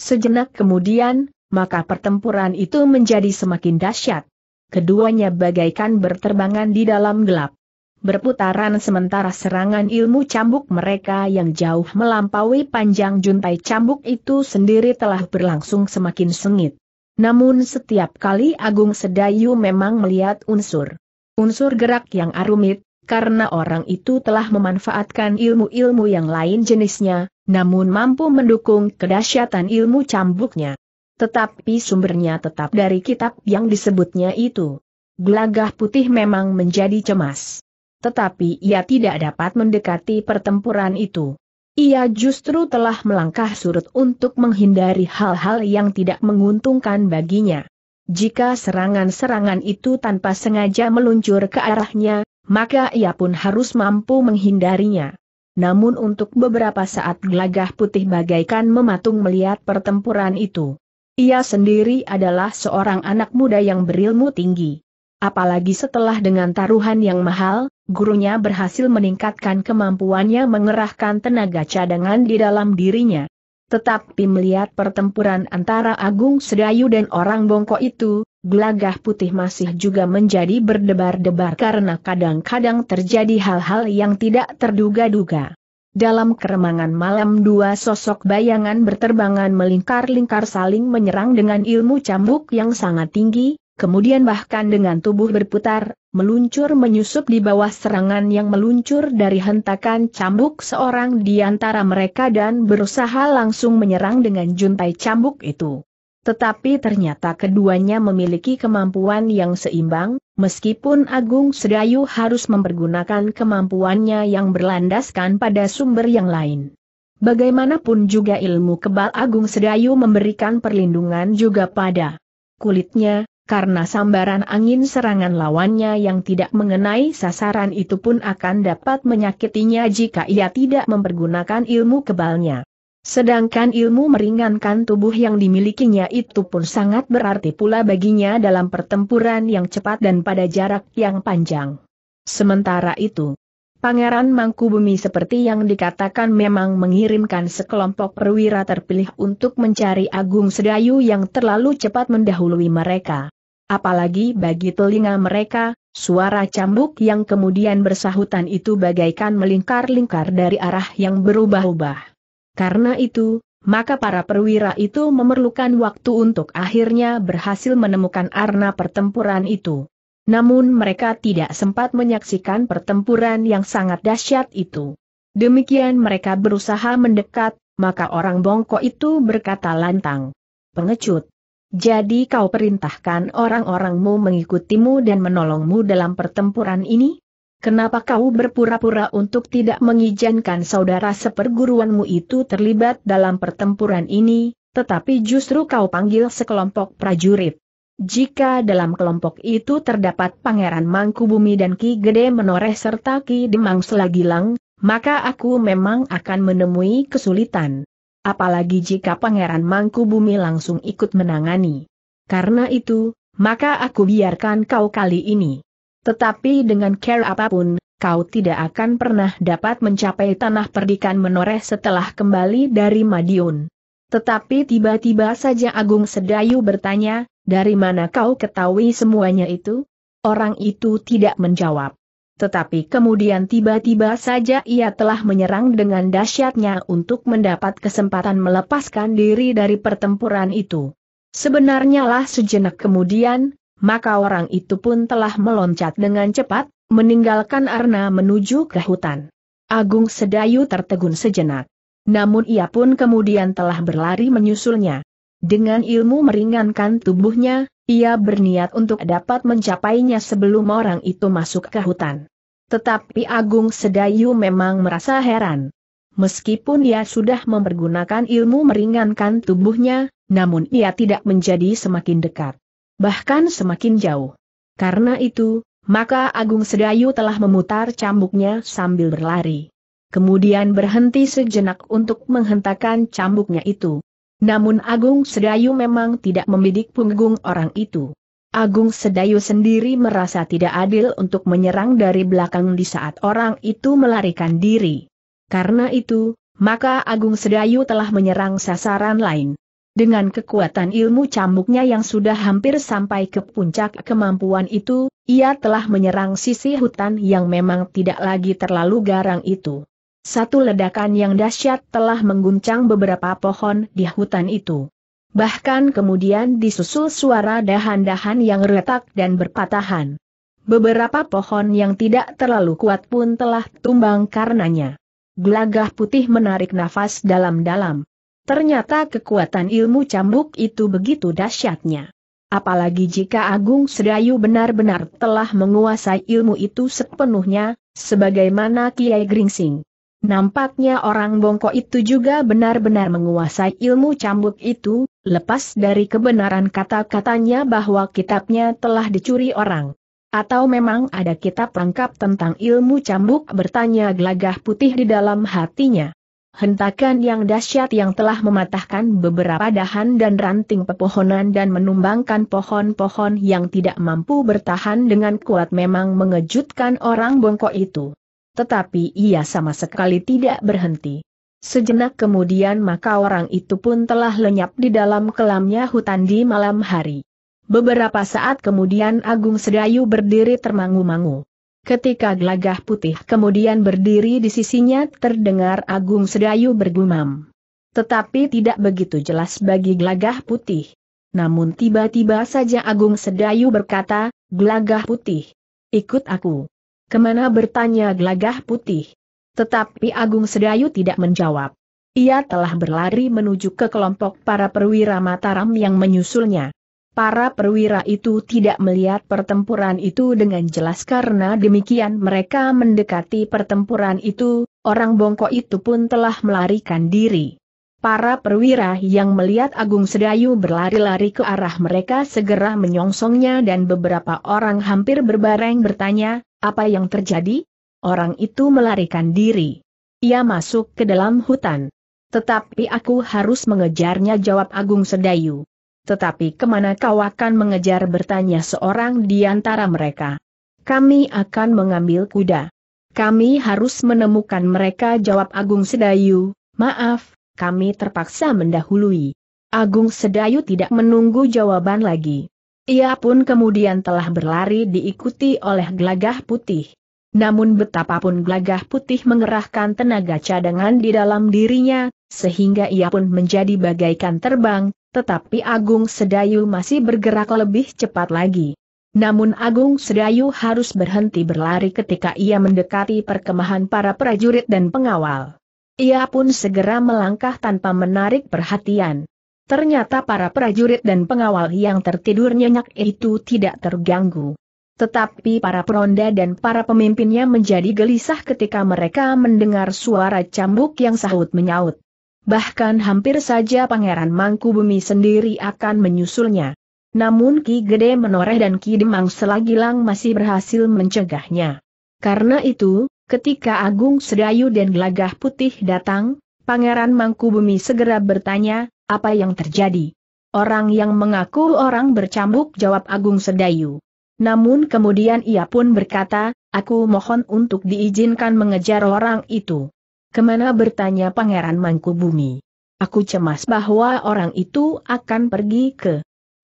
Speaker 1: Sejenak kemudian, maka pertempuran itu menjadi semakin dahsyat. Keduanya bagaikan berterbangan di dalam gelap. Berputaran sementara serangan ilmu cambuk mereka yang jauh melampaui panjang juntai cambuk itu sendiri telah berlangsung semakin sengit. Namun setiap kali Agung Sedayu memang melihat unsur unsur gerak yang arumit, karena orang itu telah memanfaatkan ilmu-ilmu yang lain jenisnya, namun mampu mendukung kedahsyatan ilmu cambuknya. Tetapi sumbernya tetap dari kitab yang disebutnya itu. Gelagah putih memang menjadi cemas. Tetapi ia tidak dapat mendekati pertempuran itu. Ia justru telah melangkah surut untuk menghindari hal-hal yang tidak menguntungkan baginya. Jika serangan-serangan itu tanpa sengaja meluncur ke arahnya, maka ia pun harus mampu menghindarinya. Namun untuk beberapa saat gelagah putih bagaikan mematung melihat pertempuran itu. Ia sendiri adalah seorang anak muda yang berilmu tinggi. Apalagi setelah dengan taruhan yang mahal, gurunya berhasil meningkatkan kemampuannya mengerahkan tenaga cadangan di dalam dirinya. Tetapi melihat pertempuran antara Agung Sedayu dan orang bongkok itu, gelagah putih masih juga menjadi berdebar-debar karena kadang-kadang terjadi hal-hal yang tidak terduga-duga. Dalam keremangan malam dua sosok bayangan berterbangan melingkar-lingkar saling menyerang dengan ilmu cambuk yang sangat tinggi, kemudian bahkan dengan tubuh berputar, meluncur menyusup di bawah serangan yang meluncur dari hentakan cambuk seorang di antara mereka dan berusaha langsung menyerang dengan juntai cambuk itu. Tetapi ternyata keduanya memiliki kemampuan yang seimbang, meskipun Agung Sedayu harus mempergunakan kemampuannya yang berlandaskan pada sumber yang lain. Bagaimanapun juga ilmu kebal Agung Sedayu memberikan perlindungan juga pada kulitnya, karena sambaran angin serangan lawannya yang tidak mengenai sasaran itu pun akan dapat menyakitinya jika ia tidak mempergunakan ilmu kebalnya. Sedangkan ilmu meringankan tubuh yang dimilikinya itu pun sangat berarti pula baginya dalam pertempuran yang cepat dan pada jarak yang panjang. Sementara itu, Pangeran Mangkubumi seperti yang dikatakan memang mengirimkan sekelompok perwira terpilih untuk mencari Agung Sedayu yang terlalu cepat mendahului mereka. Apalagi bagi telinga mereka, suara cambuk yang kemudian bersahutan itu bagaikan melingkar-lingkar dari arah yang berubah-ubah. Karena itu, maka para perwira itu memerlukan waktu untuk akhirnya berhasil menemukan arna pertempuran itu. Namun mereka tidak sempat menyaksikan pertempuran yang sangat dahsyat itu. Demikian mereka berusaha mendekat, maka orang bongkok itu berkata lantang. Pengecut. Jadi kau perintahkan orang-orangmu mengikutimu dan menolongmu dalam pertempuran ini? Kenapa kau berpura-pura untuk tidak mengizinkan saudara seperguruanmu itu terlibat dalam pertempuran ini, tetapi justru kau panggil sekelompok prajurit? Jika dalam kelompok itu terdapat Pangeran Mangkubumi dan Ki Gede Menoreh serta Ki Demang Selagilang, maka aku memang akan menemui kesulitan apalagi jika Pangeran Mangku Bumi langsung ikut menangani. Karena itu, maka aku biarkan kau kali ini. Tetapi dengan care apapun, kau tidak akan pernah dapat mencapai tanah perdikan menoreh setelah kembali dari Madiun. Tetapi tiba-tiba saja Agung Sedayu bertanya, dari mana kau ketahui semuanya itu? Orang itu tidak menjawab tetapi kemudian tiba-tiba saja ia telah menyerang dengan dahsyatnya untuk mendapat kesempatan melepaskan diri dari pertempuran itu. Sebenarnya lah sejenak kemudian, maka orang itu pun telah meloncat dengan cepat, meninggalkan Arna menuju ke hutan. Agung Sedayu tertegun sejenak. Namun ia pun kemudian telah berlari menyusulnya. Dengan ilmu meringankan tubuhnya, ia berniat untuk dapat mencapainya sebelum orang itu masuk ke hutan. Tetapi Agung Sedayu memang merasa heran. Meskipun ia sudah mempergunakan ilmu meringankan tubuhnya, namun ia tidak menjadi semakin dekat. Bahkan semakin jauh. Karena itu, maka Agung Sedayu telah memutar cambuknya sambil berlari. Kemudian berhenti sejenak untuk menghentakkan cambuknya itu. Namun Agung Sedayu memang tidak membidik punggung orang itu. Agung Sedayu sendiri merasa tidak adil untuk menyerang dari belakang di saat orang itu melarikan diri. Karena itu, maka Agung Sedayu telah menyerang sasaran lain. Dengan kekuatan ilmu cambuknya yang sudah hampir sampai ke puncak kemampuan itu, ia telah menyerang sisi hutan yang memang tidak lagi terlalu garang itu. Satu ledakan yang dahsyat telah mengguncang beberapa pohon di hutan itu. Bahkan kemudian disusul suara dahan-dahan yang retak dan berpatahan. Beberapa pohon yang tidak terlalu kuat pun telah tumbang karenanya. Gelagah putih menarik nafas dalam-dalam. Ternyata kekuatan ilmu cambuk itu begitu dahsyatnya. Apalagi jika Agung Sedayu benar-benar telah menguasai ilmu itu sepenuhnya, sebagaimana Kiai Gringsing. Nampaknya orang bongkok itu juga benar-benar menguasai ilmu cambuk itu, lepas dari kebenaran kata-katanya bahwa kitabnya telah dicuri orang. Atau memang ada kitab lengkap tentang ilmu cambuk bertanya gelagah putih di dalam hatinya. Hentakan yang dahsyat yang telah mematahkan beberapa dahan dan ranting pepohonan dan menumbangkan pohon-pohon yang tidak mampu bertahan dengan kuat memang mengejutkan orang bongkok itu tetapi ia sama sekali tidak berhenti. Sejenak kemudian maka orang itu pun telah lenyap di dalam kelamnya hutan di malam hari. Beberapa saat kemudian Agung Sedayu berdiri termangu-mangu. Ketika Glagah putih kemudian berdiri di sisinya terdengar Agung Sedayu bergumam. Tetapi tidak begitu jelas bagi Glagah putih. Namun tiba-tiba saja Agung Sedayu berkata, Glagah putih, ikut aku. Kemana bertanya gelagah putih? Tetapi Agung Sedayu tidak menjawab. Ia telah berlari menuju ke kelompok para perwira Mataram yang menyusulnya. Para perwira itu tidak melihat pertempuran itu dengan jelas karena demikian mereka mendekati pertempuran itu, orang bongkok itu pun telah melarikan diri. Para perwira yang melihat Agung Sedayu berlari-lari ke arah mereka segera menyongsongnya dan beberapa orang hampir berbareng bertanya, apa yang terjadi? Orang itu melarikan diri. Ia masuk ke dalam hutan. Tetapi aku harus mengejarnya jawab Agung Sedayu. Tetapi kemana kau akan mengejar bertanya seorang di antara mereka. Kami akan mengambil kuda. Kami harus menemukan mereka jawab Agung Sedayu, maaf, kami terpaksa mendahului. Agung Sedayu tidak menunggu jawaban lagi. Ia pun kemudian telah berlari diikuti oleh Glagah putih. Namun betapapun Glagah putih mengerahkan tenaga cadangan di dalam dirinya, sehingga ia pun menjadi bagaikan terbang, tetapi Agung Sedayu masih bergerak lebih cepat lagi. Namun Agung Sedayu harus berhenti berlari ketika ia mendekati perkemahan para prajurit dan pengawal. Ia pun segera melangkah tanpa menarik perhatian. Ternyata para prajurit dan pengawal yang tertidur nyenyak itu tidak terganggu. Tetapi para peronda dan para pemimpinnya menjadi gelisah ketika mereka mendengar suara cambuk yang sahut menyaut. Bahkan hampir saja Pangeran Mangkubumi sendiri akan menyusulnya. Namun Ki Gede Menoreh dan Ki Demang Selagilang masih berhasil mencegahnya. Karena itu, ketika Agung Sedayu dan Gelagah Putih datang, Pangeran Mangkubumi segera bertanya, apa yang terjadi? Orang yang mengaku orang bercambuk jawab Agung Sedayu. Namun kemudian ia pun berkata, aku mohon untuk diizinkan mengejar orang itu. Kemana bertanya Pangeran Mangkubumi. Aku cemas bahwa orang itu akan pergi ke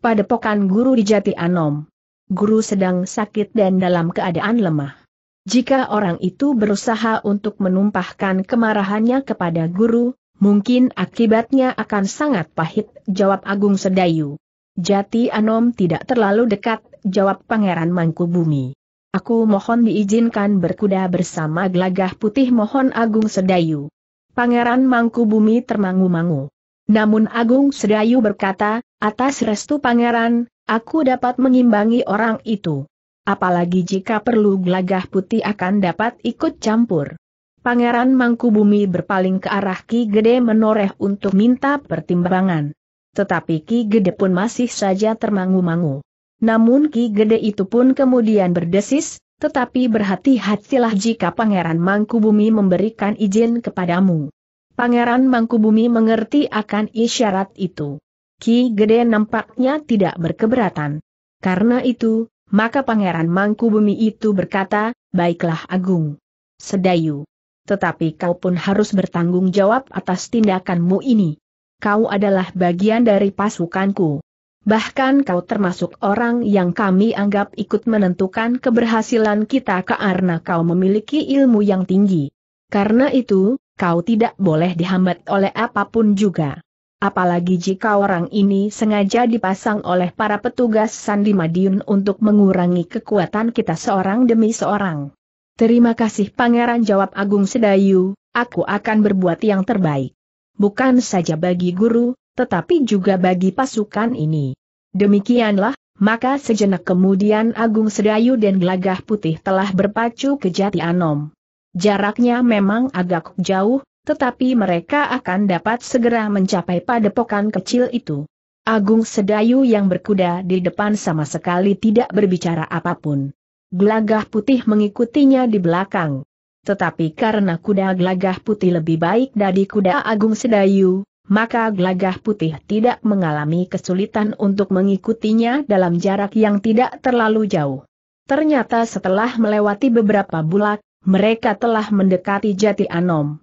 Speaker 1: padepokan guru di Jati Anom. Guru sedang sakit dan dalam keadaan lemah. Jika orang itu berusaha untuk menumpahkan kemarahannya kepada guru, mungkin akibatnya akan sangat pahit, jawab Agung Sedayu. Jati Anom tidak terlalu dekat, jawab Pangeran Mangkubumi. Aku mohon diizinkan berkuda bersama Glagah putih mohon Agung Sedayu. Pangeran Mangkubumi termangu-mangu. Namun Agung Sedayu berkata, atas restu pangeran, aku dapat mengimbangi orang itu. Apalagi jika perlu Glagah putih akan dapat ikut campur. Pangeran Mangkubumi berpaling ke arah Ki Gede menoreh untuk minta pertimbangan. Tetapi Ki Gede pun masih saja termangu-mangu. Namun Ki Gede itu pun kemudian berdesis, tetapi berhati-hatilah jika Pangeran Mangkubumi memberikan izin kepadamu. Pangeran Mangkubumi mengerti akan isyarat itu. Ki Gede nampaknya tidak berkeberatan. Karena itu, maka Pangeran Mangkubumi itu berkata, Baiklah Agung. Sedayu. Tetapi kau pun harus bertanggung jawab atas tindakanmu ini. Kau adalah bagian dari pasukanku. Bahkan kau termasuk orang yang kami anggap ikut menentukan keberhasilan kita karena kau memiliki ilmu yang tinggi. Karena itu, kau tidak boleh dihambat oleh apapun juga. Apalagi jika orang ini sengaja dipasang oleh para petugas Sandi Madiun untuk mengurangi kekuatan kita seorang demi seorang. Terima kasih Pangeran jawab Agung Sedayu, aku akan berbuat yang terbaik. Bukan saja bagi guru, tetapi juga bagi pasukan ini. Demikianlah, maka sejenak kemudian Agung Sedayu dan Gelagah Putih telah berpacu ke Jati Anom. Jaraknya memang agak jauh, tetapi mereka akan dapat segera mencapai padepokan kecil itu. Agung Sedayu yang berkuda di depan sama sekali tidak berbicara apapun gelagah putih mengikutinya di belakang. Tetapi karena kuda gelagah putih lebih baik dari kuda agung sedayu, maka gelagah putih tidak mengalami kesulitan untuk mengikutinya dalam jarak yang tidak terlalu jauh. Ternyata setelah melewati beberapa bulak, mereka telah mendekati Jati Anom.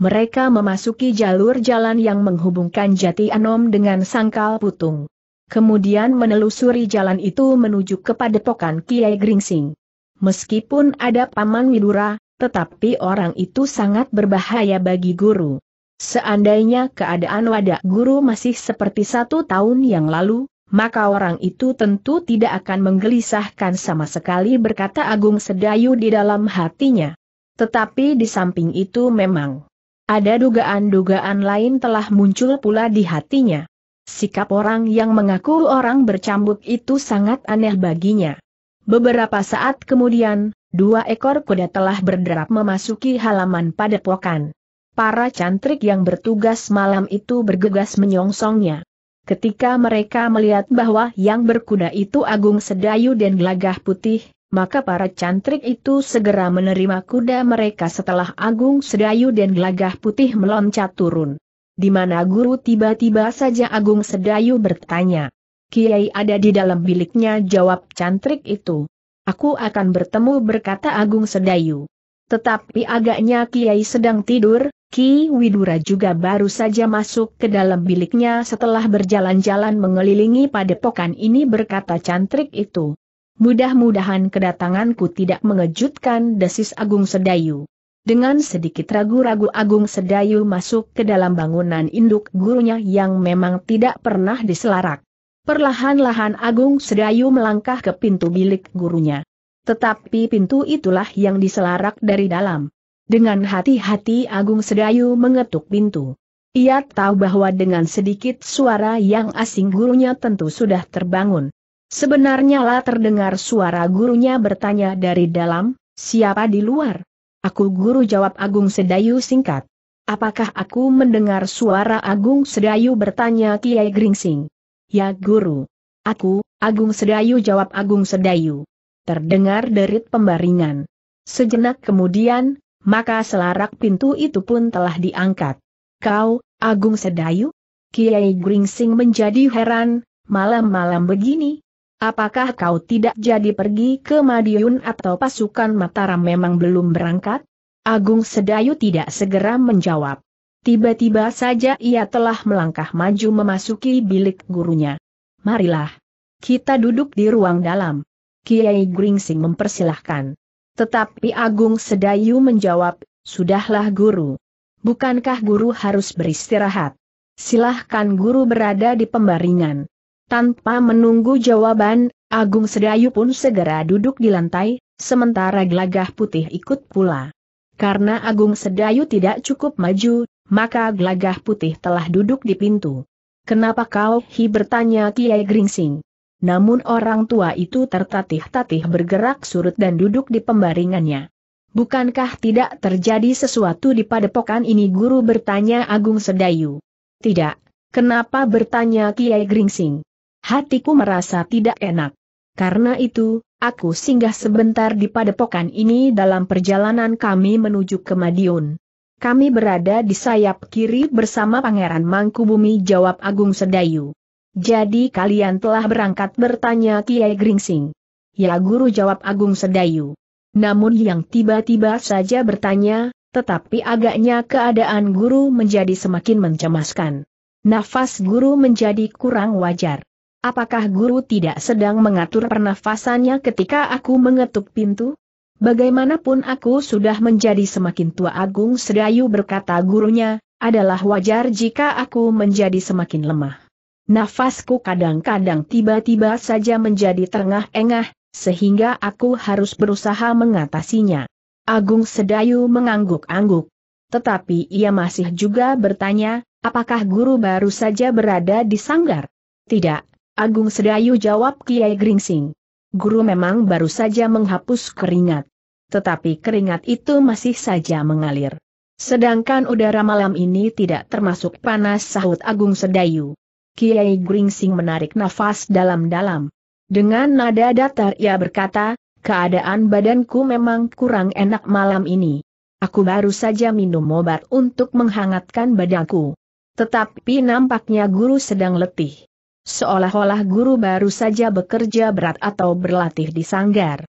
Speaker 1: Mereka memasuki jalur jalan yang menghubungkan Jati Anom dengan Sangkal Putung kemudian menelusuri jalan itu menuju kepada padepokan Kiai Gringsing. Meskipun ada Paman Widura, tetapi orang itu sangat berbahaya bagi guru. Seandainya keadaan wadah guru masih seperti satu tahun yang lalu, maka orang itu tentu tidak akan menggelisahkan sama sekali berkata Agung Sedayu di dalam hatinya. Tetapi di samping itu memang ada dugaan-dugaan lain telah muncul pula di hatinya. Sikap orang yang mengaku orang bercambuk itu sangat aneh baginya. Beberapa saat kemudian, dua ekor kuda telah berderap memasuki halaman padepokan. Para cantrik yang bertugas malam itu bergegas menyongsongnya. Ketika mereka melihat bahwa yang berkuda itu Agung Sedayu dan Gelagah Putih, maka para cantrik itu segera menerima kuda mereka setelah Agung Sedayu dan Gelagah Putih meloncat turun di mana guru tiba-tiba saja Agung Sedayu bertanya. Kiai ada di dalam biliknya jawab cantrik itu. Aku akan bertemu berkata Agung Sedayu. Tetapi agaknya Kiai sedang tidur, Ki Widura juga baru saja masuk ke dalam biliknya setelah berjalan-jalan mengelilingi padepokan ini berkata cantrik itu. Mudah-mudahan kedatanganku tidak mengejutkan desis Agung Sedayu. Dengan sedikit ragu-ragu Agung Sedayu masuk ke dalam bangunan induk gurunya yang memang tidak pernah diselarak. Perlahan-lahan Agung Sedayu melangkah ke pintu bilik gurunya. Tetapi pintu itulah yang diselarak dari dalam. Dengan hati-hati Agung Sedayu mengetuk pintu. Ia tahu bahwa dengan sedikit suara yang asing gurunya tentu sudah terbangun. Sebenarnya lah terdengar suara gurunya bertanya dari dalam, siapa di luar? Aku guru jawab Agung Sedayu singkat. Apakah aku mendengar suara Agung Sedayu bertanya Kiai Gringsing? Ya guru. Aku, Agung Sedayu jawab Agung Sedayu. Terdengar derit pembaringan. Sejenak kemudian, maka selarak pintu itu pun telah diangkat. Kau, Agung Sedayu? Kiai Gringsing menjadi heran, malam-malam begini, Apakah kau tidak jadi pergi ke Madiun atau pasukan Mataram memang belum berangkat? Agung Sedayu tidak segera menjawab. Tiba-tiba saja ia telah melangkah maju memasuki bilik gurunya. Marilah. Kita duduk di ruang dalam. Kiai Gringsing mempersilahkan. Tetapi Agung Sedayu menjawab, Sudahlah guru. Bukankah guru harus beristirahat? Silahkan guru berada di pembaringan. Tanpa menunggu jawaban, Agung Sedayu pun segera duduk di lantai, sementara Glagah putih ikut pula. Karena Agung Sedayu tidak cukup maju, maka Glagah putih telah duduk di pintu. Kenapa kau hi bertanya Kiai Gringsing? Namun orang tua itu tertatih-tatih bergerak surut dan duduk di pembaringannya. Bukankah tidak terjadi sesuatu di padepokan ini guru bertanya Agung Sedayu? Tidak, kenapa bertanya Kiai Gringsing? Hatiku merasa tidak enak. Karena itu, aku singgah sebentar di padepokan ini dalam perjalanan kami menuju ke Madiun. Kami berada di sayap kiri bersama Pangeran Mangkubumi jawab Agung Sedayu. Jadi kalian telah berangkat bertanya Kiai Gringsing. Ya guru jawab Agung Sedayu. Namun yang tiba-tiba saja bertanya, tetapi agaknya keadaan guru menjadi semakin mencemaskan. Nafas guru menjadi kurang wajar. Apakah guru tidak sedang mengatur pernafasannya ketika aku mengetuk pintu? Bagaimanapun aku sudah menjadi semakin tua Agung Sedayu berkata gurunya, adalah wajar jika aku menjadi semakin lemah. Nafasku kadang-kadang tiba-tiba saja menjadi terengah-engah, sehingga aku harus berusaha mengatasinya. Agung Sedayu mengangguk-angguk. Tetapi ia masih juga bertanya, apakah guru baru saja berada di sanggar? Tidak, Agung Sedayu jawab Kiai Gringsing. Guru memang baru saja menghapus keringat. Tetapi keringat itu masih saja mengalir. Sedangkan udara malam ini tidak termasuk panas sahut Agung Sedayu. Kiai Gringsing menarik nafas dalam-dalam. Dengan nada datar ia berkata, keadaan badanku memang kurang enak malam ini. Aku baru saja minum obat untuk menghangatkan badanku. Tetapi nampaknya guru sedang letih. Seolah-olah guru baru saja bekerja berat atau berlatih di sanggar.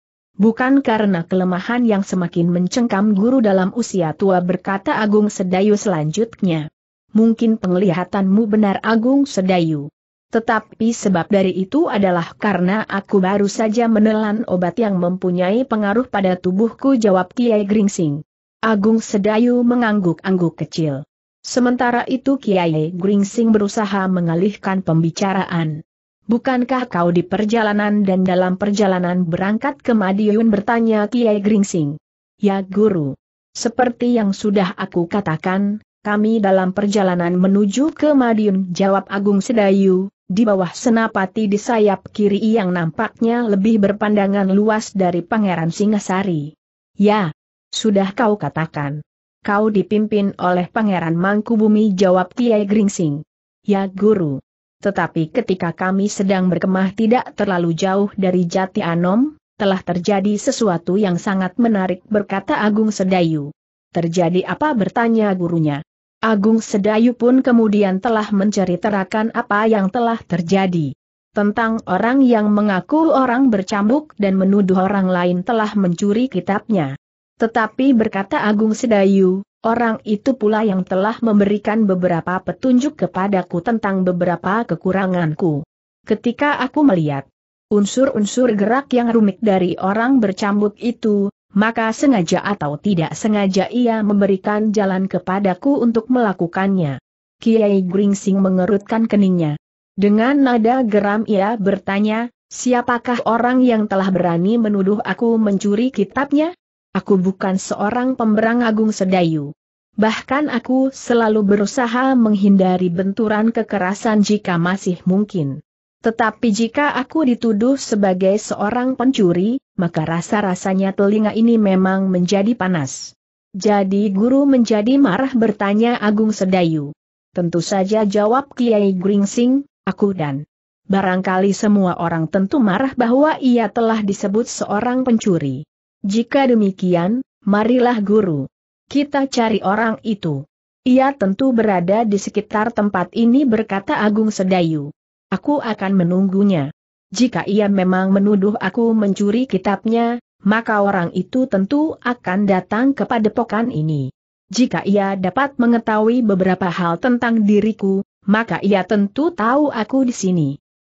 Speaker 1: Bukan karena kelemahan yang semakin mencengkam guru dalam usia tua berkata Agung Sedayu selanjutnya. Mungkin penglihatanmu benar Agung Sedayu. Tetapi sebab dari itu adalah karena aku baru saja menelan obat yang mempunyai pengaruh pada tubuhku jawab Kiai Gringsing. Agung Sedayu mengangguk-angguk kecil. Sementara itu Kiai Gringsing berusaha mengalihkan pembicaraan. Bukankah kau di perjalanan dan dalam perjalanan berangkat ke Madiun bertanya Kiai Gringsing? Ya guru. Seperti yang sudah aku katakan, kami dalam perjalanan menuju ke Madiun jawab Agung Sedayu, di bawah senapati di sayap kiri yang nampaknya lebih berpandangan luas dari Pangeran Singasari. Ya, sudah kau katakan kau dipimpin oleh Pangeran Mangkubumi jawab Tiai Gringsing. Ya guru. Tetapi ketika kami sedang berkemah tidak terlalu jauh dari Jati Anom, telah terjadi sesuatu yang sangat menarik berkata Agung Sedayu. Terjadi apa bertanya gurunya. Agung Sedayu pun kemudian telah menceritakan apa yang telah terjadi. Tentang orang yang mengaku orang bercambuk dan menuduh orang lain telah mencuri kitabnya. Tetapi berkata Agung Sedayu, orang itu pula yang telah memberikan beberapa petunjuk kepadaku tentang beberapa kekuranganku. Ketika aku melihat unsur-unsur gerak yang rumit dari orang bercambuk itu, maka sengaja atau tidak sengaja ia memberikan jalan kepadaku untuk melakukannya. Kiai Gringsing mengerutkan keningnya. Dengan nada geram ia bertanya, siapakah orang yang telah berani menuduh aku mencuri kitabnya? Aku bukan seorang pemberang agung sedayu. Bahkan aku selalu berusaha menghindari benturan kekerasan jika masih mungkin. Tetapi jika aku dituduh sebagai seorang pencuri, maka rasa-rasanya telinga ini memang menjadi panas. Jadi guru menjadi marah bertanya Agung Sedayu. Tentu saja jawab Kiai Gringsing, aku dan barangkali semua orang tentu marah bahwa ia telah disebut seorang pencuri. Jika demikian, marilah guru. Kita cari orang itu. Ia tentu berada di sekitar tempat ini berkata Agung Sedayu. Aku akan menunggunya. Jika ia memang menuduh aku mencuri kitabnya, maka orang itu tentu akan datang kepada padepokan ini. Jika ia dapat mengetahui beberapa hal tentang diriku, maka ia tentu tahu aku di sini.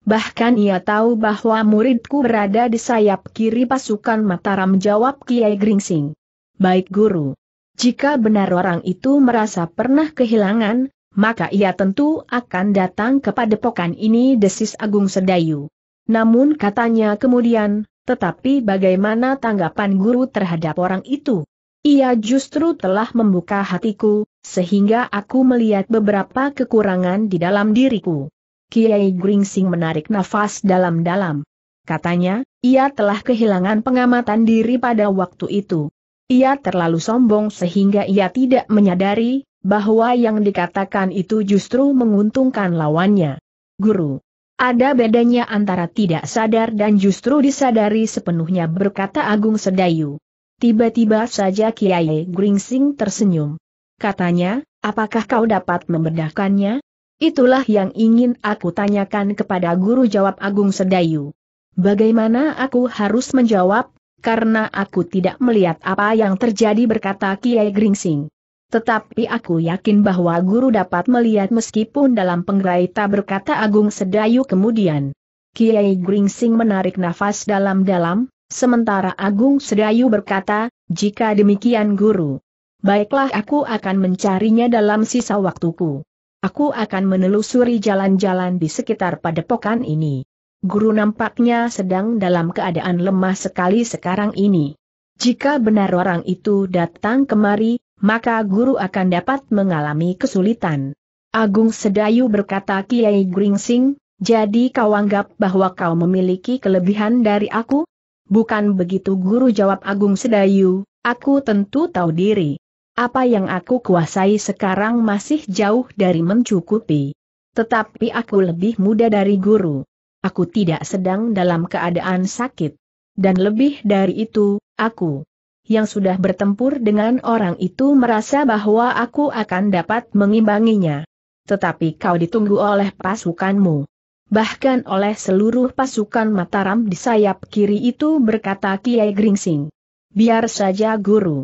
Speaker 1: Bahkan ia tahu bahwa muridku berada di sayap kiri pasukan Mataram jawab Kiai Gringsing. Baik guru. Jika benar orang itu merasa pernah kehilangan, maka ia tentu akan datang kepada pokan ini desis Agung Sedayu. Namun katanya kemudian, tetapi bagaimana tanggapan guru terhadap orang itu? Ia justru telah membuka hatiku, sehingga aku melihat beberapa kekurangan di dalam diriku. Kiai Gringsing menarik nafas dalam-dalam. Katanya, ia telah kehilangan pengamatan diri pada waktu itu. Ia terlalu sombong sehingga ia tidak menyadari bahwa yang dikatakan itu justru menguntungkan lawannya. Guru, ada bedanya antara tidak sadar dan justru disadari sepenuhnya berkata Agung Sedayu. Tiba-tiba saja Kiai Gringsing tersenyum. Katanya, apakah kau dapat membedakannya? Itulah yang ingin aku tanyakan kepada guru jawab Agung Sedayu. Bagaimana aku harus menjawab, karena aku tidak melihat apa yang terjadi berkata Kiai Gringsing. Tetapi aku yakin bahwa guru dapat melihat meskipun dalam penggeraita berkata Agung Sedayu kemudian. Kiai Gringsing menarik nafas dalam-dalam, sementara Agung Sedayu berkata, jika demikian guru. Baiklah aku akan mencarinya dalam sisa waktuku. Aku akan menelusuri jalan-jalan di sekitar padepokan ini. Guru nampaknya sedang dalam keadaan lemah sekali sekarang ini. Jika benar orang itu datang kemari, maka guru akan dapat mengalami kesulitan. Agung Sedayu berkata Kiai Gringsing, jadi kau anggap bahwa kau memiliki kelebihan dari aku? Bukan begitu guru jawab Agung Sedayu, aku tentu tahu diri. Apa yang aku kuasai sekarang masih jauh dari mencukupi. Tetapi aku lebih muda dari guru. Aku tidak sedang dalam keadaan sakit. Dan lebih dari itu, aku yang sudah bertempur dengan orang itu merasa bahwa aku akan dapat mengimbanginya. Tetapi kau ditunggu oleh pasukanmu. Bahkan oleh seluruh pasukan Mataram di sayap kiri itu berkata Kiai Gringsing. Biar saja guru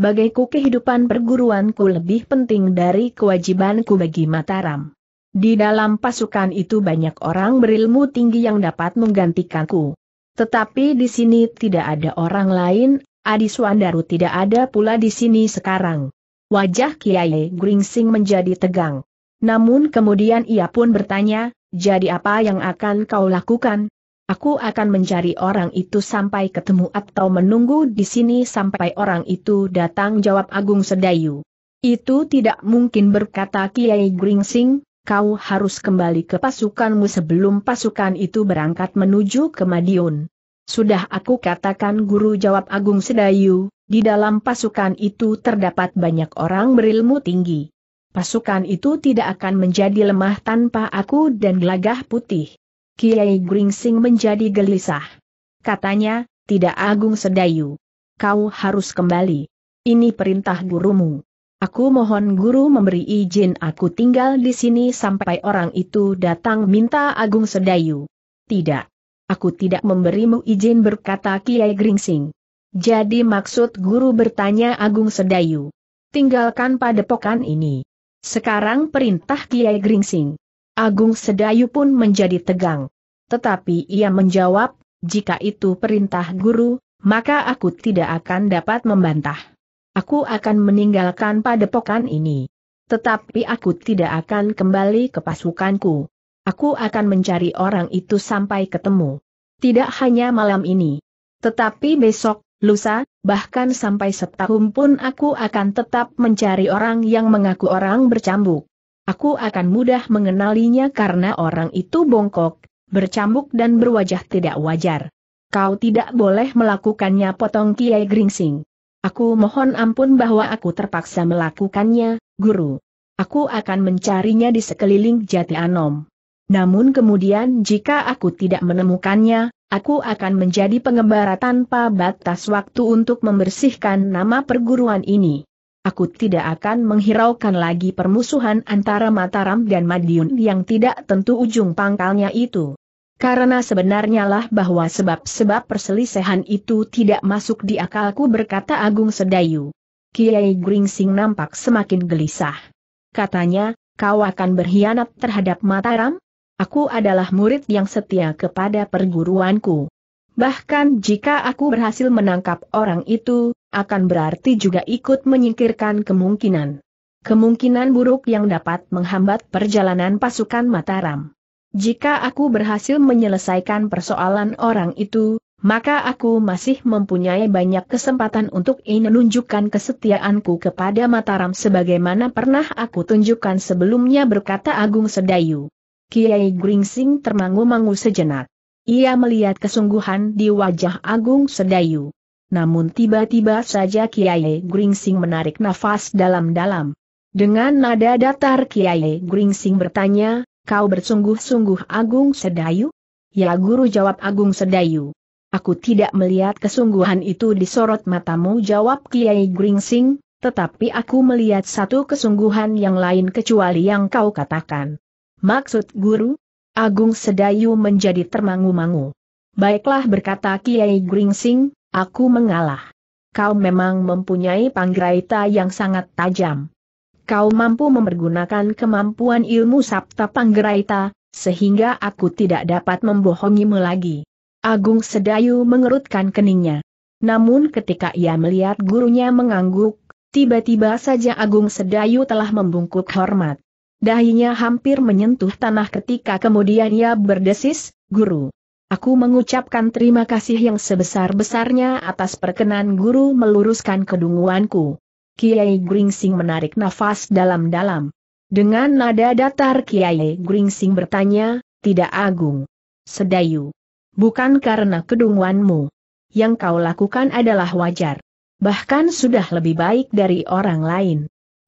Speaker 1: bagaiku kehidupan perguruanku lebih penting dari kewajibanku bagi Mataram. Di dalam pasukan itu banyak orang berilmu tinggi yang dapat menggantikanku. Tetapi di sini tidak ada orang lain, Adi Suandaru tidak ada pula di sini sekarang. Wajah Kiai Gringsing menjadi tegang. Namun kemudian ia pun bertanya, jadi apa yang akan kau lakukan? Aku akan mencari orang itu sampai ketemu atau menunggu di sini sampai orang itu datang jawab Agung Sedayu. Itu tidak mungkin berkata Kiai Gringsing, kau harus kembali ke pasukanmu sebelum pasukan itu berangkat menuju ke Madiun. Sudah aku katakan guru jawab Agung Sedayu, di dalam pasukan itu terdapat banyak orang berilmu tinggi. Pasukan itu tidak akan menjadi lemah tanpa aku dan gelagah putih. Kiai Gringsing menjadi gelisah. Katanya, tidak agung sedayu. Kau harus kembali. Ini perintah gurumu. Aku mohon guru memberi izin aku tinggal di sini sampai orang itu datang minta agung sedayu. Tidak. Aku tidak memberimu izin berkata Kiai Gringsing. Jadi maksud guru bertanya Agung Sedayu. Tinggalkan padepokan ini. Sekarang perintah Kiai Gringsing. Agung Sedayu pun menjadi tegang. Tetapi ia menjawab, jika itu perintah guru, maka aku tidak akan dapat membantah. Aku akan meninggalkan padepokan ini. Tetapi aku tidak akan kembali ke pasukanku. Aku akan mencari orang itu sampai ketemu. Tidak hanya malam ini. Tetapi besok, lusa, bahkan sampai setahun pun aku akan tetap mencari orang yang mengaku orang bercambuk. Aku akan mudah mengenalinya karena orang itu bongkok, bercambuk dan berwajah tidak wajar. Kau tidak boleh melakukannya potong Kiai Gringsing. Aku mohon ampun bahwa aku terpaksa melakukannya, guru. Aku akan mencarinya di sekeliling Jati Anom. Namun kemudian jika aku tidak menemukannya, aku akan menjadi pengembara tanpa batas waktu untuk membersihkan nama perguruan ini. Aku tidak akan menghiraukan lagi permusuhan antara Mataram dan Madiun yang tidak tentu ujung pangkalnya itu. Karena sebenarnya lah bahwa sebab-sebab perselisihan itu tidak masuk di akalku berkata Agung Sedayu. Kiai Gringsing nampak semakin gelisah. Katanya, kau akan berkhianat terhadap Mataram? Aku adalah murid yang setia kepada perguruanku. Bahkan jika aku berhasil menangkap orang itu, akan berarti juga ikut menyingkirkan kemungkinan. Kemungkinan buruk yang dapat menghambat perjalanan pasukan Mataram. Jika aku berhasil menyelesaikan persoalan orang itu, maka aku masih mempunyai banyak kesempatan untuk menunjukkan kesetiaanku kepada Mataram sebagaimana pernah aku tunjukkan sebelumnya berkata Agung Sedayu. Kiai Gringsing termangu-mangu sejenak. Ia melihat kesungguhan di wajah Agung Sedayu. Namun tiba-tiba saja Kiai Gringsing menarik nafas dalam-dalam. Dengan nada datar Kiai Gringsing bertanya, kau bersungguh-sungguh Agung Sedayu? Ya guru jawab Agung Sedayu. Aku tidak melihat kesungguhan itu di sorot matamu jawab Kiai Gringsing, tetapi aku melihat satu kesungguhan yang lain kecuali yang kau katakan. Maksud guru? Agung Sedayu menjadi termangu-mangu. Baiklah berkata Kiai Gringsing, aku mengalah. Kau memang mempunyai panggraita yang sangat tajam. Kau mampu mempergunakan kemampuan ilmu sabta panggraita, sehingga aku tidak dapat membohongimu lagi. Agung Sedayu mengerutkan keningnya. Namun ketika ia melihat gurunya mengangguk, tiba-tiba saja Agung Sedayu telah membungkuk hormat. Dahinya hampir menyentuh tanah ketika kemudian ia berdesis, Guru. Aku mengucapkan terima kasih yang sebesar-besarnya atas perkenan guru meluruskan kedunguanku. Kiai Gringsing menarik nafas dalam-dalam. Dengan nada datar Kiai Gringsing bertanya, tidak agung. Sedayu. Bukan karena kedunguanmu. Yang kau lakukan adalah wajar. Bahkan sudah lebih baik dari orang lain.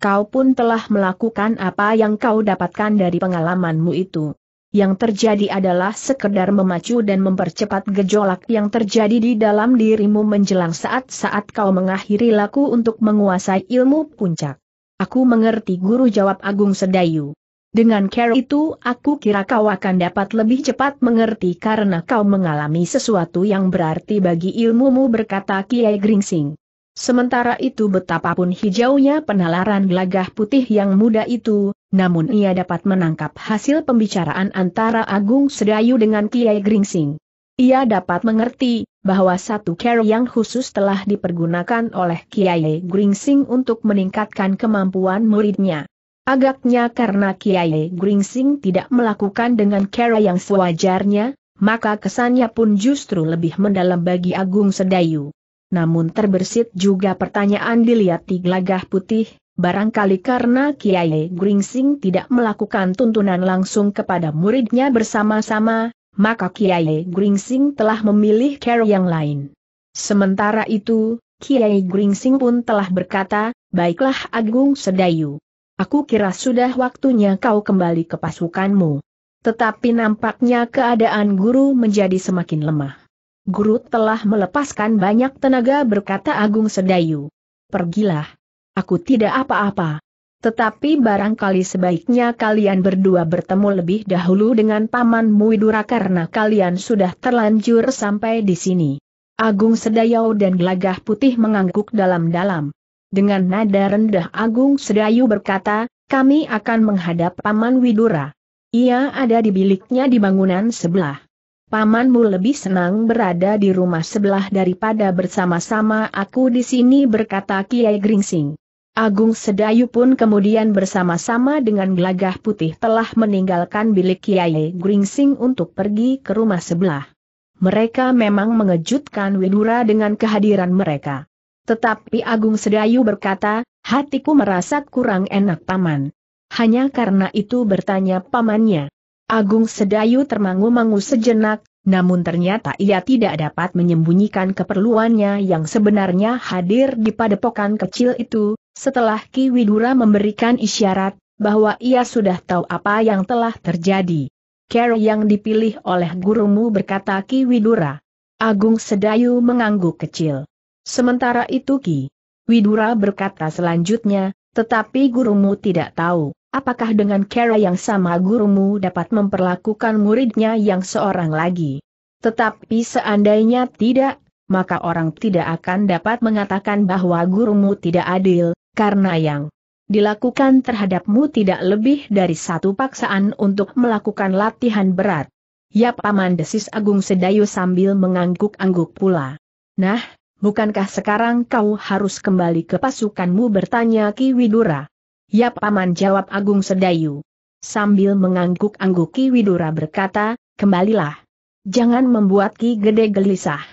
Speaker 1: Kau pun telah melakukan apa yang kau dapatkan dari pengalamanmu itu. Yang terjadi adalah sekedar memacu dan mempercepat gejolak yang terjadi di dalam dirimu menjelang saat-saat kau mengakhiri laku untuk menguasai ilmu puncak. Aku mengerti guru jawab Agung Sedayu. Dengan care itu aku kira kau akan dapat lebih cepat mengerti karena kau mengalami sesuatu yang berarti bagi ilmumu berkata Kiai Gringsing. Sementara itu betapapun hijaunya penalaran gelagah putih yang muda itu, namun ia dapat menangkap hasil pembicaraan antara Agung Sedayu dengan Kiai Gringsing. Ia dapat mengerti, bahwa satu cara yang khusus telah dipergunakan oleh Kiai Gringsing untuk meningkatkan kemampuan muridnya. Agaknya karena Kiai Gringsing tidak melakukan dengan cara yang sewajarnya, maka kesannya pun justru lebih mendalam bagi Agung Sedayu namun terbersit juga pertanyaan dilihat di gelagah putih, barangkali karena Kiai Gringsing tidak melakukan tuntunan langsung kepada muridnya bersama-sama, maka Kiai Gringsing telah memilih care yang lain. Sementara itu, Kiai Gringsing pun telah berkata, baiklah Agung Sedayu. Aku kira sudah waktunya kau kembali ke pasukanmu. Tetapi nampaknya keadaan guru menjadi semakin lemah. Guru telah melepaskan banyak tenaga berkata Agung Sedayu. Pergilah. Aku tidak apa-apa. Tetapi barangkali sebaiknya kalian berdua bertemu lebih dahulu dengan Paman Widura karena kalian sudah terlanjur sampai di sini. Agung Sedayu dan Gelagah Putih mengangguk dalam-dalam. Dengan nada rendah Agung Sedayu berkata, kami akan menghadap Paman Widura. Ia ada di biliknya di bangunan sebelah pamanmu lebih senang berada di rumah sebelah daripada bersama-sama aku di sini berkata Kiai Gringsing. Agung Sedayu pun kemudian bersama-sama dengan gelagah putih telah meninggalkan bilik Kiai Gringsing untuk pergi ke rumah sebelah. Mereka memang mengejutkan Widura dengan kehadiran mereka. Tetapi Agung Sedayu berkata, hatiku merasa kurang enak paman. Hanya karena itu bertanya pamannya, Agung Sedayu termangu-mangu sejenak, namun ternyata ia tidak dapat menyembunyikan keperluannya yang sebenarnya hadir di padepokan kecil itu, setelah Ki Widura memberikan isyarat, bahwa ia sudah tahu apa yang telah terjadi. Care yang dipilih oleh gurumu berkata Ki Widura. Agung Sedayu mengangguk kecil. Sementara itu Ki Widura berkata selanjutnya, tetapi gurumu tidak tahu. Apakah dengan cara yang sama gurumu dapat memperlakukan muridnya yang seorang lagi? Tetapi seandainya tidak, maka orang tidak akan dapat mengatakan bahwa gurumu tidak adil, karena yang dilakukan terhadapmu tidak lebih dari satu paksaan untuk melakukan latihan berat. Ya Paman Desis Agung Sedayu sambil mengangguk-angguk pula. Nah, bukankah sekarang kau harus kembali ke pasukanmu bertanya Ki Widura? Ya Paman jawab Agung Sedayu. Sambil mengangguk-angguk Widura berkata, kembalilah. Jangan membuat Ki Gede gelisah.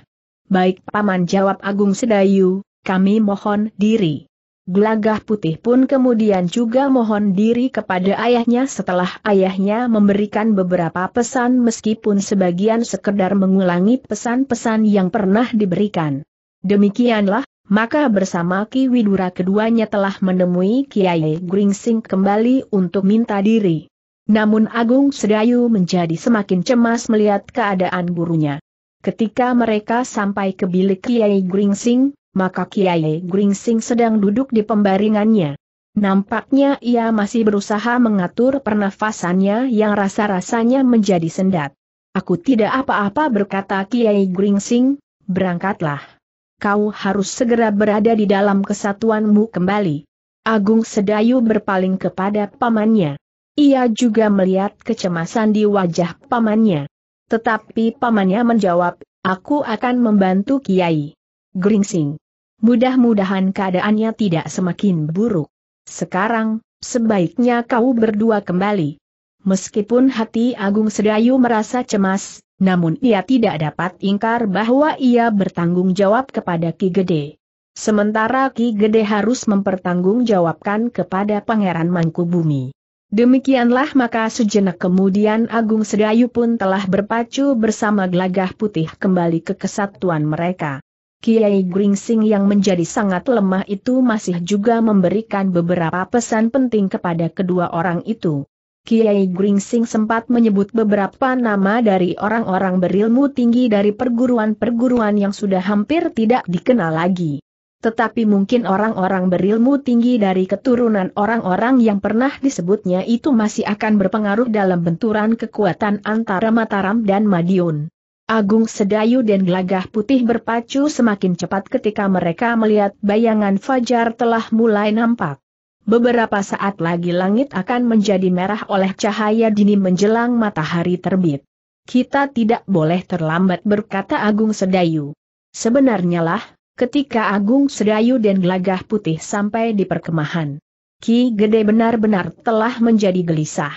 Speaker 1: Baik Paman jawab Agung Sedayu, kami mohon diri. Gelagah putih pun kemudian juga mohon diri kepada ayahnya setelah ayahnya memberikan beberapa pesan meskipun sebagian sekedar mengulangi pesan-pesan yang pernah diberikan. Demikianlah maka bersama Ki Widura keduanya telah menemui Kiai Gringsing kembali untuk minta diri. Namun Agung Sedayu menjadi semakin cemas melihat keadaan gurunya. Ketika mereka sampai ke bilik Kiai Gringsing, maka Kiai Gringsing sedang duduk di pembaringannya. Nampaknya ia masih berusaha mengatur pernafasannya yang rasa-rasanya menjadi sendat. Aku tidak apa-apa berkata Kiai Gringsing, berangkatlah kau harus segera berada di dalam kesatuanmu kembali. Agung Sedayu berpaling kepada pamannya. Ia juga melihat kecemasan di wajah pamannya. Tetapi pamannya menjawab, aku akan membantu Kiai. Gringsing. Mudah-mudahan keadaannya tidak semakin buruk. Sekarang, sebaiknya kau berdua kembali. Meskipun hati Agung Sedayu merasa cemas, namun ia tidak dapat ingkar bahwa ia bertanggung jawab kepada Ki Gede. Sementara Ki Gede harus mempertanggungjawabkan kepada Pangeran Mangkubumi. Demikianlah maka sejenak kemudian Agung Sedayu pun telah berpacu bersama gelagah putih kembali ke kesatuan mereka. Kiai Gringsing yang menjadi sangat lemah itu masih juga memberikan beberapa pesan penting kepada kedua orang itu. Kiai Gringsing sempat menyebut beberapa nama dari orang-orang berilmu tinggi dari perguruan-perguruan yang sudah hampir tidak dikenal lagi. Tetapi mungkin orang-orang berilmu tinggi dari keturunan orang-orang yang pernah disebutnya itu masih akan berpengaruh dalam benturan kekuatan antara Mataram dan Madiun. Agung Sedayu dan Gelagah Putih berpacu semakin cepat ketika mereka melihat bayangan Fajar telah mulai nampak. Beberapa saat lagi langit akan menjadi merah oleh cahaya dini menjelang matahari terbit. Kita tidak boleh terlambat berkata Agung Sedayu. Sebenarnya lah, ketika Agung Sedayu dan Gelagah Putih sampai di perkemahan. Ki Gede benar-benar telah menjadi gelisah.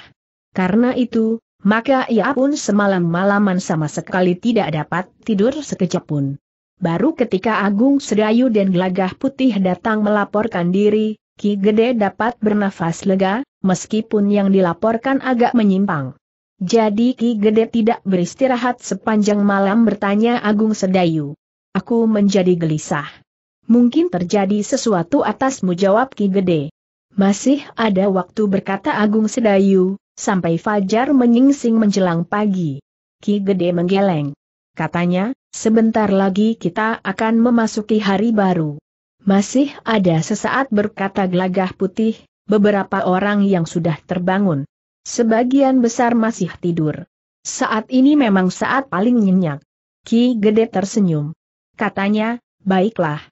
Speaker 1: Karena itu, maka ia pun semalam-malaman sama sekali tidak dapat tidur sekejap pun. Baru ketika Agung Sedayu dan Gelagah Putih datang melaporkan diri, Ki Gede dapat bernafas lega, meskipun yang dilaporkan agak menyimpang. Jadi Ki Gede tidak beristirahat sepanjang malam bertanya Agung Sedayu. Aku menjadi gelisah. Mungkin terjadi sesuatu atasmu jawab Ki Gede. Masih ada waktu berkata Agung Sedayu, sampai Fajar menyingsing menjelang pagi. Ki Gede menggeleng. Katanya, sebentar lagi kita akan memasuki hari baru. Masih ada sesaat berkata gelagah putih, beberapa orang yang sudah terbangun. Sebagian besar masih tidur. Saat ini memang saat paling nyenyak. Ki Gede tersenyum. Katanya, baiklah.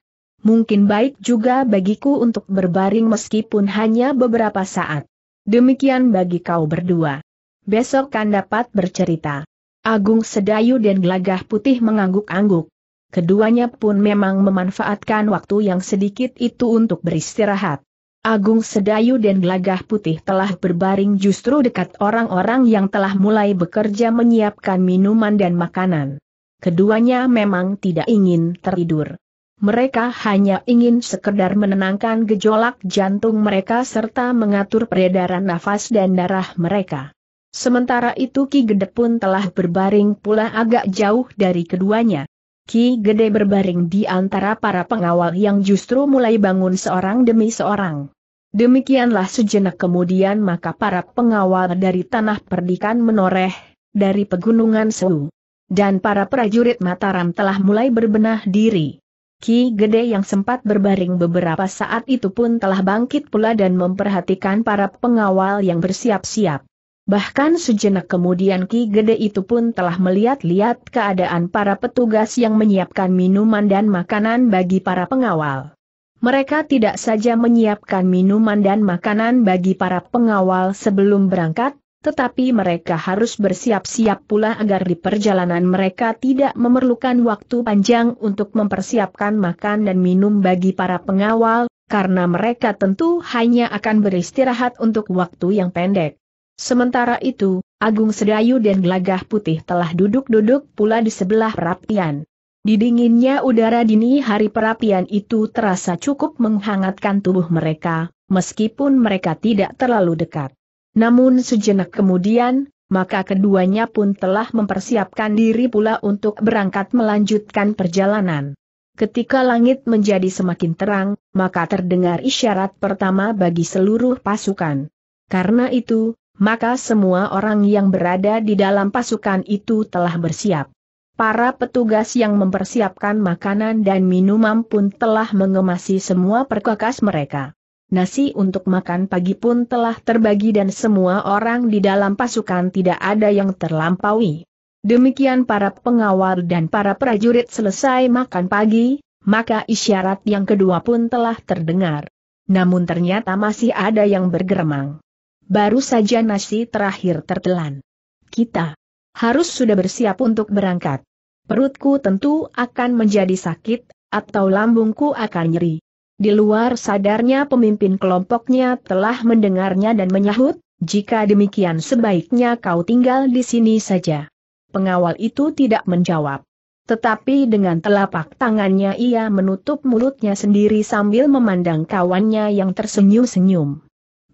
Speaker 1: Mungkin baik juga bagiku untuk berbaring meskipun hanya beberapa saat. Demikian bagi kau berdua. Besok kan dapat bercerita. Agung Sedayu dan Gelagah Putih mengangguk-angguk keduanya pun memang memanfaatkan waktu yang sedikit itu untuk beristirahat. Agung Sedayu dan Gelagah Putih telah berbaring justru dekat orang-orang yang telah mulai bekerja menyiapkan minuman dan makanan. Keduanya memang tidak ingin tertidur. Mereka hanya ingin sekedar menenangkan gejolak jantung mereka serta mengatur peredaran nafas dan darah mereka. Sementara itu Ki Gede pun telah berbaring pula agak jauh dari keduanya. Ki Gede berbaring di antara para pengawal yang justru mulai bangun seorang demi seorang. Demikianlah sejenak kemudian maka para pengawal dari tanah perdikan menoreh, dari pegunungan Sewu. Dan para prajurit Mataram telah mulai berbenah diri. Ki Gede yang sempat berbaring beberapa saat itu pun telah bangkit pula dan memperhatikan para pengawal yang bersiap-siap. Bahkan sejenak kemudian Ki Gede itu pun telah melihat-lihat keadaan para petugas yang menyiapkan minuman dan makanan bagi para pengawal. Mereka tidak saja menyiapkan minuman dan makanan bagi para pengawal sebelum berangkat, tetapi mereka harus bersiap-siap pula agar di perjalanan mereka tidak memerlukan waktu panjang untuk mempersiapkan makan dan minum bagi para pengawal, karena mereka tentu hanya akan beristirahat untuk waktu yang pendek. Sementara itu, Agung Sedayu dan Gelagah Putih telah duduk-duduk pula di sebelah perapian. Di dinginnya udara dini hari perapian itu terasa cukup menghangatkan tubuh mereka, meskipun mereka tidak terlalu dekat. Namun sejenak kemudian, maka keduanya pun telah mempersiapkan diri pula untuk berangkat melanjutkan perjalanan. Ketika langit menjadi semakin terang, maka terdengar isyarat pertama bagi seluruh pasukan. Karena itu, maka semua orang yang berada di dalam pasukan itu telah bersiap. Para petugas yang mempersiapkan makanan dan minuman pun telah mengemasi semua perkakas mereka. Nasi untuk makan pagi pun telah terbagi dan semua orang di dalam pasukan tidak ada yang terlampaui. Demikian para pengawal dan para prajurit selesai makan pagi, maka isyarat yang kedua pun telah terdengar. Namun ternyata masih ada yang bergeremang baru saja nasi terakhir tertelan. Kita harus sudah bersiap untuk berangkat. Perutku tentu akan menjadi sakit, atau lambungku akan nyeri. Di luar sadarnya pemimpin kelompoknya telah mendengarnya dan menyahut, jika demikian sebaiknya kau tinggal di sini saja. Pengawal itu tidak menjawab. Tetapi dengan telapak tangannya ia menutup mulutnya sendiri sambil memandang kawannya yang tersenyum-senyum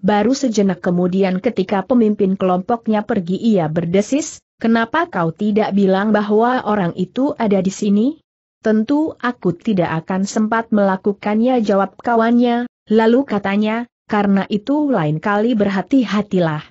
Speaker 1: baru sejenak kemudian ketika pemimpin kelompoknya pergi ia berdesis, kenapa kau tidak bilang bahwa orang itu ada di sini? Tentu aku tidak akan sempat melakukannya jawab kawannya, lalu katanya, karena itu lain kali berhati-hatilah.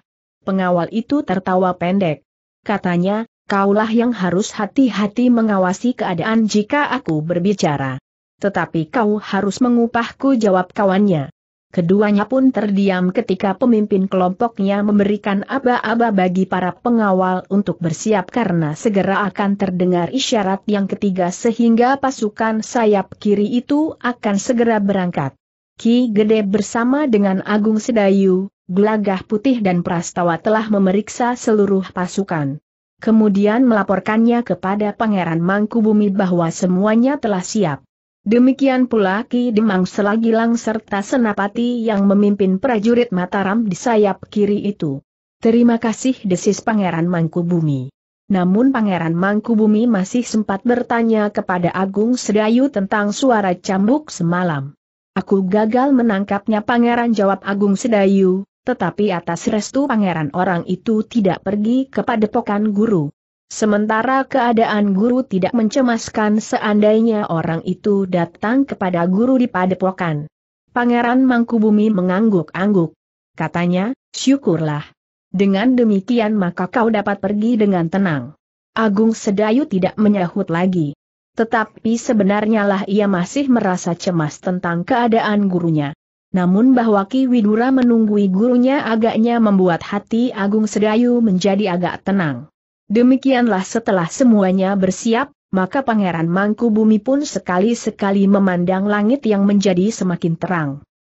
Speaker 1: Pengawal itu tertawa pendek. Katanya, kaulah yang harus hati-hati mengawasi keadaan jika aku berbicara. Tetapi kau harus mengupahku jawab kawannya. Keduanya pun terdiam ketika pemimpin kelompoknya memberikan aba-aba bagi para pengawal untuk bersiap karena segera akan terdengar isyarat yang ketiga sehingga pasukan sayap kiri itu akan segera berangkat. Ki Gede bersama dengan Agung Sedayu, Glagah Putih dan Prastawa telah memeriksa seluruh pasukan. Kemudian melaporkannya kepada Pangeran Mangkubumi bahwa semuanya telah siap. Demikian pula Ki Demang Selagilang serta Senapati yang memimpin prajurit Mataram di sayap kiri itu. Terima kasih desis Pangeran Mangkubumi. Namun Pangeran Mangkubumi masih sempat bertanya kepada Agung Sedayu tentang suara cambuk semalam. Aku gagal menangkapnya Pangeran jawab Agung Sedayu, tetapi atas restu Pangeran orang itu tidak pergi kepada Pokan guru. Sementara keadaan guru tidak mencemaskan seandainya orang itu datang kepada guru di padepokan. Pangeran Mangkubumi mengangguk-angguk. Katanya, syukurlah. Dengan demikian maka kau dapat pergi dengan tenang. Agung Sedayu tidak menyahut lagi. Tetapi sebenarnya lah ia masih merasa cemas tentang keadaan gurunya. Namun bahwa Ki Widura menunggui gurunya agaknya membuat hati Agung Sedayu menjadi agak tenang. Demikianlah setelah semuanya bersiap, maka Pangeran Mangku Bumi pun sekali-sekali memandang langit yang menjadi semakin terang.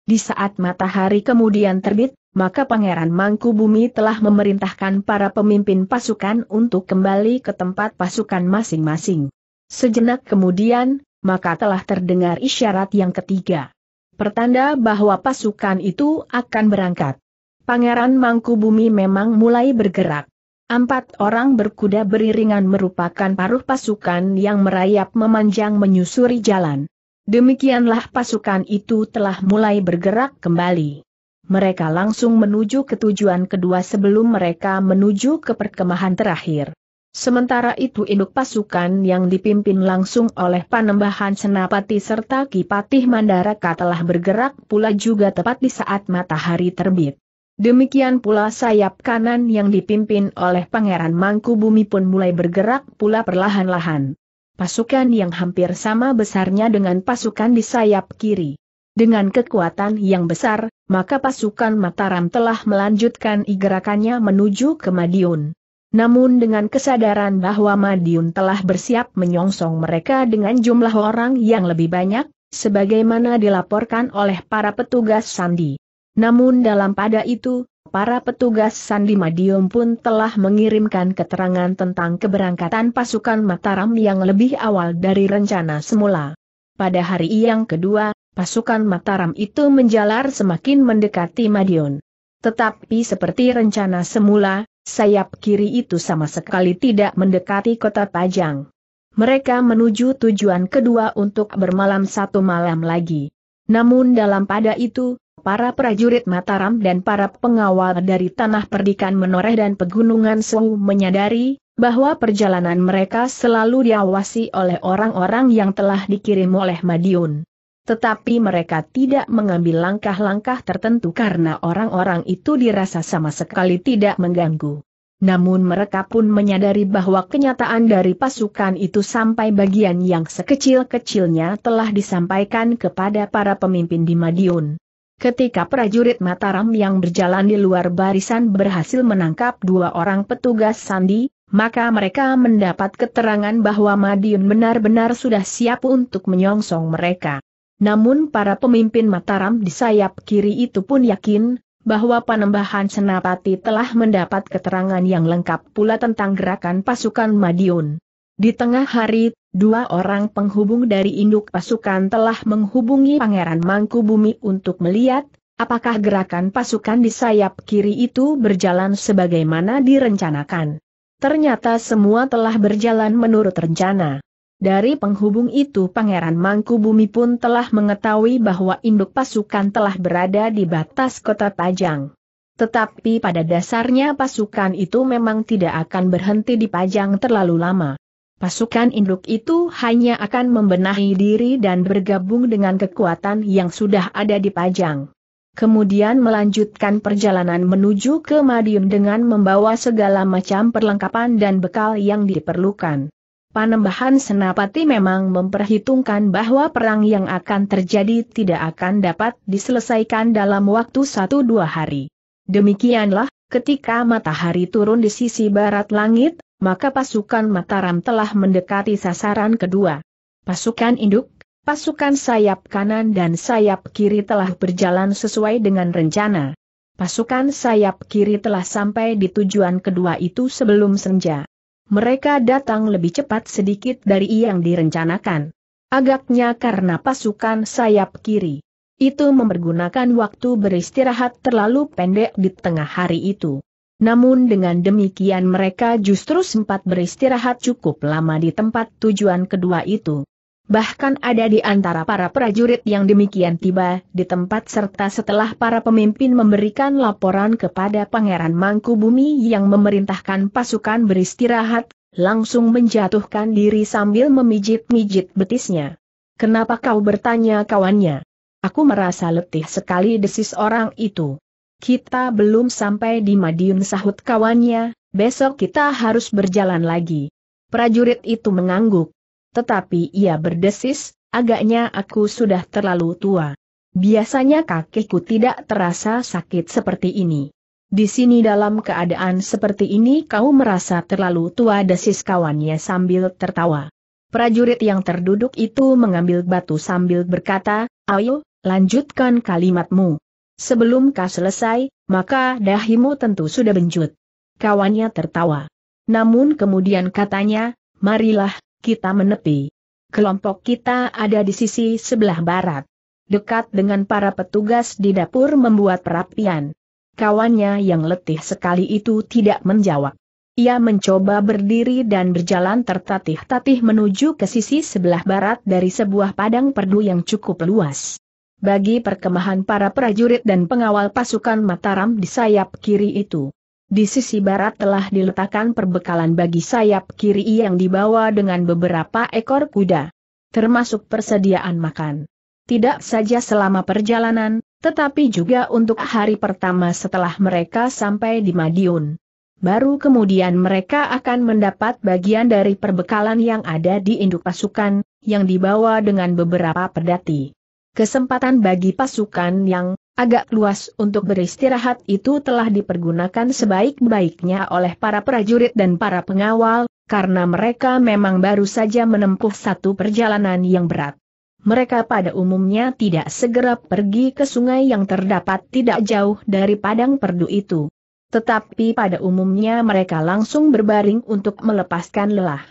Speaker 1: Di saat matahari kemudian terbit, maka Pangeran Mangku Bumi telah memerintahkan para pemimpin pasukan untuk kembali ke tempat pasukan masing-masing. Sejenak kemudian, maka telah terdengar isyarat yang ketiga. Pertanda bahwa pasukan itu akan berangkat. Pangeran Mangku Bumi memang mulai bergerak. Empat orang berkuda beriringan merupakan paruh pasukan yang merayap memanjang menyusuri jalan. Demikianlah pasukan itu telah mulai bergerak kembali. Mereka langsung menuju ke tujuan kedua sebelum mereka menuju ke perkemahan terakhir. Sementara itu induk pasukan yang dipimpin langsung oleh Panembahan Senapati serta Kipatih Mandaraka telah bergerak pula juga tepat di saat matahari terbit. Demikian pula sayap kanan yang dipimpin oleh Pangeran Mangku Bumi pun mulai bergerak pula perlahan-lahan. Pasukan yang hampir sama besarnya dengan pasukan di sayap kiri. Dengan kekuatan yang besar, maka pasukan Mataram telah melanjutkan igerakannya menuju ke Madiun. Namun dengan kesadaran bahwa Madiun telah bersiap menyongsong mereka dengan jumlah orang yang lebih banyak, sebagaimana dilaporkan oleh para petugas Sandi. Namun dalam pada itu, para petugas Sandi Madiun pun telah mengirimkan keterangan tentang keberangkatan pasukan Mataram yang lebih awal dari rencana semula. Pada hari yang kedua, pasukan Mataram itu menjalar semakin mendekati Madiun. Tetapi seperti rencana semula, sayap kiri itu sama sekali tidak mendekati kota Pajang. Mereka menuju tujuan kedua untuk bermalam satu malam lagi. Namun dalam pada itu, para prajurit Mataram dan para pengawal dari tanah perdikan menoreh dan pegunungan Suhu menyadari, bahwa perjalanan mereka selalu diawasi oleh orang-orang yang telah dikirim oleh Madiun. Tetapi mereka tidak mengambil langkah-langkah tertentu karena orang-orang itu dirasa sama sekali tidak mengganggu. Namun mereka pun menyadari bahwa kenyataan dari pasukan itu sampai bagian yang sekecil-kecilnya telah disampaikan kepada para pemimpin di Madiun. Ketika prajurit Mataram yang berjalan di luar barisan berhasil menangkap dua orang petugas sandi, maka mereka mendapat keterangan bahwa Madiun benar-benar sudah siap untuk menyongsong mereka. Namun para pemimpin Mataram di sayap kiri itu pun yakin, bahwa Panembahan Senapati telah mendapat keterangan yang lengkap pula tentang gerakan pasukan Madiun. Di tengah hari, dua orang penghubung dari induk pasukan telah menghubungi Pangeran Mangkubumi untuk melihat, apakah gerakan pasukan di sayap kiri itu berjalan sebagaimana direncanakan. Ternyata semua telah berjalan menurut rencana. Dari penghubung itu Pangeran Mangkubumi pun telah mengetahui bahwa induk pasukan telah berada di batas kota Pajang. Tetapi pada dasarnya pasukan itu memang tidak akan berhenti di Pajang terlalu lama. Pasukan induk itu hanya akan membenahi diri dan bergabung dengan kekuatan yang sudah ada di Pajang. Kemudian melanjutkan perjalanan menuju ke Madiun dengan membawa segala macam perlengkapan dan bekal yang diperlukan. Panembahan Senapati memang memperhitungkan bahwa perang yang akan terjadi tidak akan dapat diselesaikan dalam waktu satu dua hari. Demikianlah, ketika matahari turun di sisi barat langit, maka pasukan Mataram telah mendekati sasaran kedua. Pasukan induk, pasukan sayap kanan dan sayap kiri telah berjalan sesuai dengan rencana. Pasukan sayap kiri telah sampai di tujuan kedua itu sebelum senja. Mereka datang lebih cepat sedikit dari yang direncanakan. Agaknya karena pasukan sayap kiri. Itu mempergunakan waktu beristirahat terlalu pendek di tengah hari itu. Namun dengan demikian mereka justru sempat beristirahat cukup lama di tempat tujuan kedua itu. Bahkan ada di antara para prajurit yang demikian tiba di tempat serta setelah para pemimpin memberikan laporan kepada Pangeran Mangkubumi yang memerintahkan pasukan beristirahat, langsung menjatuhkan diri sambil memijit-mijit betisnya. Kenapa kau bertanya kawannya? Aku merasa letih sekali desis orang itu. Kita belum sampai di Madiun sahut kawannya, besok kita harus berjalan lagi. Prajurit itu mengangguk. Tetapi ia berdesis, agaknya aku sudah terlalu tua. Biasanya kakiku tidak terasa sakit seperti ini. Di sini dalam keadaan seperti ini kau merasa terlalu tua desis kawannya sambil tertawa. Prajurit yang terduduk itu mengambil batu sambil berkata, ayo, lanjutkan kalimatmu. Sebelum kau selesai, maka dahimu tentu sudah benjut. Kawannya tertawa. Namun kemudian katanya, marilah, kita menepi. Kelompok kita ada di sisi sebelah barat. Dekat dengan para petugas di dapur membuat perapian. Kawannya yang letih sekali itu tidak menjawab. Ia mencoba berdiri dan berjalan tertatih-tatih menuju ke sisi sebelah barat dari sebuah padang perdu yang cukup luas bagi perkemahan para prajurit dan pengawal pasukan Mataram di sayap kiri itu. Di sisi barat telah diletakkan perbekalan bagi sayap kiri yang dibawa dengan beberapa ekor kuda. Termasuk persediaan makan. Tidak saja selama perjalanan, tetapi juga untuk hari pertama setelah mereka sampai di Madiun. Baru kemudian mereka akan mendapat bagian dari perbekalan yang ada di induk pasukan, yang dibawa dengan beberapa pedati. Kesempatan bagi pasukan yang agak luas untuk beristirahat itu telah dipergunakan sebaik-baiknya oleh para prajurit dan para pengawal, karena mereka memang baru saja menempuh satu perjalanan yang berat. Mereka pada umumnya tidak segera pergi ke sungai yang terdapat tidak jauh dari padang perdu itu. Tetapi pada umumnya mereka langsung berbaring untuk melepaskan lelah.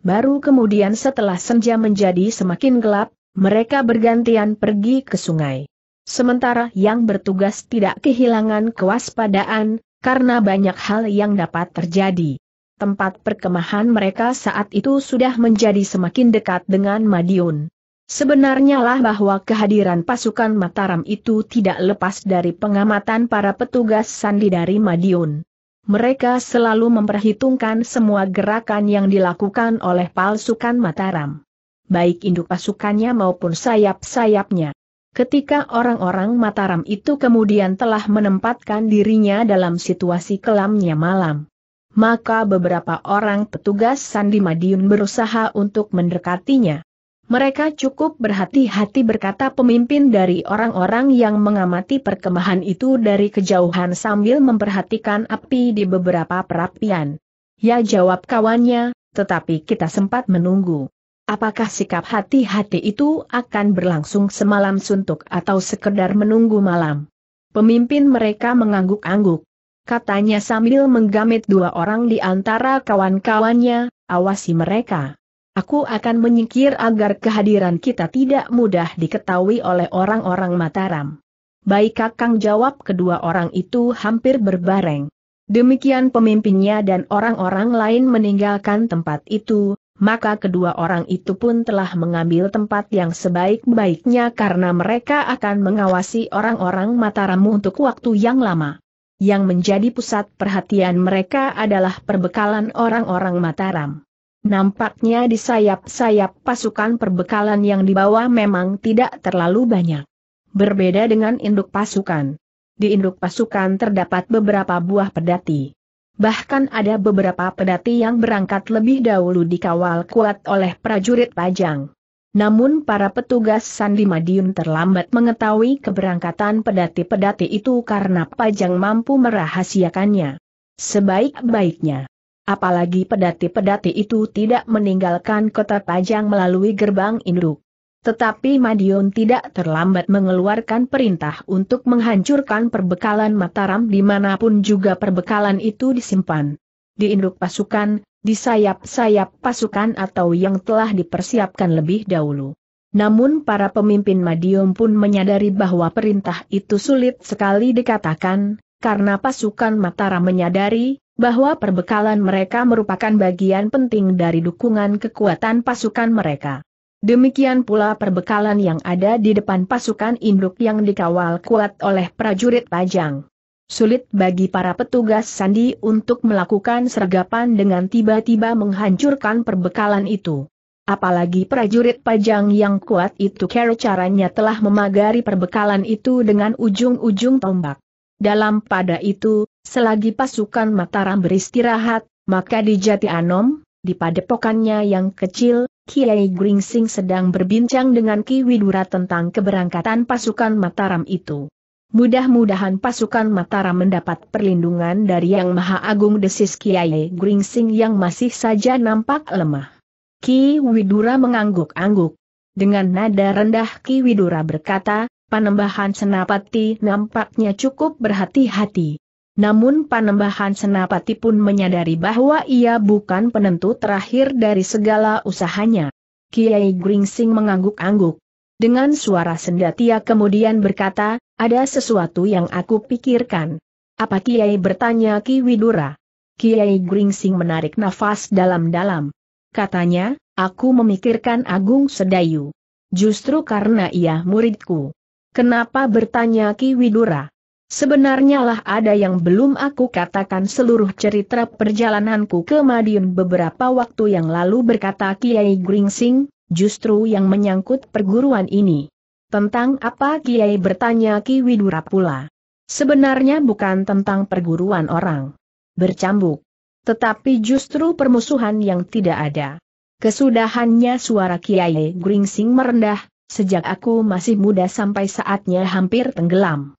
Speaker 1: Baru kemudian setelah senja menjadi semakin gelap, mereka bergantian pergi ke sungai. Sementara yang bertugas tidak kehilangan kewaspadaan, karena banyak hal yang dapat terjadi. Tempat perkemahan mereka saat itu sudah menjadi semakin dekat dengan Madiun. Sebenarnya lah bahwa kehadiran pasukan Mataram itu tidak lepas dari pengamatan para petugas sandi dari Madiun. Mereka selalu memperhitungkan semua gerakan yang dilakukan oleh palsukan Mataram baik induk pasukannya maupun sayap-sayapnya. Ketika orang-orang Mataram itu kemudian telah menempatkan dirinya dalam situasi kelamnya malam, maka beberapa orang petugas Sandi Madiun berusaha untuk mendekatinya. Mereka cukup berhati-hati berkata pemimpin dari orang-orang yang mengamati perkemahan itu dari kejauhan sambil memperhatikan api di beberapa perapian. Ya jawab kawannya, tetapi kita sempat menunggu. Apakah sikap hati-hati itu akan berlangsung semalam suntuk atau sekedar menunggu malam? Pemimpin mereka mengangguk-angguk. Katanya sambil menggamit dua orang di antara kawan-kawannya, awasi mereka. Aku akan menyingkir agar kehadiran kita tidak mudah diketahui oleh orang-orang Mataram. Baik kakang jawab kedua orang itu hampir berbareng. Demikian pemimpinnya dan orang-orang lain meninggalkan tempat itu, maka kedua orang itu pun telah mengambil tempat yang sebaik-baiknya karena mereka akan mengawasi orang-orang Mataramu untuk waktu yang lama. Yang menjadi pusat perhatian mereka adalah perbekalan orang-orang Mataram. Nampaknya di sayap-sayap pasukan perbekalan yang dibawa memang tidak terlalu banyak. Berbeda dengan induk pasukan. Di induk pasukan terdapat beberapa buah pedati. Bahkan ada beberapa pedati yang berangkat lebih dahulu dikawal kuat oleh prajurit pajang. Namun para petugas Sandi Madiun terlambat mengetahui keberangkatan pedati-pedati itu karena Pajang mampu merahasiakannya. Sebaik-baiknya. Apalagi pedati-pedati itu tidak meninggalkan kota Pajang melalui gerbang induk. Tetapi Madiun tidak terlambat mengeluarkan perintah untuk menghancurkan perbekalan Mataram dimanapun juga perbekalan itu disimpan. Di induk pasukan, di sayap-sayap pasukan atau yang telah dipersiapkan lebih dahulu. Namun para pemimpin Madiun pun menyadari bahwa perintah itu sulit sekali dikatakan, karena pasukan Mataram menyadari bahwa perbekalan mereka merupakan bagian penting dari dukungan kekuatan pasukan mereka. Demikian pula perbekalan yang ada di depan pasukan induk yang dikawal kuat oleh prajurit pajang. Sulit bagi para petugas sandi untuk melakukan sergapan dengan tiba-tiba menghancurkan perbekalan itu. Apalagi prajurit pajang yang kuat itu cara caranya telah memagari perbekalan itu dengan ujung-ujung tombak. Dalam pada itu, selagi pasukan Mataram beristirahat, maka di Jati Anom, di padepokannya yang kecil, Kiai Gringsing sedang berbincang dengan Ki Widura tentang keberangkatan pasukan Mataram itu. Mudah-mudahan pasukan Mataram mendapat perlindungan dari Yang Maha Agung desis Kiai Gringsing yang masih saja nampak lemah. Ki Widura mengangguk-angguk. Dengan nada rendah Ki Widura berkata, Panembahan Senapati nampaknya cukup berhati-hati. Namun panembahan senapati pun menyadari bahwa ia bukan penentu terakhir dari segala usahanya. Kiai Gringsing mengangguk-angguk. Dengan suara sendatia kemudian berkata, ada sesuatu yang aku pikirkan. Apa Kiai bertanya Ki Widura? Kiai Gringsing menarik nafas dalam-dalam. Katanya, aku memikirkan Agung Sedayu. Justru karena ia muridku. Kenapa bertanya Ki Widura? Sebenarnya lah ada yang belum aku katakan seluruh cerita perjalananku ke Madiun beberapa waktu yang lalu berkata Kiai Gringsing, justru yang menyangkut perguruan ini. Tentang apa Kiai bertanya Ki Widura pula. Sebenarnya bukan tentang perguruan orang. Bercambuk. Tetapi justru permusuhan yang tidak ada. Kesudahannya suara Kiai Gringsing merendah, sejak aku masih muda sampai saatnya hampir tenggelam.